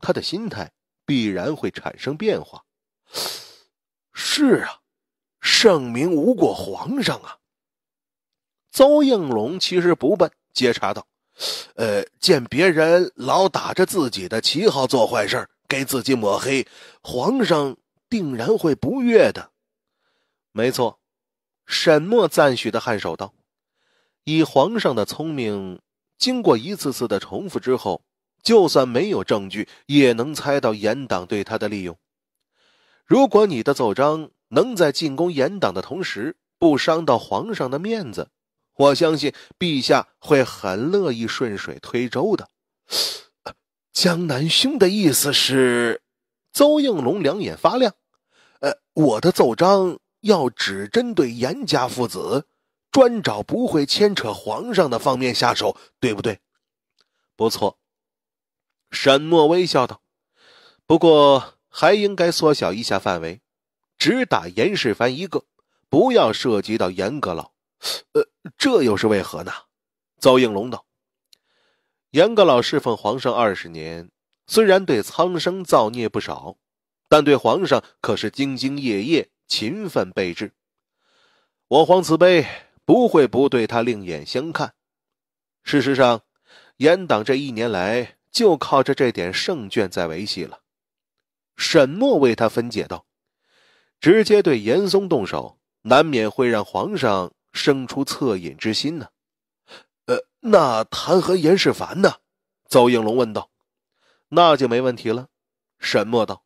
他的心态必然会产生变化。是啊，圣明无过皇上啊。邹应龙其实不笨，接茬道：“呃，见别人老打着自己的旗号做坏事，给自己抹黑，皇上定然会不悦的。”没错，沈墨赞许的颔首道：“以皇上的聪明，经过一次次的重复之后，就算没有证据，也能猜到严党对他的利用。如果你的奏章能在进攻严党的同时，不伤到皇上的面子。”我相信陛下会很乐意顺水推舟的。江南兄的意思是，邹应龙两眼发亮。呃，我的奏章要只针对严家父子，专找不会牵扯皇上的方面下手，对不对？不错。沈诺微笑道：“不过还应该缩小一下范围，只打严世蕃一个，不要涉及到严阁老。”呃。这又是为何呢？邹应龙道：“严阁老侍奉皇上二十年，虽然对苍生造孽不少，但对皇上可是兢兢业业、勤奋备至。我皇慈悲，不会不对他另眼相看。事实上，严党这一年来就靠着这点圣眷在维系了。”沈默为他分解道：“直接对严嵩动手，难免会让皇上……”生出恻隐之心呢？呃，那弹劾严世蕃呢？邹应龙问道。那就没问题了，沈默道。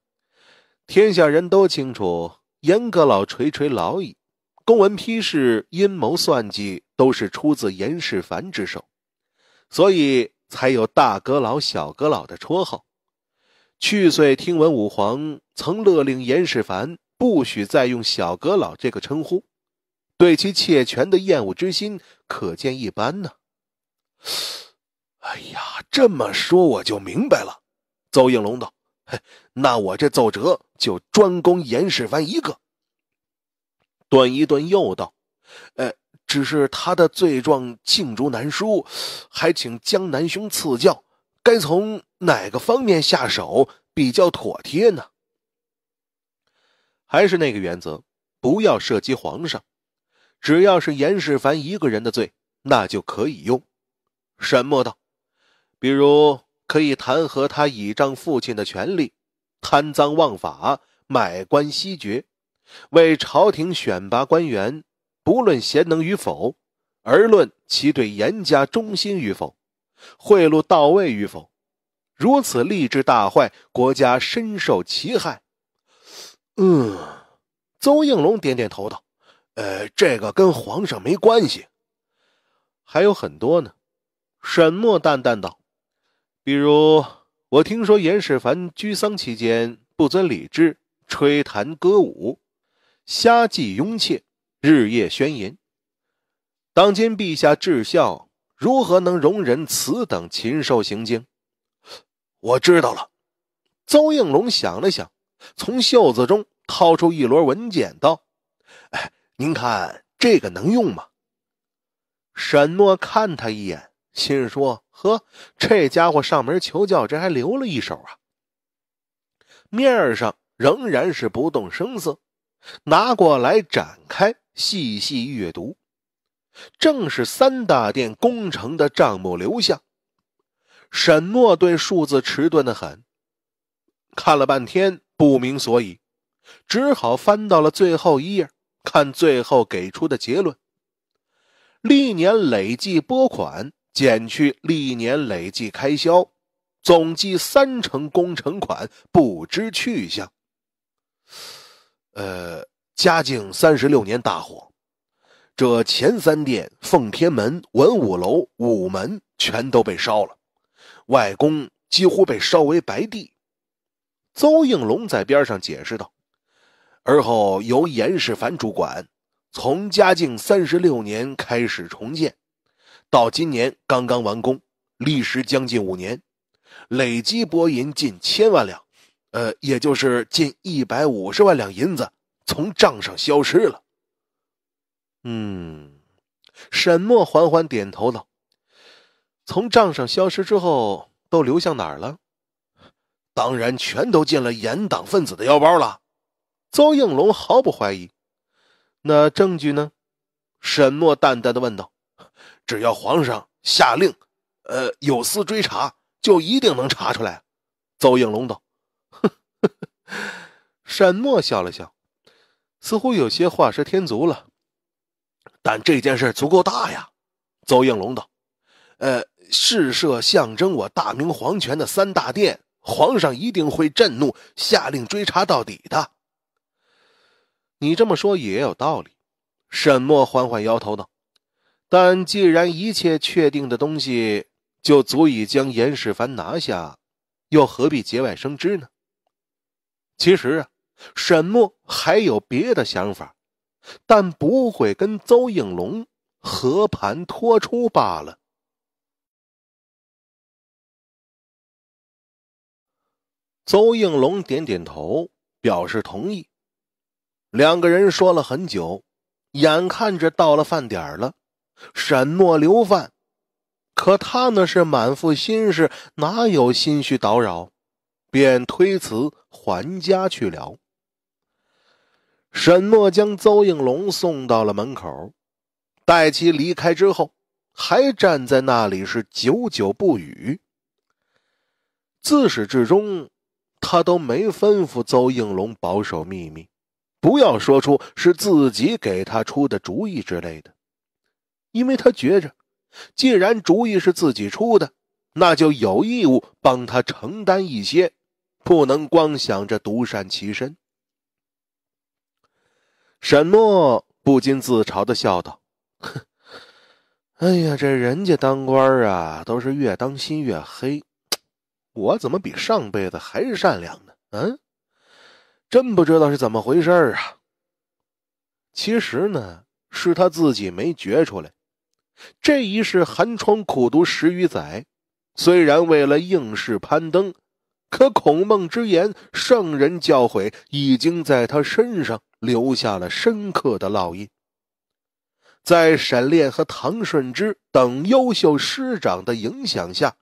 天下人都清楚，严阁老垂垂老矣，公文批示、阴谋算计都是出自严世蕃之手，所以才有大阁老、小阁老的绰号。去岁听闻武皇曾勒令严世蕃不许再用小阁老这个称呼。对其窃权的厌恶之心可见一斑呢。哎呀，这么说我就明白了。邹应龙道：“那我这奏折就专攻严世蕃一个。”段一顿又道：“呃，只是他的罪状罄竹难书，还请江南兄赐教，该从哪个方面下手比较妥帖呢？”还是那个原则，不要涉及皇上。只要是严世蕃一个人的罪，那就可以用。沈默道：“比如可以弹劾他倚仗父亲的权力，贪赃枉法，买官惜爵，为朝廷选拔官员，不论贤能与否，而论其对严家忠心与否，贿赂到位与否，如此吏治大坏，国家深受其害。”嗯，邹应龙点点头道。呃，这个跟皇上没关系，还有很多呢。沈墨淡淡道：“比如，我听说严世蕃居丧期间不遵礼制，吹弹歌舞，瞎妓拥妾，日夜喧淫。当今陛下至孝，如何能容忍此等禽兽行径？”我知道了。邹应龙想了想，从袖子中掏出一摞文件，道。您看这个能用吗？沈诺看他一眼，心说：“呵，这家伙上门求教，这还留了一手啊。”面上仍然是不动声色，拿过来展开细细阅读，正是三大殿工程的账目流向。沈诺对数字迟钝的很，看了半天不明所以，只好翻到了最后一页。看最后给出的结论：历年累计拨款减去历年累计开销，总计三成工程款不知去向。呃，嘉靖三十六年大火，这前三殿、奉天门、文武楼、午门全都被烧了，外宫几乎被烧为白地。邹应龙在边上解释道。而后由严世蕃主管，从嘉靖三十六年开始重建，到今年刚刚完工，历时将近五年，累计拨银近千万两，呃，也就是近一百五十万两银子从账上消失了。嗯，沈墨缓缓点头道：“从账上消失之后，都流向哪儿了？当然，全都进了严党分子的腰包了。”邹应龙毫不怀疑，那证据呢？沈默淡淡的问道：“只要皇上下令，呃，有司追查，就一定能查出来。”邹应龙道：“呵呵。”沈默笑了笑，似乎有些画蛇添足了。但这件事足够大呀，邹应龙道：“呃，试射象征我大明皇权的三大殿，皇上一定会震怒，下令追查到底的。”你这么说也有道理，沈墨缓缓摇头道：“但既然一切确定的东西就足以将严世蕃拿下，又何必节外生枝呢？”其实啊，沈墨还有别的想法，但不会跟邹应龙和盘托出罢了。邹应龙点点头，表示同意。两个人说了很久，眼看着到了饭点了，沈诺留饭，可他呢是满腹心事，哪有心虚叨扰，便推辞还家去了。沈诺将邹应龙送到了门口，待其离开之后，还站在那里是久久不语。自始至终，他都没吩咐邹应龙保守秘密。不要说出是自己给他出的主意之类的，因为他觉着，既然主意是自己出的，那就有义务帮他承担一些，不能光想着独善其身。沈墨不禁自嘲的笑道：“哼，哎呀，这人家当官啊，都是越当心越黑，我怎么比上辈子还善良呢？”嗯。真不知道是怎么回事啊！其实呢，是他自己没觉出来。这一世寒窗苦读十余载，虽然为了应试攀登，可孔孟之言、圣人教诲已经在他身上留下了深刻的烙印。在沈炼和唐顺之等优秀师长的影响下，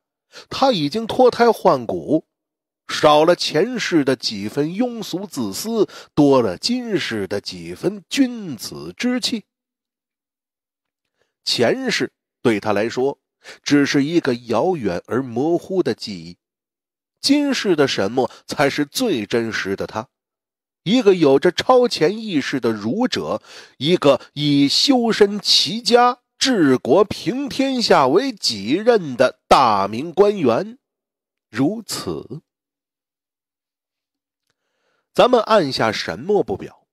他已经脱胎换骨。少了前世的几分庸俗自私，多了今世的几分君子之气。前世对他来说，只是一个遥远而模糊的记忆；今世的什么才是最真实的他？一个有着超前意识的儒者，一个以修身齐家、治国平天下为己任的大明官员，如此。咱们按下沈墨不表，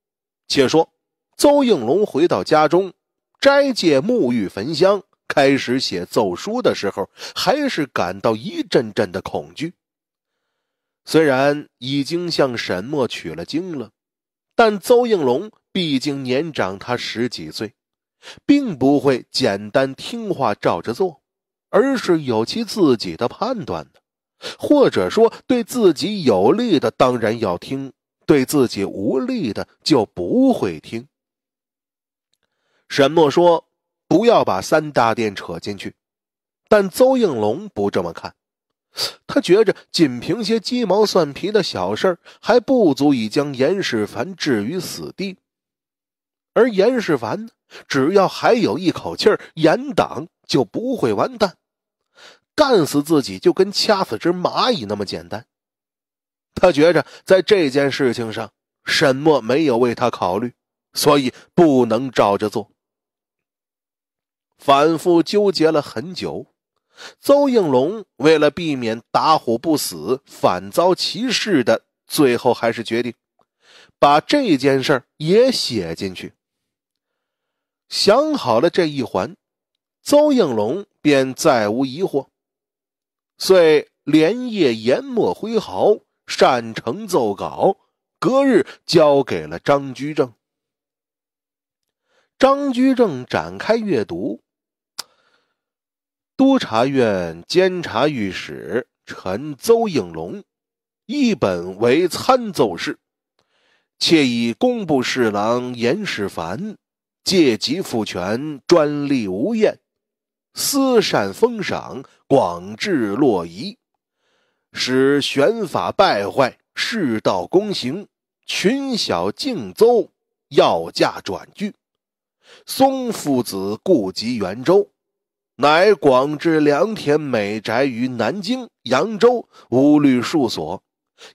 且说，邹应龙回到家中，斋戒、沐浴、焚香，开始写奏书的时候，还是感到一阵阵的恐惧。虽然已经向沈墨取了经了，但邹应龙毕竟年长他十几岁，并不会简单听话照着做，而是有其自己的判断的，或者说对自己有利的，当然要听。对自己无力的就不会听。沈墨说：“不要把三大殿扯进去。”但邹应龙不这么看，他觉着仅凭些鸡毛蒜皮的小事儿还不足以将严世蕃置于死地。而严世蕃只要还有一口气儿，严党就不会完蛋，干死自己就跟掐死只蚂蚁那么简单。他觉着在这件事情上，沈墨没有为他考虑，所以不能照着做。反复纠结了很久，邹应龙为了避免打虎不死反遭歧视的，最后还是决定把这件事儿也写进去。想好了这一环，邹应龙便再无疑惑，遂连夜研墨挥毫。擅成奏稿，隔日交给了张居正。张居正展开阅读。督察院监察御史陈邹应龙，一本为参奏事，且以工部侍郎严世蕃借机复权，专利无厌，私善封赏，广置洛仪。使玄法败坏，世道公行，群小竞邹，要价转剧。松父子故及袁州，乃广置良田美宅于南京、扬州，无虑数所，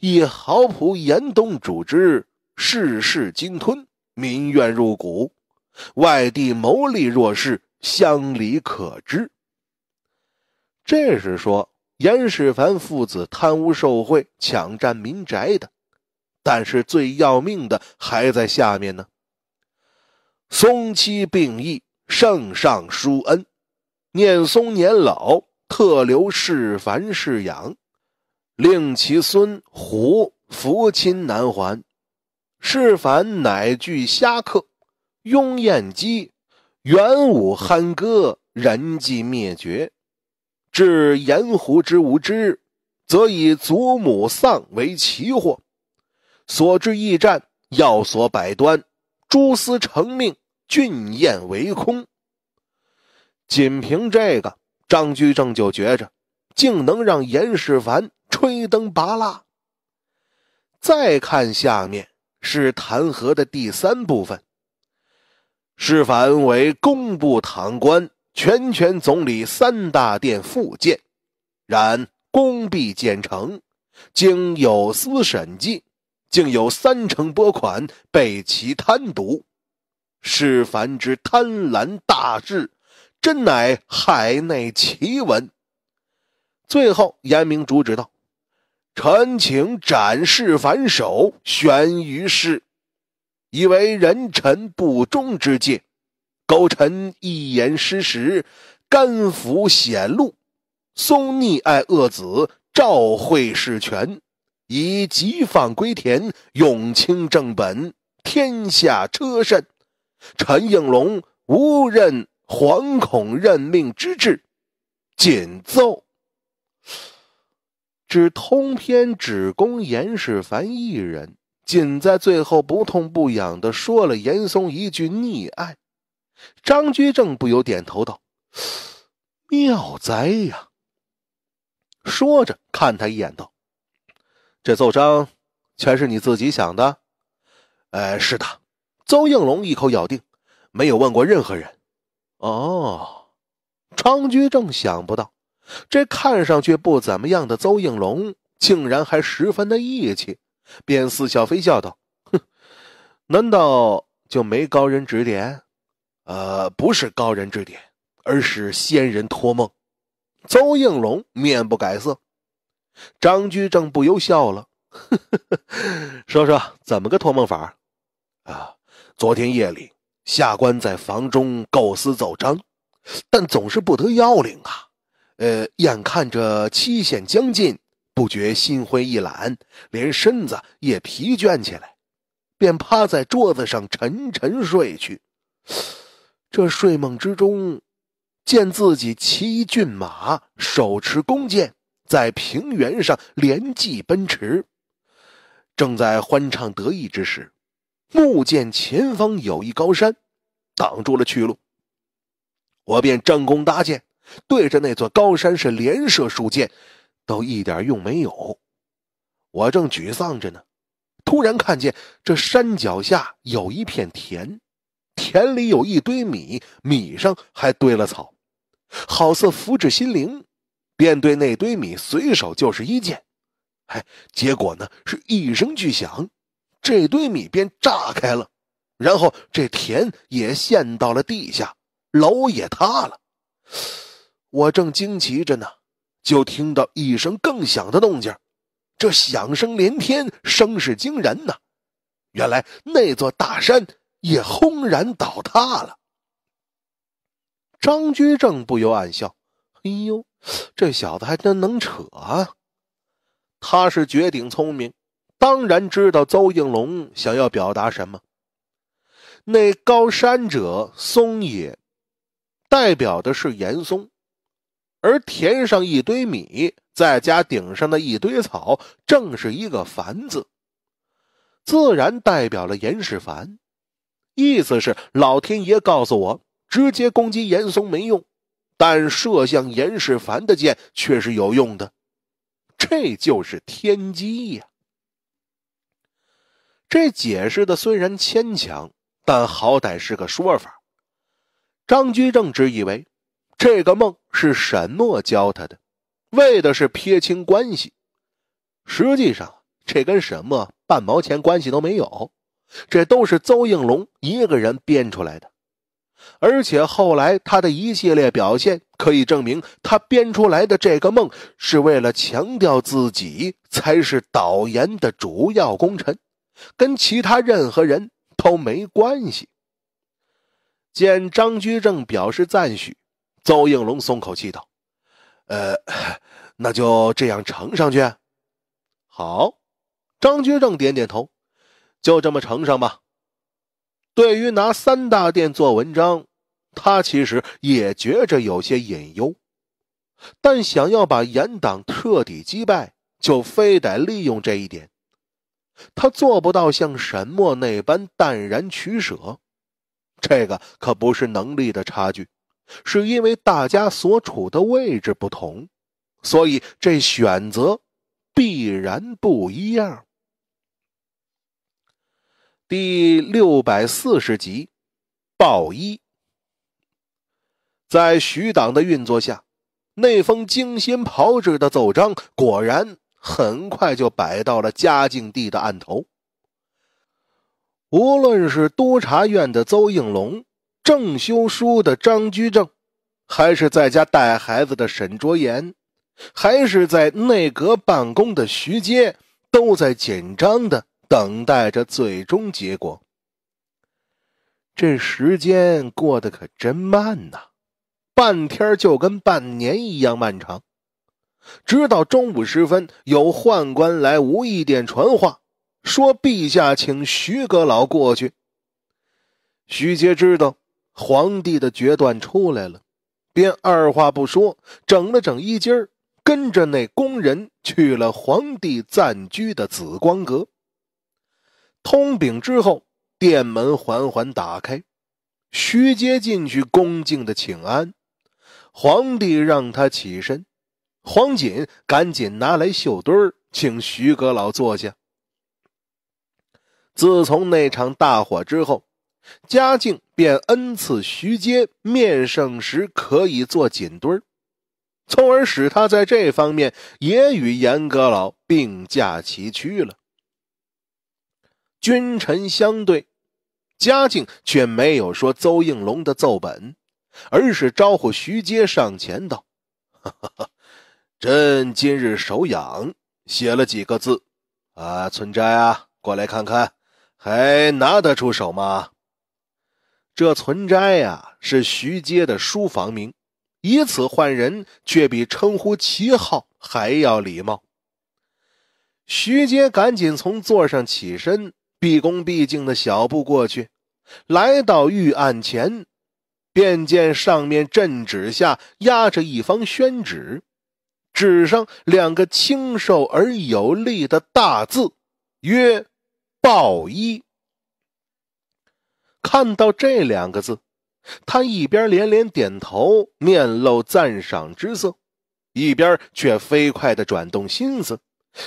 以豪仆严冬主之，世事鲸吞，民怨入骨。外地谋利若是，乡里可知。这是说。严世蕃父子贪污受贿、抢占民宅的，但是最要命的还在下面呢。松妻病疫，圣上殊恩，念松年老，特留世蕃侍养，令其孙胡扶亲南还。世凡乃具虾客，拥彦姬，元武酣歌，人迹灭绝。至盐湖之无知，则以祖母丧为奇货；所至驿站，要所百端，蛛丝成命，俊彦为空。仅凭这个，张居正就觉着，竟能让严世蕃吹灯拔蜡。再看下面，是弹劾的第三部分。世蕃为工部堂官。全权总理三大殿复建，然工必建成，经有司审计，竟有三成拨款被其贪渎，是凡之贪婪大志，真乃海内奇闻。最后严明主旨道：“臣请展示反手悬于世，以为人臣不忠之戒。”勾臣一言失实，甘服显露。松溺爱恶子，赵惠事权，以急放归田。永清正本，天下车甚。陈应龙无任惶恐，任命之志。谨奏。只通篇只供严世蕃一人，仅在最后不痛不痒的说了严嵩一句溺爱。张居正不由点头道：“妙哉呀！”说着看他一眼道：“这奏章全是你自己想的？”“呃，是的。”邹应龙一口咬定，没有问过任何人。“哦。”张居正想不到，这看上去不怎么样的邹应龙，竟然还十分的义气，便似笑非笑道：“哼，难道就没高人指点？”呃，不是高人指点，而是仙人托梦。邹应龙面不改色，张居正不由笑了。说说怎么个托梦法？啊，昨天夜里，下官在房中构思奏章，但总是不得要领啊。呃，眼看着期限将近，不觉心灰意懒，连身子也疲倦起来，便趴在桌子上沉沉睡去。这睡梦之中，见自己骑一骏马，手持弓箭，在平原上连骑奔驰。正在欢畅得意之时，目见前方有一高山，挡住了去路。我便正弓搭箭，对着那座高山是连射数箭，都一点用没有。我正沮丧着呢，突然看见这山脚下有一片田。田里有一堆米，米上还堆了草，好似福至心灵，便对那堆米随手就是一剑，哎，结果呢是一声巨响，这堆米便炸开了，然后这田也陷到了地下，楼也塌了。我正惊奇着呢，就听到一声更响的动静，这响声连天，声势惊人呐！原来那座大山。也轰然倒塌了。张居正不由暗笑：“嘿呦，这小子还真能扯啊！”他是绝顶聪明，当然知道邹应龙想要表达什么。那高山者松也，代表的是严嵩，而填上一堆米，再加顶上的一堆草，正是一个“凡”字，自然代表了严世蕃。意思是老天爷告诉我，直接攻击严嵩没用，但射向严世蕃的箭却是有用的，这就是天机呀。这解释的虽然牵强，但好歹是个说法。张居正只以为这个梦是沈诺教他的，为的是撇清关系，实际上这跟沈么半毛钱关系都没有。这都是邹应龙一个人编出来的，而且后来他的一系列表现可以证明，他编出来的这个梦是为了强调自己才是导言的主要功臣，跟其他任何人都没关系。见张居正表示赞许，邹应龙松口气道：“呃，那就这样呈上去。”好，张居正点点头。就这么呈上吧。对于拿三大殿做文章，他其实也觉着有些隐忧，但想要把严党彻底击败，就非得利用这一点。他做不到像沈墨那般淡然取舍，这个可不是能力的差距，是因为大家所处的位置不同，所以这选择必然不一样。第六百四十集，报一。在徐党的运作下，那封精心炮制的奏章果然很快就摆到了嘉靖帝的案头。无论是督察院的邹应龙、正修书的张居正，还是在家带孩子的沈卓言，还是在内阁办公的徐阶，都在紧张的。等待着最终结果。这时间过得可真慢呐，半天就跟半年一样漫长。直到中午时分，有宦官来无义殿传话，说陛下请徐阁老过去。徐杰知道皇帝的决断出来了，便二话不说，整了整衣襟儿，跟着那宫人去了皇帝暂居的紫光阁。通禀之后，殿门缓缓打开，徐阶进去恭敬的请安，皇帝让他起身，黄锦赶紧拿来绣墩儿，请徐阁老坐下。自从那场大火之后，嘉靖便恩赐徐阶面圣时可以做锦墩儿，从而使他在这方面也与严阁老并驾齐驱了。君臣相对，嘉靖却没有说邹应龙的奏本，而是招呼徐阶上前道：“哈哈，朕今日手痒，写了几个字，啊，存斋啊，过来看看，还拿得出手吗？”这存斋呀，是徐阶的书房名，以此换人，却比称呼旗号还要礼貌。徐阶赶紧从座上起身。毕恭毕敬的小步过去，来到御案前，便见上面镇纸下压着一方宣纸，纸上两个清瘦而有力的大字，曰“抱一”。看到这两个字，他一边连连点头，面露赞赏之色，一边却飞快的转动心思。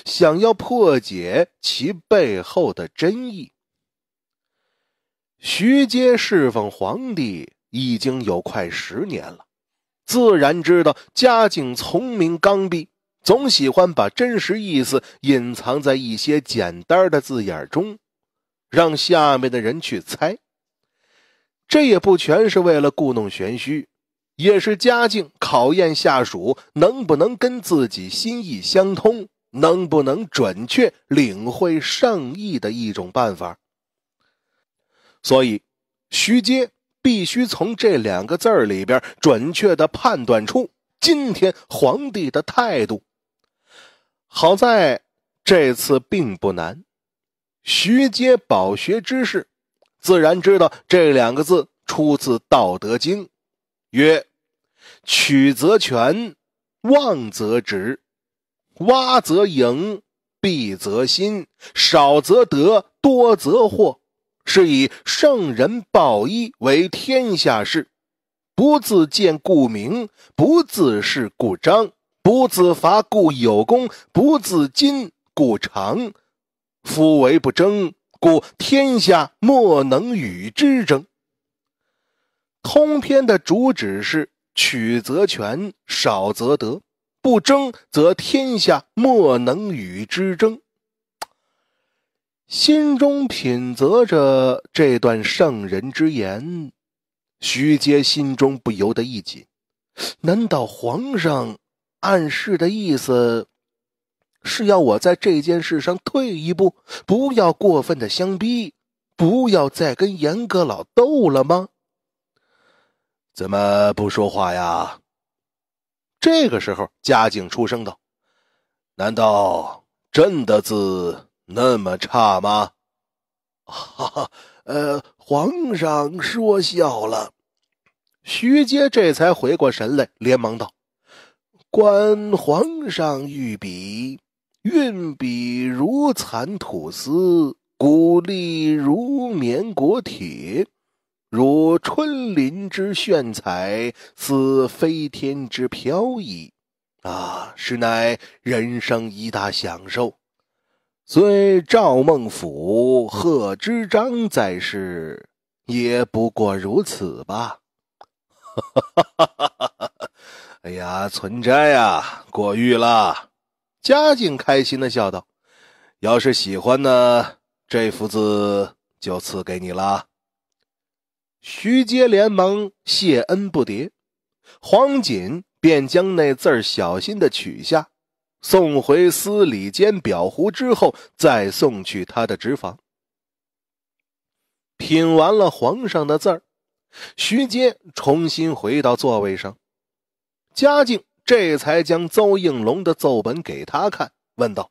想要破解其背后的真意，徐阶侍奉皇帝已经有快十年了，自然知道嘉靖聪明刚愎，总喜欢把真实意思隐藏在一些简单的字眼中，让下面的人去猜。这也不全是为了故弄玄虚，也是嘉靖考验下属能不能跟自己心意相通。能不能准确领会圣意的一种办法。所以，徐阶必须从这两个字儿里边准确的判断出今天皇帝的态度。好在这次并不难，徐阶饱学之士，自然知道这两个字出自《道德经》，曰：“曲则全，枉则直。”挖则盈，闭则新，少则得，多则祸。是以圣人抱一为天下事。不自见，故明；不自是，故彰；不自伐，故有功；不自矜，故长。夫为不争，故天下莫能与之争。通篇的主旨是：取则全，少则得。不争，则天下莫能与之争。心中品咂着这段圣人之言，徐阶心中不由得一紧。难道皇上暗示的意思，是要我在这件事上退一步，不要过分的相逼，不要再跟严阁老斗了吗？怎么不说话呀？这个时候，嘉靖出声道：“难道朕的字那么差吗？”“哈，哈，呃，皇上说笑了。”徐阶这才回过神来，连忙道：“观皇上御笔，运笔如蚕吐丝，骨力如绵裹铁。”如春林之炫彩，似飞天之飘逸，啊，实乃人生一大享受。虽赵孟俯、贺知章在世，也不过如此吧。哈哈哈！哎呀，存斋呀，过誉了。嘉靖开心的笑道：“要是喜欢呢，这幅字就赐给你了。”徐阶连忙谢恩不迭，黄锦便将那字儿小心的取下，送回司礼监裱糊之后，再送去他的职房。品完了皇上的字儿，徐阶重新回到座位上，嘉靖这才将邹应龙的奏本给他看，问道：“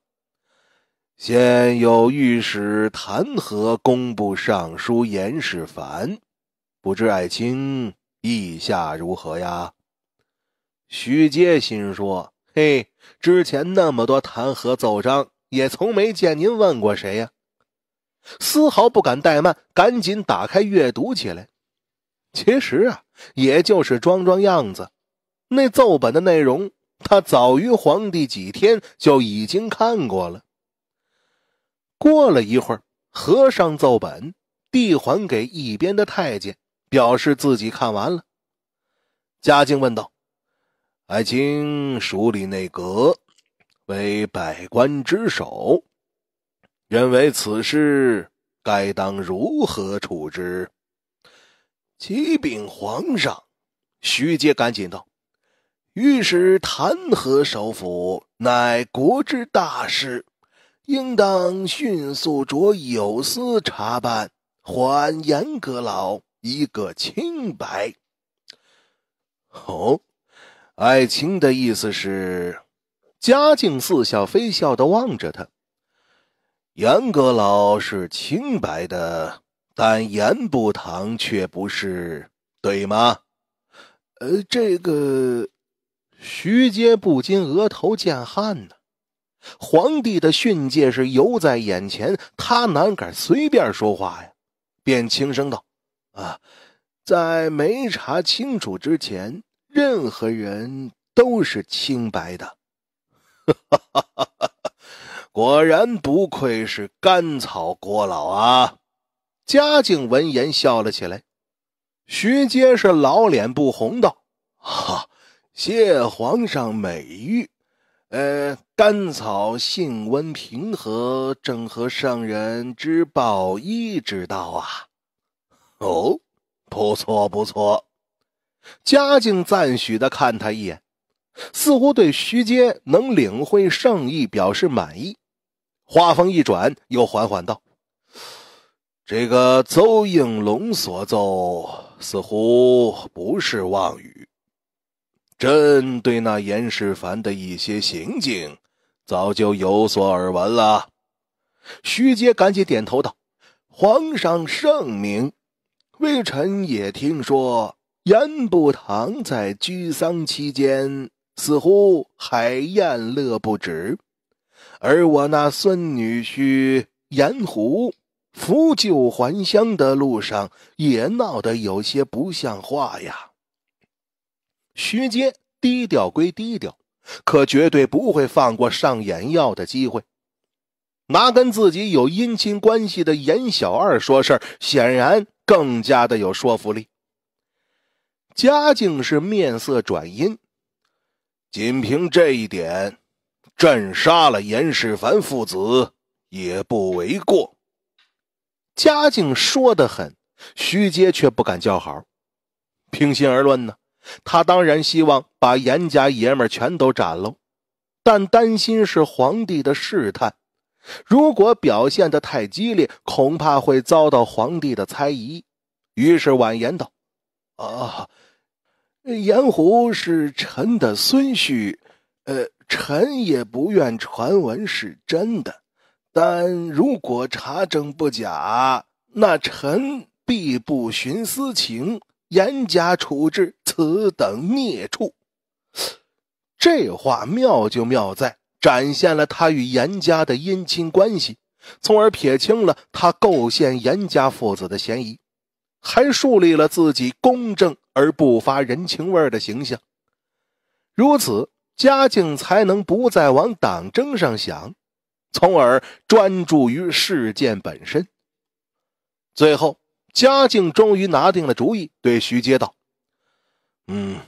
现有御史弹劾工部尚书严世蕃。”不知爱卿意下如何呀？徐阶心说：“嘿，之前那么多弹劾奏章，也从没见您问过谁呀。”丝毫不敢怠慢，赶紧打开阅读起来。其实啊，也就是装装样子。那奏本的内容，他早于皇帝几天就已经看过了。过了一会儿，合上奏本，递还给一边的太监。表示自己看完了。嘉靖问道：“爱卿，署理内阁为百官之首，认为此事该当如何处置？”启禀皇上，徐阶赶紧道：“御史弹劾首辅，乃国之大事，应当迅速着有司查办，缓严阁老。”一个清白哦，爱卿的意思是？嘉靖似笑非笑的望着他。严阁老是清白的，但严部堂却不是，对吗？呃，这个徐阶不禁额头见汗呢。皇帝的训诫是犹在眼前，他哪敢随便说话呀？便轻声道。啊，在没查清楚之前，任何人都是清白的。哈哈哈哈哈！果然不愧是甘草郭老啊！嘉靖闻言笑了起来。徐阶是老脸不红道：“哈，谢皇上美誉。呃，甘草性温平和，正合圣人之保医之道啊。”哦，不错不错，嘉靖赞许的看他一眼，似乎对徐阶能领会圣意表示满意。话锋一转，又缓缓道：“这个邹应龙所奏，似乎不是妄语。朕对那严世蕃的一些行径，早就有所耳闻了。”徐阶赶紧点头道：“皇上圣明。”微臣也听说，严不堂在居丧期间似乎还宴乐不止，而我那孙女婿严虎扶柩还乡的路上也闹得有些不像话呀。徐阶低调归低调，可绝对不会放过上眼药的机会，拿跟自己有姻亲关系的严小二说事儿，显然。更加的有说服力。嘉靖是面色转阴，仅凭这一点，朕杀了严世蕃父子也不为过。嘉靖说的很，徐阶却不敢叫好。平心而论呢，他当然希望把严家爷们全都斩喽，但担心是皇帝的试探。如果表现得太激烈，恐怕会遭到皇帝的猜疑。于是婉言道：“啊，盐湖是臣的孙婿，呃，臣也不愿传闻是真的。但如果查证不假，那臣必不徇私情，严加处置此等孽畜。”这话妙就妙在。展现了他与严家的姻亲关系，从而撇清了他构陷严家父子的嫌疑，还树立了自己公正而不乏人情味的形象。如此，嘉靖才能不再往党争上想，从而专注于事件本身。最后，嘉靖终于拿定了主意，对徐阶道：“嗯，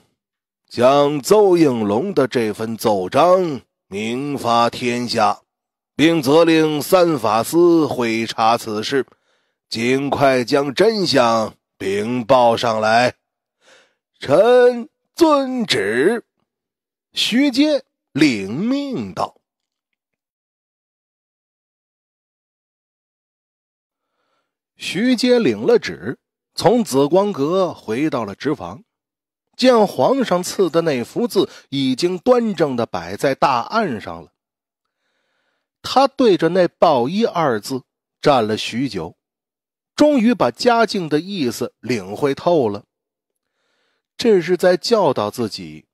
将邹应龙的这份奏章。”明发天下，并责令三法司会查此事，尽快将真相禀报上来。臣遵旨。徐阶领命道。徐阶领了旨，从紫光阁回到了直房。见皇上赐的那幅字已经端正的摆在大案上了，他对着那“报衣”二字站了许久，终于把嘉靖的意思领会透了。这是在教导自己，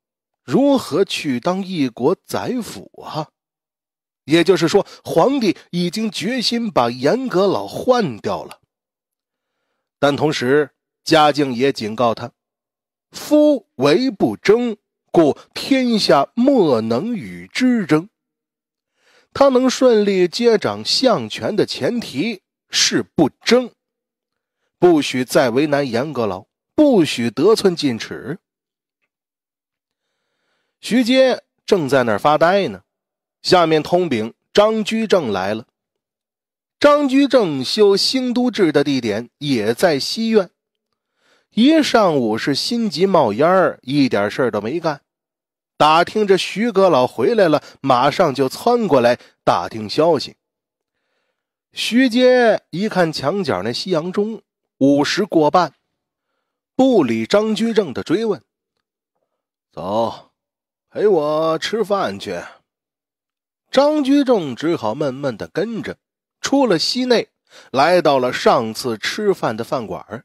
如何去当一国宰辅啊。也就是说，皇帝已经决心把严阁老换掉了，但同时嘉靖也警告他。夫唯不争，故天下莫能与之争。他能顺利接掌相权的前提是不争，不许再为难严阁老，不许得寸进尺。徐阶正在那儿发呆呢，下面通禀：张居正来了。张居正修《兴都制的地点也在西苑，一上午是心急冒烟儿，一点事儿都没干。打听着徐阁老回来了，马上就窜过来打听消息。徐阶一看墙角那夕阳钟，午时过半，不理张居正的追问，走，陪我吃饭去。张居正只好闷闷的跟着，出了西内，来到了上次吃饭的饭馆。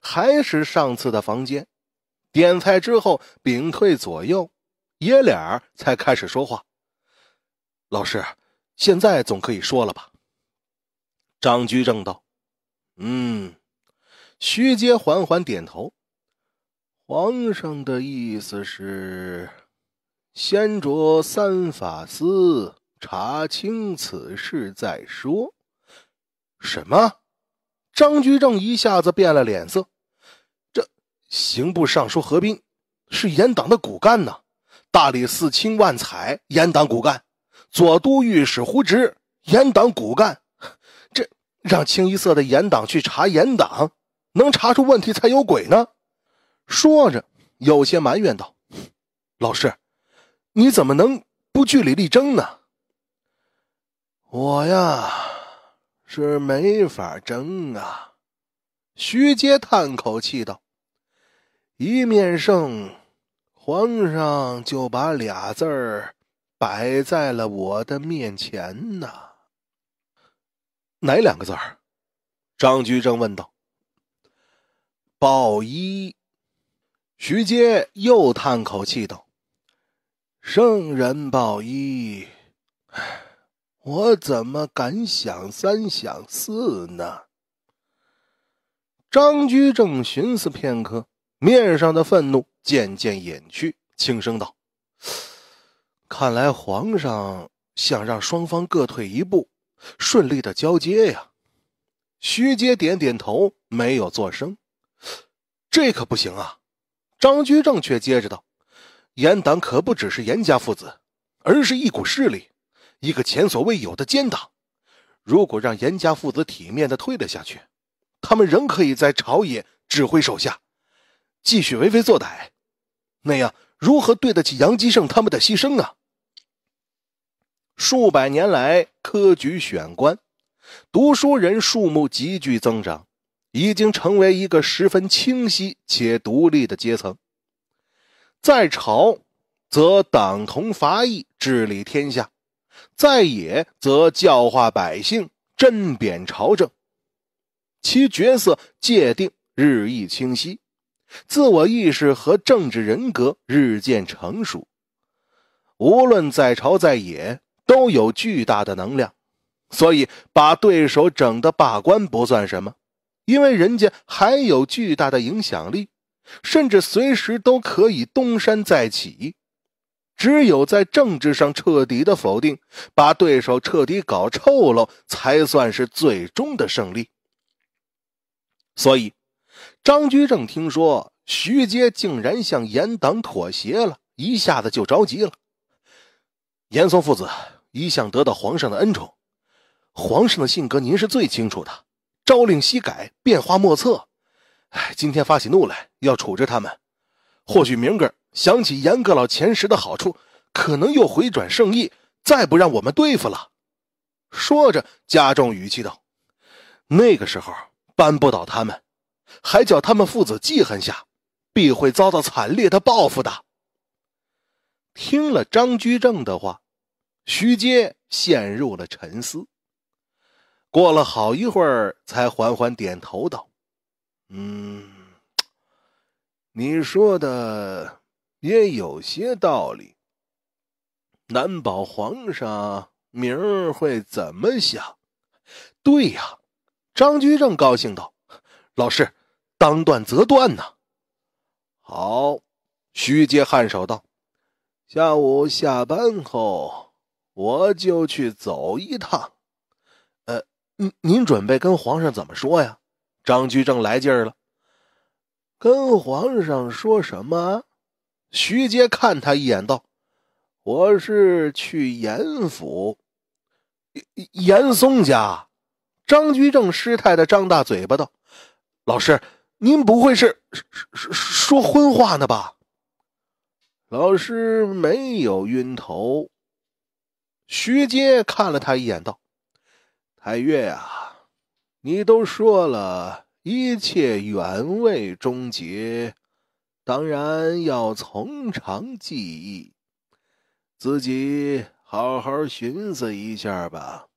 还是上次的房间，点菜之后屏退左右，爷俩才开始说话。老师，现在总可以说了吧？张居正道：“嗯。”徐阶缓缓点头。皇上的意思是，先着三法司查清此事再说。什么？张居正一下子变了脸色。这刑部尚书何斌是严党的骨干呐，大理寺卿万彩严党骨干，左都御史胡直严党骨干。这让清一色的严党去查严党，能查出问题才有鬼呢。说着，有些埋怨道：“老师，你怎么能不据理力争呢？”我呀。是没法争啊，徐阶叹口气道：“一面圣，皇上就把俩字儿摆在了我的面前呢。”哪两个字儿？张居正问道。报一，徐阶又叹口气道：“圣人报一。”唉。”我怎么敢想三想四呢？张居正寻思片刻，面上的愤怒渐渐隐去，轻声道：“看来皇上想让双方各退一步，顺利的交接呀。”徐阶点点头，没有作声。这可不行啊！张居正却接着道：“严党可不只是严家父子，而是一股势力。”一个前所未有的奸党，如果让严家父子体面的退了下去，他们仍可以在朝野指挥手下，继续为非作歹，那样如何对得起杨继盛他们的牺牲啊？数百年来，科举选官，读书人数目急剧增长，已经成为一个十分清晰且独立的阶层，在朝则党同伐异，治理天下。在野则教化百姓、甄贬朝政，其角色界定日益清晰，自我意识和政治人格日渐成熟。无论在朝在野，都有巨大的能量，所以把对手整的罢官不算什么，因为人家还有巨大的影响力，甚至随时都可以东山再起。只有在政治上彻底的否定，把对手彻底搞臭了，才算是最终的胜利。所以，张居正听说徐阶竟然向严党妥协了，一下子就着急了。严嵩父子一向得到皇上的恩宠，皇上的性格您是最清楚的，朝令夕改，变化莫测。哎，今天发起怒来，要处置他们。或许明个想起严阁老前时的好处，可能又回转圣意，再不让我们对付了。说着，加重语气道：“那个时候扳不倒他们，还叫他们父子记恨下，必会遭到惨烈的报复的。”听了张居正的话，徐阶陷入了沉思，过了好一会儿，才缓缓点头道：“嗯。”你说的也有些道理，难保皇上明儿会怎么想。对呀，张居正高兴道：“老师，当断则断呐！”好，徐阶颔首道：“下午下班后，我就去走一趟。呃，您您准备跟皇上怎么说呀？”张居正来劲儿了。跟皇上说什么？徐阶看他一眼，道：“我是去严府，严嵩家。”张居正失态的张大嘴巴，道：“老师，您不会是说说昏话呢吧？”老师没有晕头。徐阶看了他一眼，道：“海月啊，你都说了。”一切远未终结，当然要从长计议。自己好好寻思一下吧。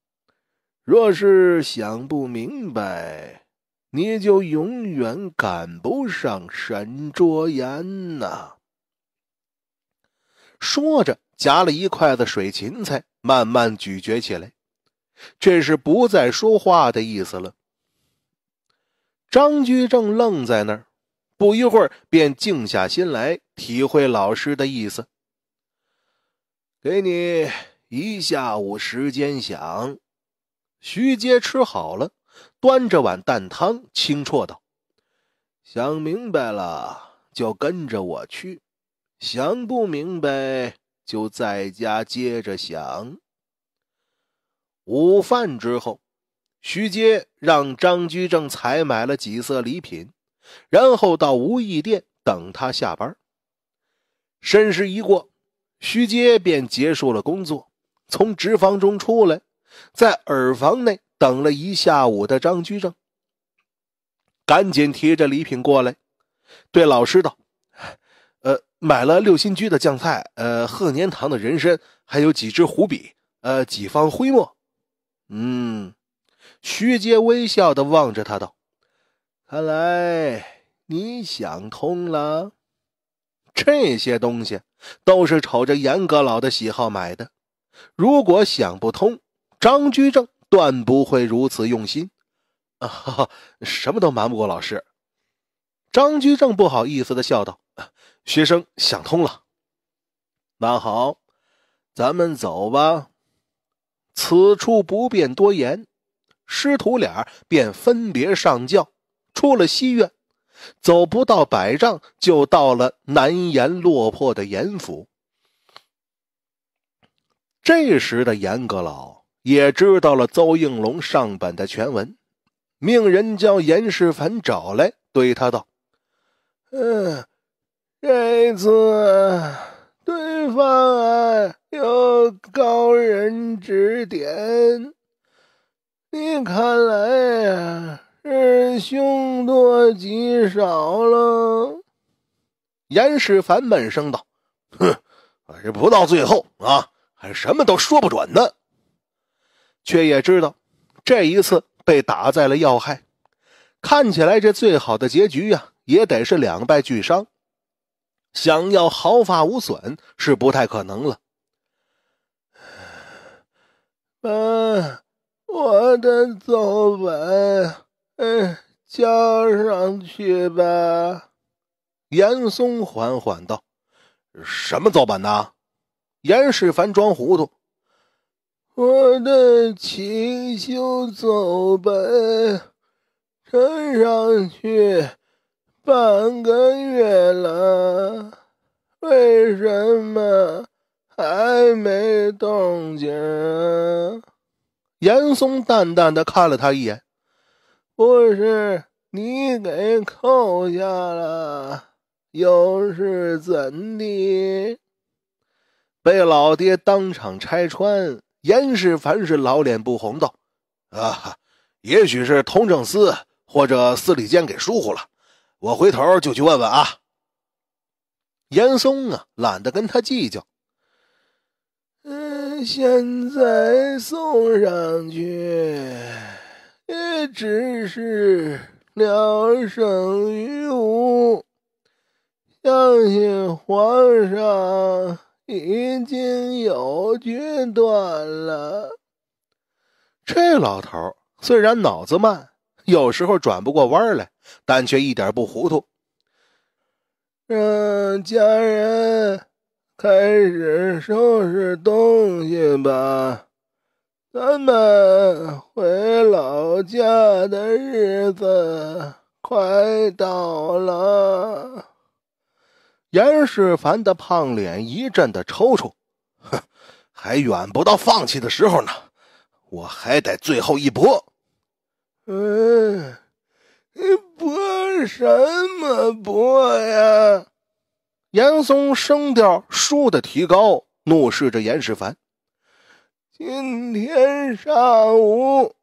若是想不明白，你就永远赶不上沈卓言呐。说着，夹了一筷子水芹菜，慢慢咀嚼起来，这是不再说话的意思了。张居正愣在那儿，不一会儿便静下心来体会老师的意思。给你一下午时间想。徐阶吃好了，端着碗蛋汤，轻啜道：“想明白了就跟着我去，想不明白就在家接着想。”午饭之后。徐阶让张居正采买了几色礼品，然后到无意店等他下班。申时一过，徐阶便结束了工作，从值房中出来，在耳房内等了一下午的张居正，赶紧提着礼品过来，对老师道：“呃，买了六新居的酱菜，呃，鹤年堂的人参，还有几支湖笔，呃，几方徽墨，嗯。”徐阶微笑的望着他道：“看来你想通了。这些东西都是瞅着严阁老的喜好买的。如果想不通，张居正断不会如此用心。”啊哈哈，什么都瞒不过老师。张居正不好意思的笑道：“学生想通了。那好，咱们走吧。此处不便多言。”师徒俩便分别上轿，出了西院，走不到百丈，就到了南颜落魄的严府。这时的严阁老也知道了邹应龙上本的全文，命人叫严世蕃找来，对他道：“嗯，这次对方啊，有高人指点。”你看来是凶多吉少了。严世蕃闷声道：“哼，这不到最后啊，还什么都说不准呢。却也知道这一次被打在了要害，看起来这最好的结局呀，也得是两败俱伤。想要毫发无损是不太可能了。”嗯。我的奏本，嗯，交上去吧。严嵩缓缓道：“什么奏本呢？”严世蕃装糊涂：“我的勤修奏本，呈上去半个月了，为什么还没动静？”严嵩淡淡的看了他一眼，不是你给扣下了，又是怎的？被老爹当场拆穿，严世蕃是老脸不红道：“啊，也许是通政司或者司礼监给疏忽了，我回头就去问问啊。”严嵩啊，懒得跟他计较。现在送上去也只是聊胜于无，相信皇上已经有决断了。这老头虽然脑子慢，有时候转不过弯来，但却一点不糊涂。嗯，家人。开始收拾东西吧，咱们回老家的日子快到了。严世蕃的胖脸一阵的抽搐，哼，还远不到放弃的时候呢，我还得最后一搏。嗯，你搏什么搏呀？严嵩声调倏地提高，怒视着严世蕃：“今天上午，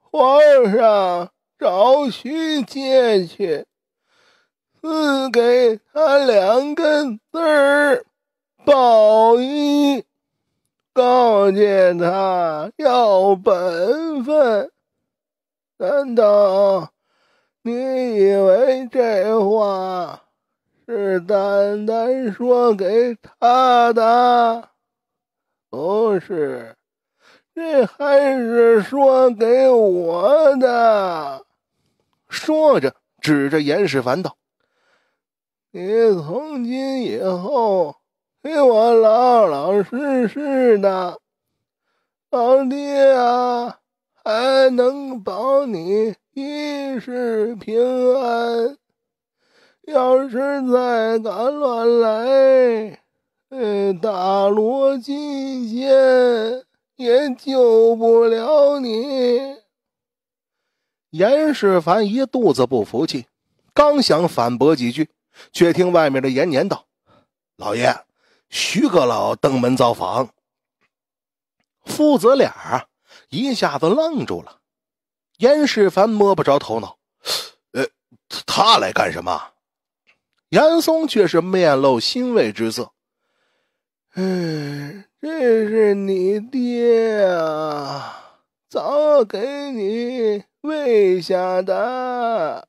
皇上找徐阶去，赐给他两根字儿，宝衣，告诫他要本分。难道你以为这话？”是单单说给他的，不是，这还是说给我的。说着，指着严世蕃道：“你从今以后，给我老老实实的，老爹啊，还能保你一世平安。”要是再敢乱来，呃，大罗金仙也救不了你。严世凡一肚子不服气，刚想反驳几句，却听外面的严年道：“老爷，徐阁老登门造访。”父子俩一下子愣住了。严世凡摸不着头脑，呃，他来干什么？严嵩却是面露欣慰之色，哎，这是你爹啊，早给你喂下的。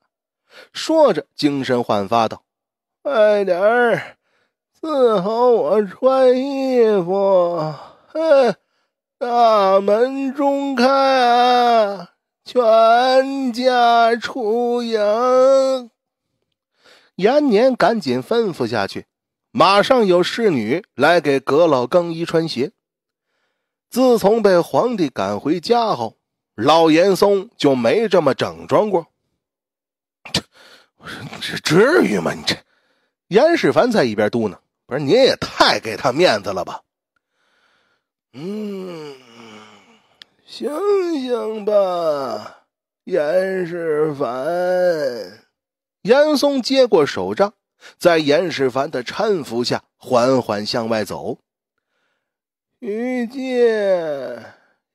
说着，精神焕发道：“快点儿伺候我穿衣服！”哼，大门中开啊，全家出营。延年赶紧吩咐下去，马上有侍女来给阁老更衣穿鞋。自从被皇帝赶回家后，老严嵩就没这么整装过。我说：“你这至于吗？你这！”严世蕃在一边嘟囔：“不是您也太给他面子了吧？”嗯，醒醒吧，严世蕃。严嵩接过手杖，在严世蕃的搀扶下缓缓向外走。于谦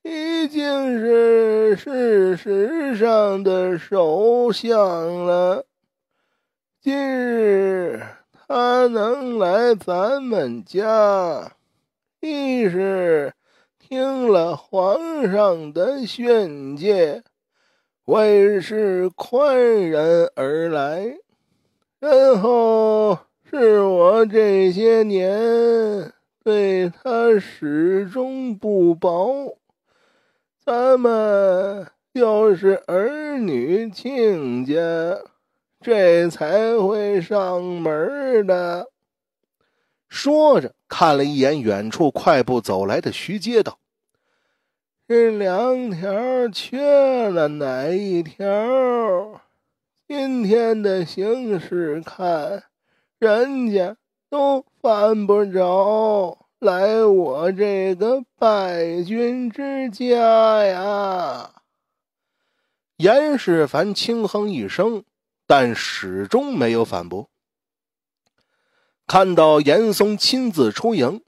已经是事实上的首相了，今日他能来咱们家，一是听了皇上的训诫。为是宽人而来，然后是我这些年对他始终不薄，咱们又是儿女亲家，这才会上门的。说着，看了一眼远处快步走来的徐阶，道。这两条缺了哪一条？今天的形势看，人家都犯不着来我这个败军之家呀。严世蕃轻哼一声，但始终没有反驳。看到严嵩亲自出营，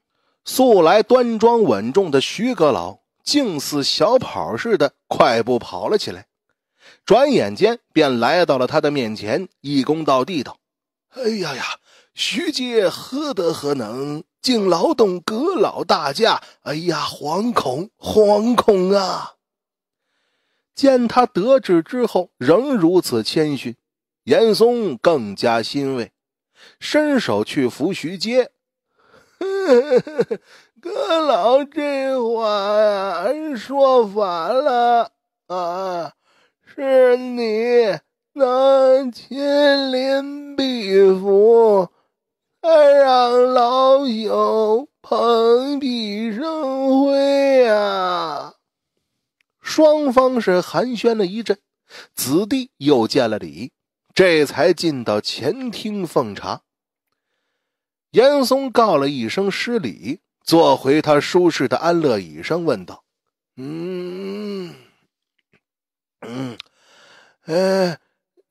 素来端庄稳重的徐阁老。竟似小跑似的快步跑了起来，转眼间便来到了他的面前，一躬到地道：“哎呀呀，徐阶何德何能，竟劳动阁老大驾？哎呀，惶恐惶恐啊！”见他得志之后仍如此谦逊，严嵩更加欣慰，伸手去扶徐阶。阁老，这话呀，说反了啊！是你能亲临壁府，才让老朽蓬荜生辉呀。双方是寒暄了一阵，子弟又见了礼，这才进到前厅奉茶。严嵩告了一声失礼。坐回他舒适的安乐椅上，问道：“嗯，嗯，哎，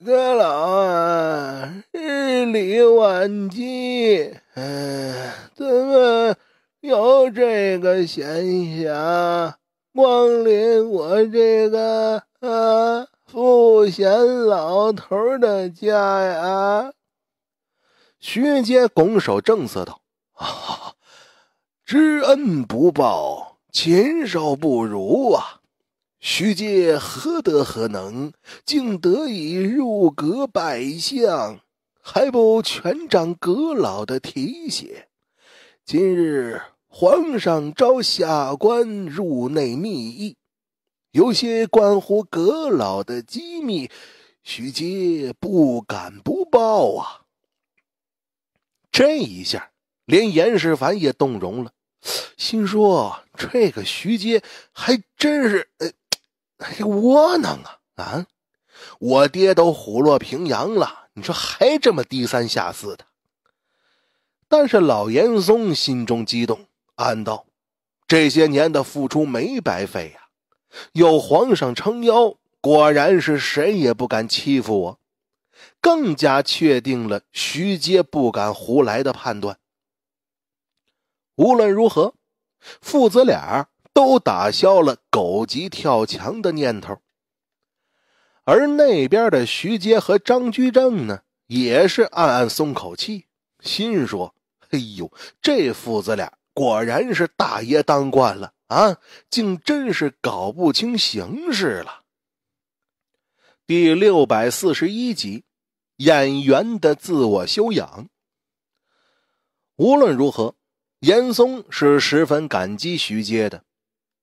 阁老啊，日理万机，哎，怎么有这个闲暇光临我这个啊富闲老头的家呀？”徐阶拱手正色道：“啊。”知恩不报，禽兽不如啊！徐阶何德何能，竟得以入阁拜相，还不全掌阁老的提携？今日皇上召下官入内密议，有些关乎阁老的机密，徐阶不敢不报啊！这一下，连严世蕃也动容了。心说：“这个徐阶还真是……哎，窝囊啊！啊，我爹都虎落平阳了，你说还这么低三下四的？”但是老严嵩心中激动，暗道：“这些年的付出没白费呀，有皇上撑腰，果然是谁也不敢欺负我，更加确定了徐阶不敢胡来的判断。”无论如何，父子俩都打消了狗急跳墙的念头。而那边的徐阶和张居正呢，也是暗暗松口气，心说：“哎呦，这父子俩果然是大爷当惯了啊，竟真是搞不清形势了。”第六百四十一集，《演员的自我修养》。无论如何。严嵩是十分感激徐阶的，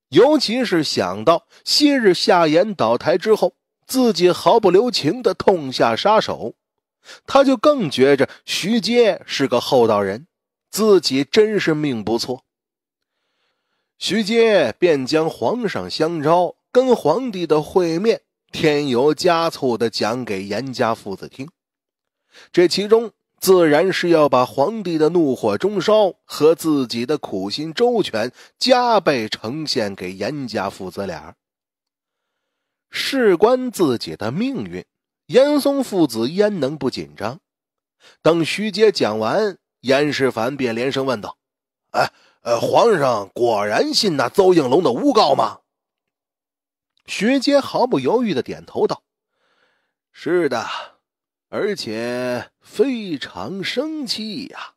尤其是想到昔日夏言倒台之后，自己毫不留情的痛下杀手，他就更觉着徐阶是个厚道人，自己真是命不错。徐阶便将皇上相招、跟皇帝的会面添油加醋的讲给严家父子听，这其中。自然是要把皇帝的怒火中烧和自己的苦心周全加倍呈现给严家父子俩。事关自己的命运，严嵩父子焉能不紧张？等徐阶讲完，严世蕃便连声问道：“哎，呃，皇上果然信那邹应龙的诬告吗？”徐阶毫不犹豫的点头道：“是的。”而且非常生气呀，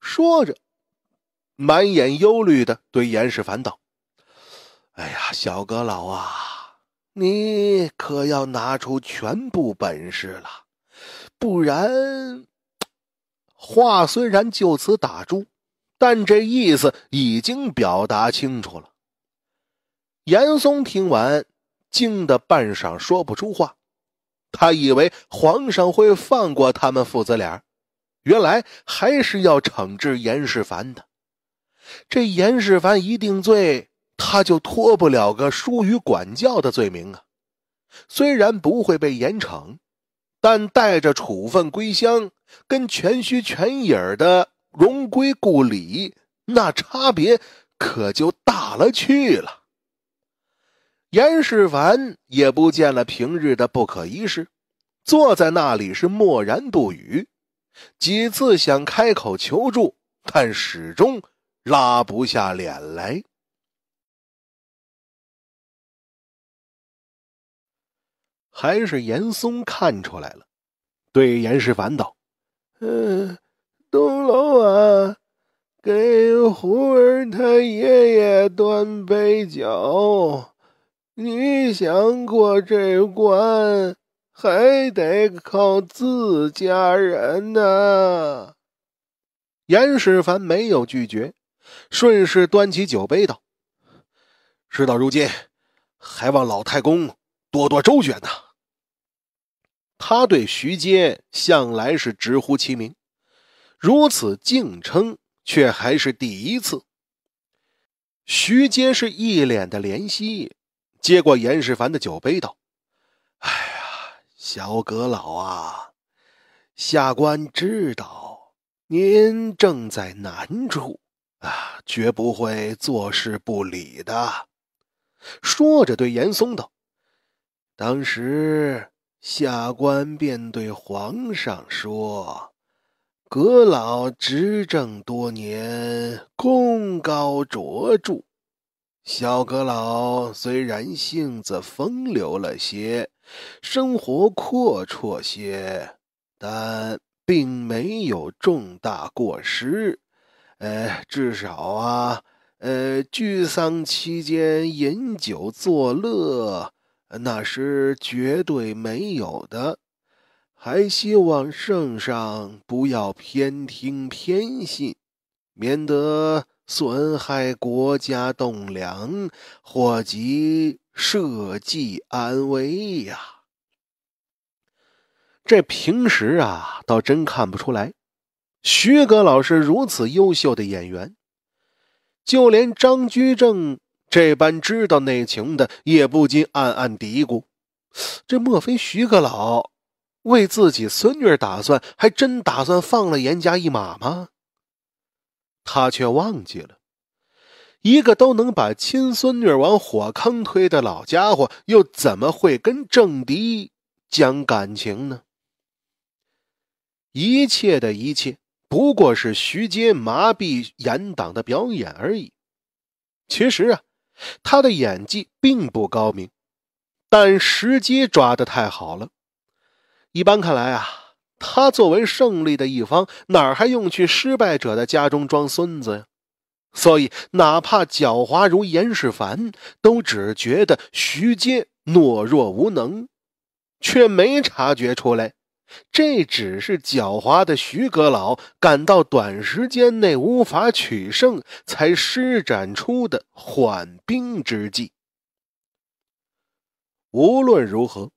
说着，满眼忧虑的对严世凡道：“哎呀，小阁老啊，你可要拿出全部本事了，不然……”话虽然就此打住，但这意思已经表达清楚了。严嵩听完，惊得半晌说不出话。他以为皇上会放过他们父子俩，原来还是要惩治严世蕃的。这严世蕃一定罪，他就脱不了个疏于管教的罪名啊！虽然不会被严惩，但带着处分归乡，跟全虚全影的荣归故里，那差别可就大了去了。严世蕃也不见了平日的不可一世，坐在那里是默然不语。几次想开口求助，但始终拉不下脸来。还是严嵩看出来了，对严世蕃道：“嗯，东楼啊，给胡儿他爷爷端杯酒。”你想过这关，还得靠自家人呐。严世蕃没有拒绝，顺势端起酒杯道：“事到如今，还望老太公多多周旋呐。”他对徐阶向来是直呼其名，如此敬称却还是第一次。徐阶是一脸的怜惜。接过严世蕃的酒杯，道：“哎呀，小阁老啊，下官知道您正在难处啊，绝不会坐视不理的。”说着，对严嵩道：“当时下官便对皇上说，阁老执政多年，功高卓著。”小阁老虽然性子风流了些，生活阔绰些，但并没有重大过失。呃，至少啊，呃，聚丧期间饮酒作乐，那是绝对没有的。还希望圣上不要偏听偏信，免得。损害国家栋梁，祸及社稷安危呀！这平时啊，倒真看不出来，徐阁老是如此优秀的演员。就连张居正这般知道内情的，也不禁暗暗嘀咕：这莫非徐阁老为自己孙女打算，还真打算放了严家一马吗？他却忘记了，一个都能把亲孙女往火坑推的老家伙，又怎么会跟政敌讲感情呢？一切的一切不过是徐阶麻痹严党的表演而已。其实啊，他的演技并不高明，但时机抓得太好了。一般看来啊。他作为胜利的一方，哪还用去失败者的家中装孙子呀？所以，哪怕狡猾如严世蕃，都只觉得徐阶懦弱无能，却没察觉出来，这只是狡猾的徐阁老感到短时间内无法取胜，才施展出的缓兵之计。无论如何，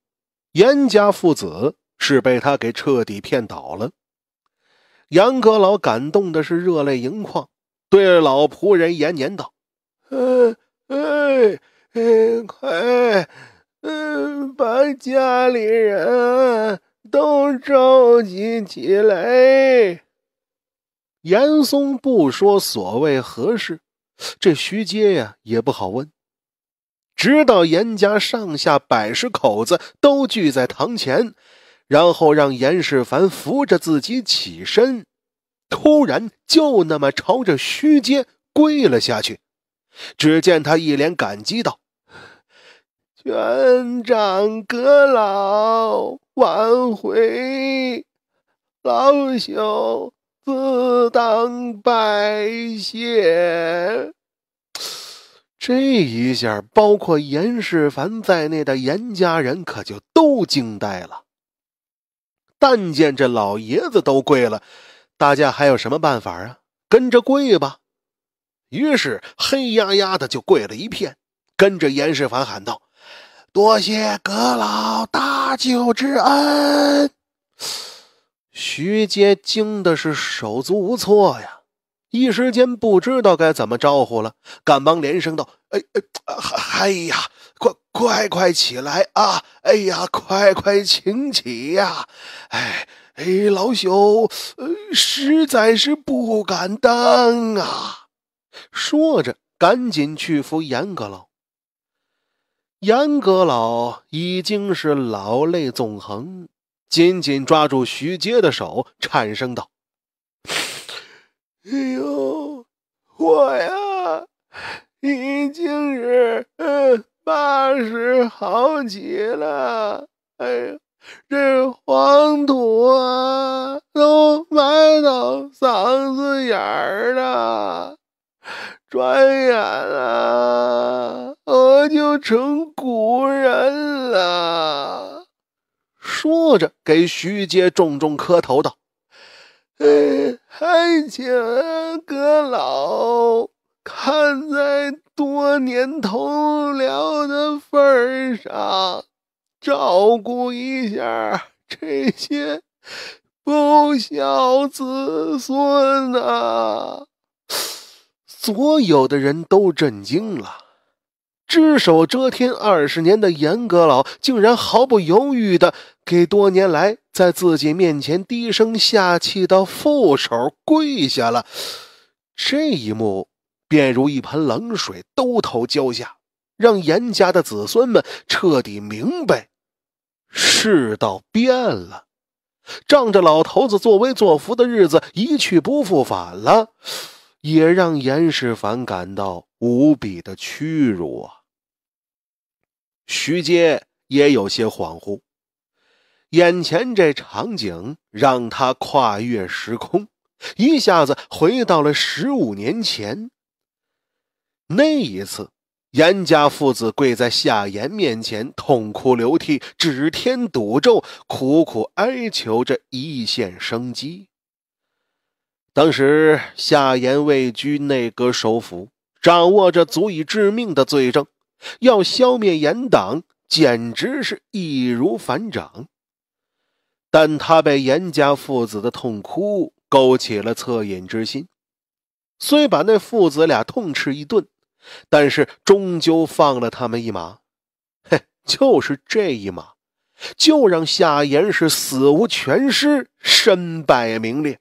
严家父子。是被他给彻底骗倒了，杨阁老感动的是热泪盈眶，对老仆人延年道：“哎哎哎，快，嗯，把家里人都召集起来。”严嵩不说所谓何事，这徐阶呀也不好问，直到严家上下百十口子都聚在堂前。然后让严世蕃扶着自己起身，突然就那么朝着虚阶跪了下去。只见他一脸感激道：“权长阁老，晚回，老朽自当拜谢。”这一下，包括严世蕃在内的严家人可就都惊呆了。但见这老爷子都跪了，大家还有什么办法啊？跟着跪吧。于是黑压压的就跪了一片，跟着严世蕃喊道：“多谢阁老搭救之恩。”徐阶惊的是手足无措呀，一时间不知道该怎么招呼了，赶忙连声道：“哎哎，嗨呀！”快快快起来啊！哎呀，快快请起呀！哎哎，老朽实在是不敢当啊！说着，赶紧去扶严阁老。严阁老已经是老泪纵横，紧紧抓住徐阶的手，颤声道：“哎呦，我呀，已经是……嗯。”八十好几了，哎，呀，这黄土啊都埋到嗓子眼儿了，转眼啊我就成古人了。说着，给徐阶重重磕头道：“哎，还请阁老看在。”多年同僚的份上，照顾一下这些不孝子孙呐！所有的人都震惊了。只手遮天二十年的严阁老，竟然毫不犹豫的给多年来在自己面前低声下气的副手跪下了。这一幕。便如一盆冷水兜头浇下，让严家的子孙们彻底明白，世道变了，仗着老头子作威作福的日子一去不复返了，也让严世蕃感到无比的屈辱啊。徐阶也有些恍惚，眼前这场景让他跨越时空，一下子回到了十五年前。那一次，严家父子跪在夏言面前痛哭流涕，指天赌咒，苦苦哀求着一线生机。当时，夏言位居内阁首辅，掌握着足以致命的罪证，要消灭严党简直是易如反掌。但他被严家父子的痛哭勾起了恻隐之心，虽把那父子俩痛斥一顿。但是终究放了他们一马，嘿，就是这一马，就让夏言是死无全尸，身败名裂，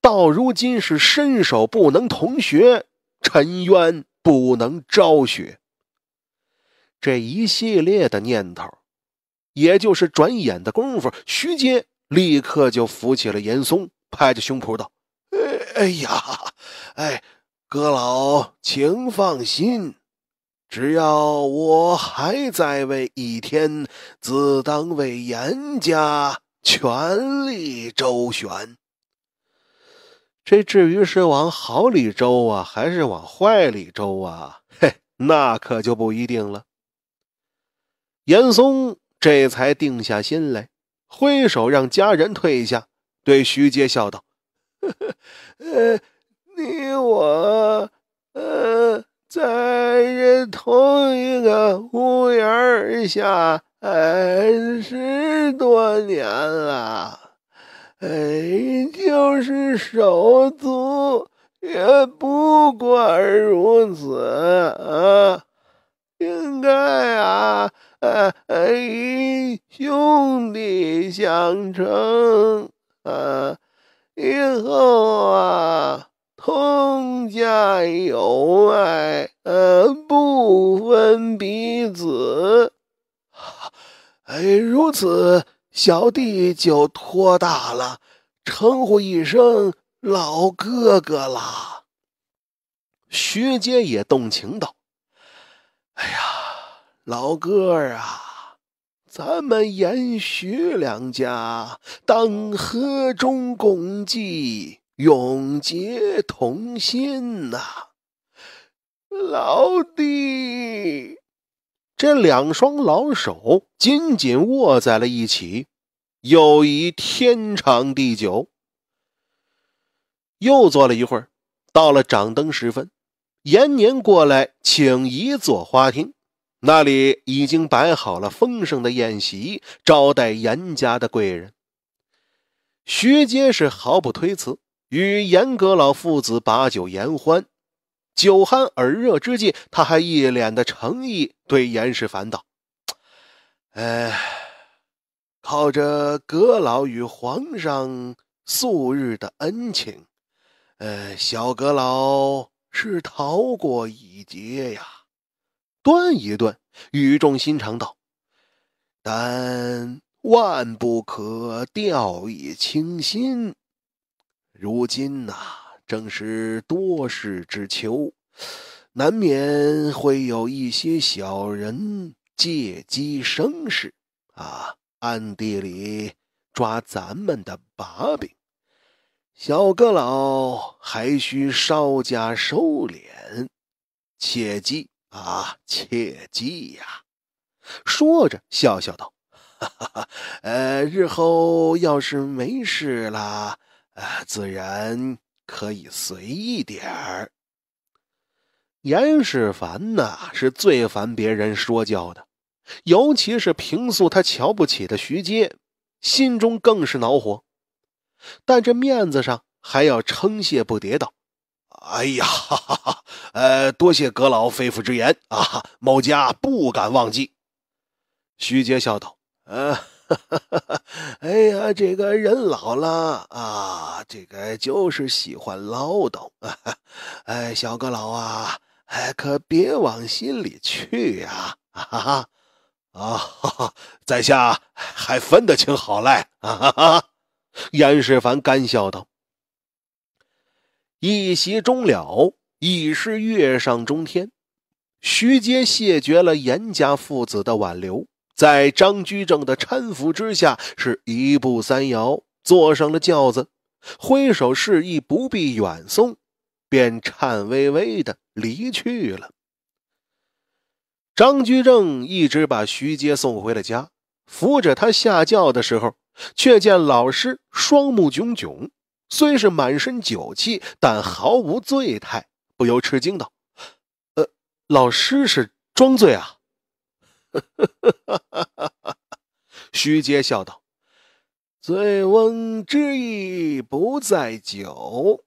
到如今是伸手不能同穴，沉冤不能昭雪。这一系列的念头，也就是转眼的功夫，徐阶立刻就扶起了严嵩，拍着胸脯道：“哎哎呀，哎。”阁老，请放心，只要我还在位一天，自当为严家全力周旋。这至于是往好里周啊，还是往坏里周啊？嘿，那可就不一定了。严嵩这才定下心来，挥手让家人退下，对徐阶笑道：“呵 呵，呃。”你我，呃，在这同一个屋檐下，哎，十多年了，哎，就是手足，也不过如此啊。应该啊，以兄弟相称啊。以后啊。通家有爱，呃，不分彼此。哎，如此小弟就托大了，称呼一声老哥哥啦。徐阶也动情道：“哎呀，老哥啊，咱们延徐两家当和衷共济。”永结同心呐，老弟，这两双老手紧紧握在了一起，友谊天长地久。又坐了一会儿，到了掌灯时分，延年过来请移坐花厅，那里已经摆好了丰盛的宴席，招待严家的贵人。徐阶是毫不推辞。与严阁老父子把酒言欢，酒酣耳热之际，他还一脸的诚意对严世蕃道：“哎，靠着阁老与皇上素日的恩情，呃，小阁老是逃过一劫呀。”顿一顿，语重心长道：“但万不可掉以轻心。”如今呐，正是多事之秋，难免会有一些小人借机生事，啊，暗地里抓咱们的把柄。小阁老还需稍加收敛，切记啊，切记呀！说着，笑笑道：“哈哈哈，呃，日后要是没事啦。”呃，自然可以随意点儿。严世蕃呢是最烦别人说教的，尤其是平素他瞧不起的徐阶，心中更是恼火，但这面子上还要称谢不迭道：“哎呀，呃，多谢阁老肺腑之言啊，某家不敢忘记。”徐阶笑道：“嗯。”哈哈哈！哎呀，这个人老了啊，这个就是喜欢唠叨啊。哎，小阁老啊，哎，可别往心里去呀。啊！哈。在下还分得清好赖。哈哈哈！严世蕃干笑道。一席终了，已是月上中天。徐阶谢绝了严家父子的挽留。在张居正的搀扶之下，是一步三摇坐上了轿子，挥手示意不必远送，便颤巍巍的离去了。张居正一直把徐阶送回了家，扶着他下轿的时候，却见老师双目炯炯，虽是满身酒气，但毫无醉态，不由吃惊道：“呃，老师是装醉啊。” 徐阶笑道：“醉翁之意不在酒，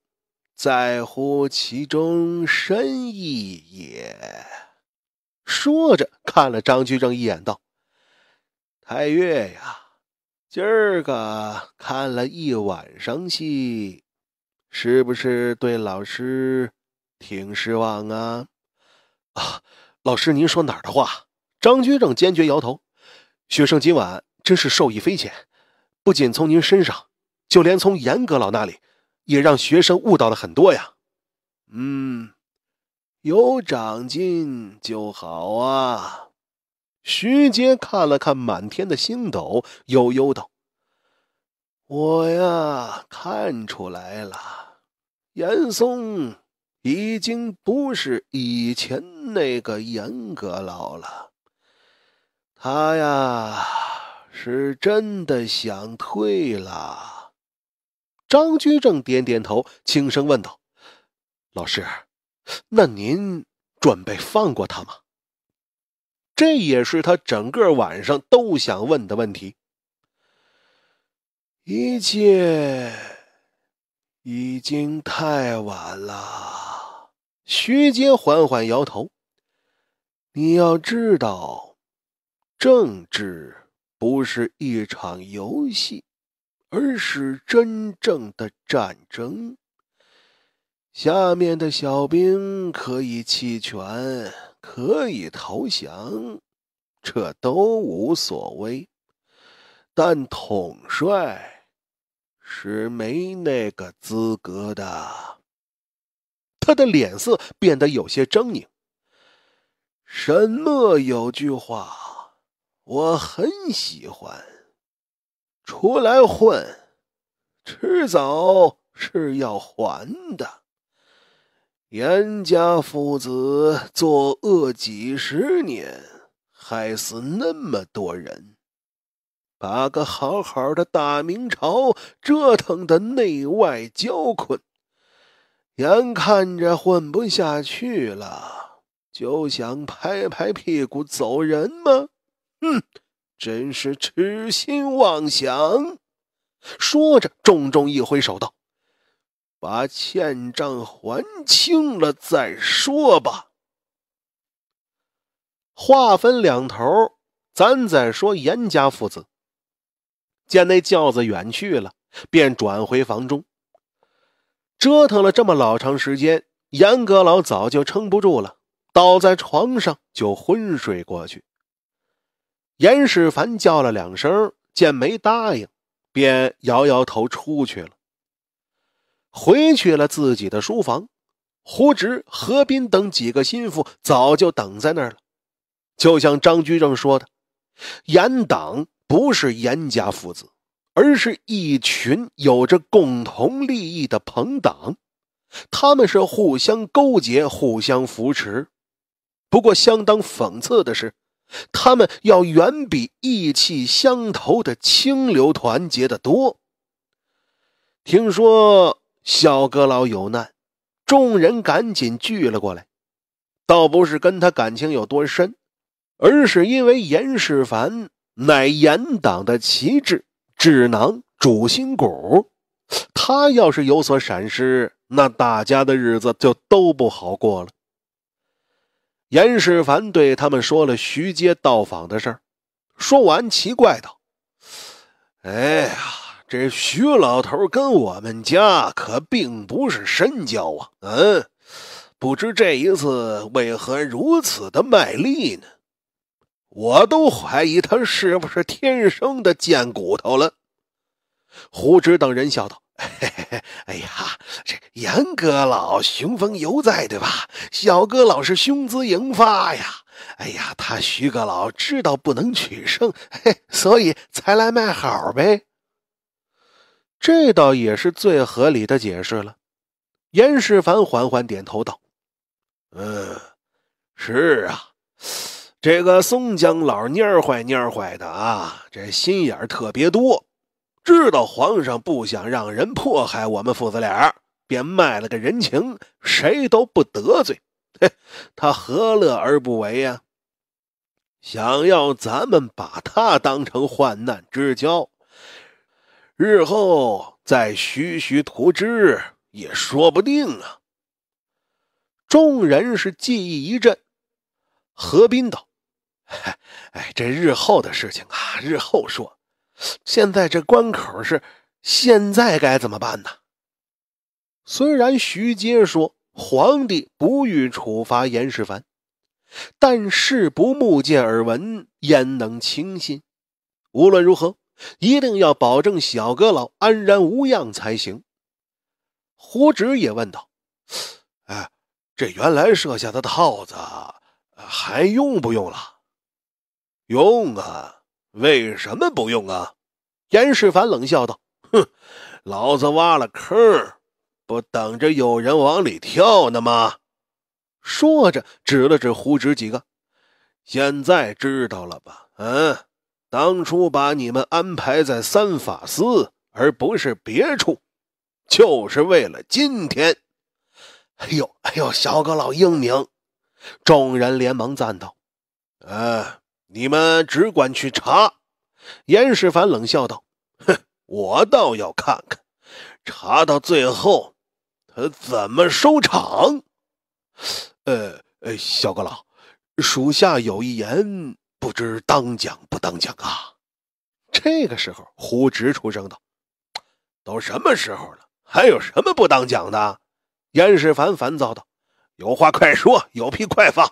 在乎其中深意也。”说着看了张居正一眼，道：“太岳呀，今儿个看了一晚上戏，是不是对老师挺失望啊？”“ 啊，老师您说哪儿的话？”张居正坚决摇头，学生今晚真是受益匪浅，不仅从您身上，就连从严阁老那里，也让学生悟到了很多呀。嗯，有长进就好啊。徐阶看了看满天的星斗，悠悠道：“我呀，看出来了，严嵩已经不是以前那个严阁老了。”他呀，是真的想退了。张居正点点头，轻声问道：“老师，那您准备放过他吗？”这也是他整个晚上都想问的问题。一切已经太晚了。徐阶缓缓摇头：“你要知道。”政治不是一场游戏，而是真正的战争。下面的小兵可以弃权，可以投降，这都无所谓。但统帅是没那个资格的。他的脸色变得有些狰狞。什么有句话？我很喜欢，出来混，迟早是要还的。严家父子作恶几十年，害死那么多人，把个好好的大明朝折腾的内外交困，眼看着混不下去了，就想拍拍屁股走人吗？嗯，真是痴心妄想。说着，重重一挥手，道：“把欠账还清了再说吧。”话分两头，咱再说严家父子。见那轿子远去了，便转回房中。折腾了这么老长时间，严阁老早就撑不住了，倒在床上就昏睡过去。严世蕃叫了两声，见没答应，便摇摇头出去了。回去了自己的书房，胡直、何斌等几个心腹早就等在那儿了。就像张居正说的：“严党不是严家父子，而是一群有着共同利益的朋党，他们是互相勾结、互相扶持。不过，相当讽刺的是。”他们要远比意气相投的清流团结的多。听说小阁老有难，众人赶紧聚了过来。倒不是跟他感情有多深，而是因为严世蕃乃严党的旗帜、智囊、主心骨，他要是有所闪失，那大家的日子就都不好过了。严世蕃对他们说了徐阶到访的事儿，说完奇怪道：“哎呀，这徐老头跟我们家可并不是深交啊！嗯，不知这一次为何如此的卖力呢？我都怀疑他是不是天生的贱骨头了。”胡直等人笑道。哎呀，这严阁老雄风犹在，对吧？小阁老是雄姿英发呀！哎呀，他徐阁老知道不能取胜，所以才来卖好呗。这倒也是最合理的解释了。严世蕃缓缓点头道：“嗯，是啊，这个松江老蔫坏蔫坏的啊，这心眼特别多。”知道皇上不想让人迫害我们父子俩，便卖了个人情，谁都不得罪。嘿，他何乐而不为呀？想要咱们把他当成患难之交，日后再徐徐图之也说不定啊。众人是记忆一震，何斌道：“哎，这日后的事情啊，日后说。”现在这关口是，现在该怎么办呢？虽然徐阶说皇帝不欲处罚严世蕃，但事不目见耳闻，焉能轻信？无论如何，一定要保证小阁老安然无恙才行。胡直也问道：“哎，这原来设下的套子还用不用了？用啊。”为什么不用啊？严世蕃冷笑道：“哼，老子挖了坑，不等着有人往里跳呢吗？”说着，指了指胡直几个，“现在知道了吧？嗯，当初把你们安排在三法司，而不是别处，就是为了今天。”哎呦，哎呦，小阁老英明！众人连忙赞道：“嗯。”你们只管去查。”严世蕃冷笑道，“哼，我倒要看看，查到最后，他怎么收场？”“呃，呃，小阁老，属下有一言，不知当讲不当讲啊？”这个时候，胡直出声道：“都什么时候了，还有什么不当讲的？”严世蕃烦躁道：“有话快说，有屁快放。”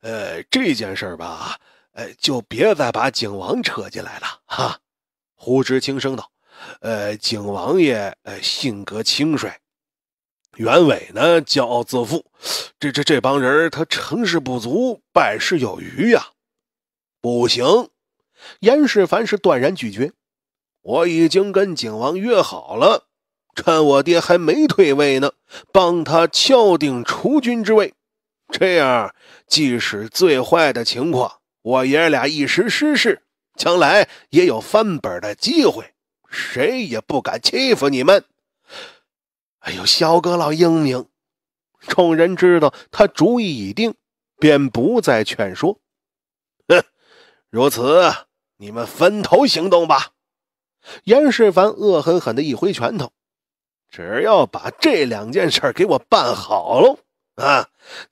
呃，这件事儿吧，呃，就别再把景王扯进来了哈。胡直轻声道：“呃，景王爷，呃，性格轻率，袁伟呢，骄傲自负，这这这帮人，他成事不足，败事有余呀。不行。”严世蕃是断然拒绝：“我已经跟景王约好了，趁我爹还没退位呢，帮他敲定储君之位。”这样，即使最坏的情况，我爷俩一时失势，将来也有翻本的机会。谁也不敢欺负你们。哎呦，萧阁老英明！众人知道他主意已定，便不再劝说。哼，如此，你们分头行动吧。严世蕃恶狠狠的一挥拳头，只要把这两件事给我办好喽。啊，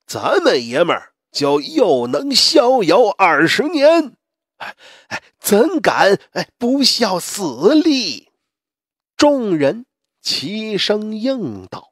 咱们爷们儿就又能逍遥二十年，哎哎，怎敢哎不效死力？众人齐声应道。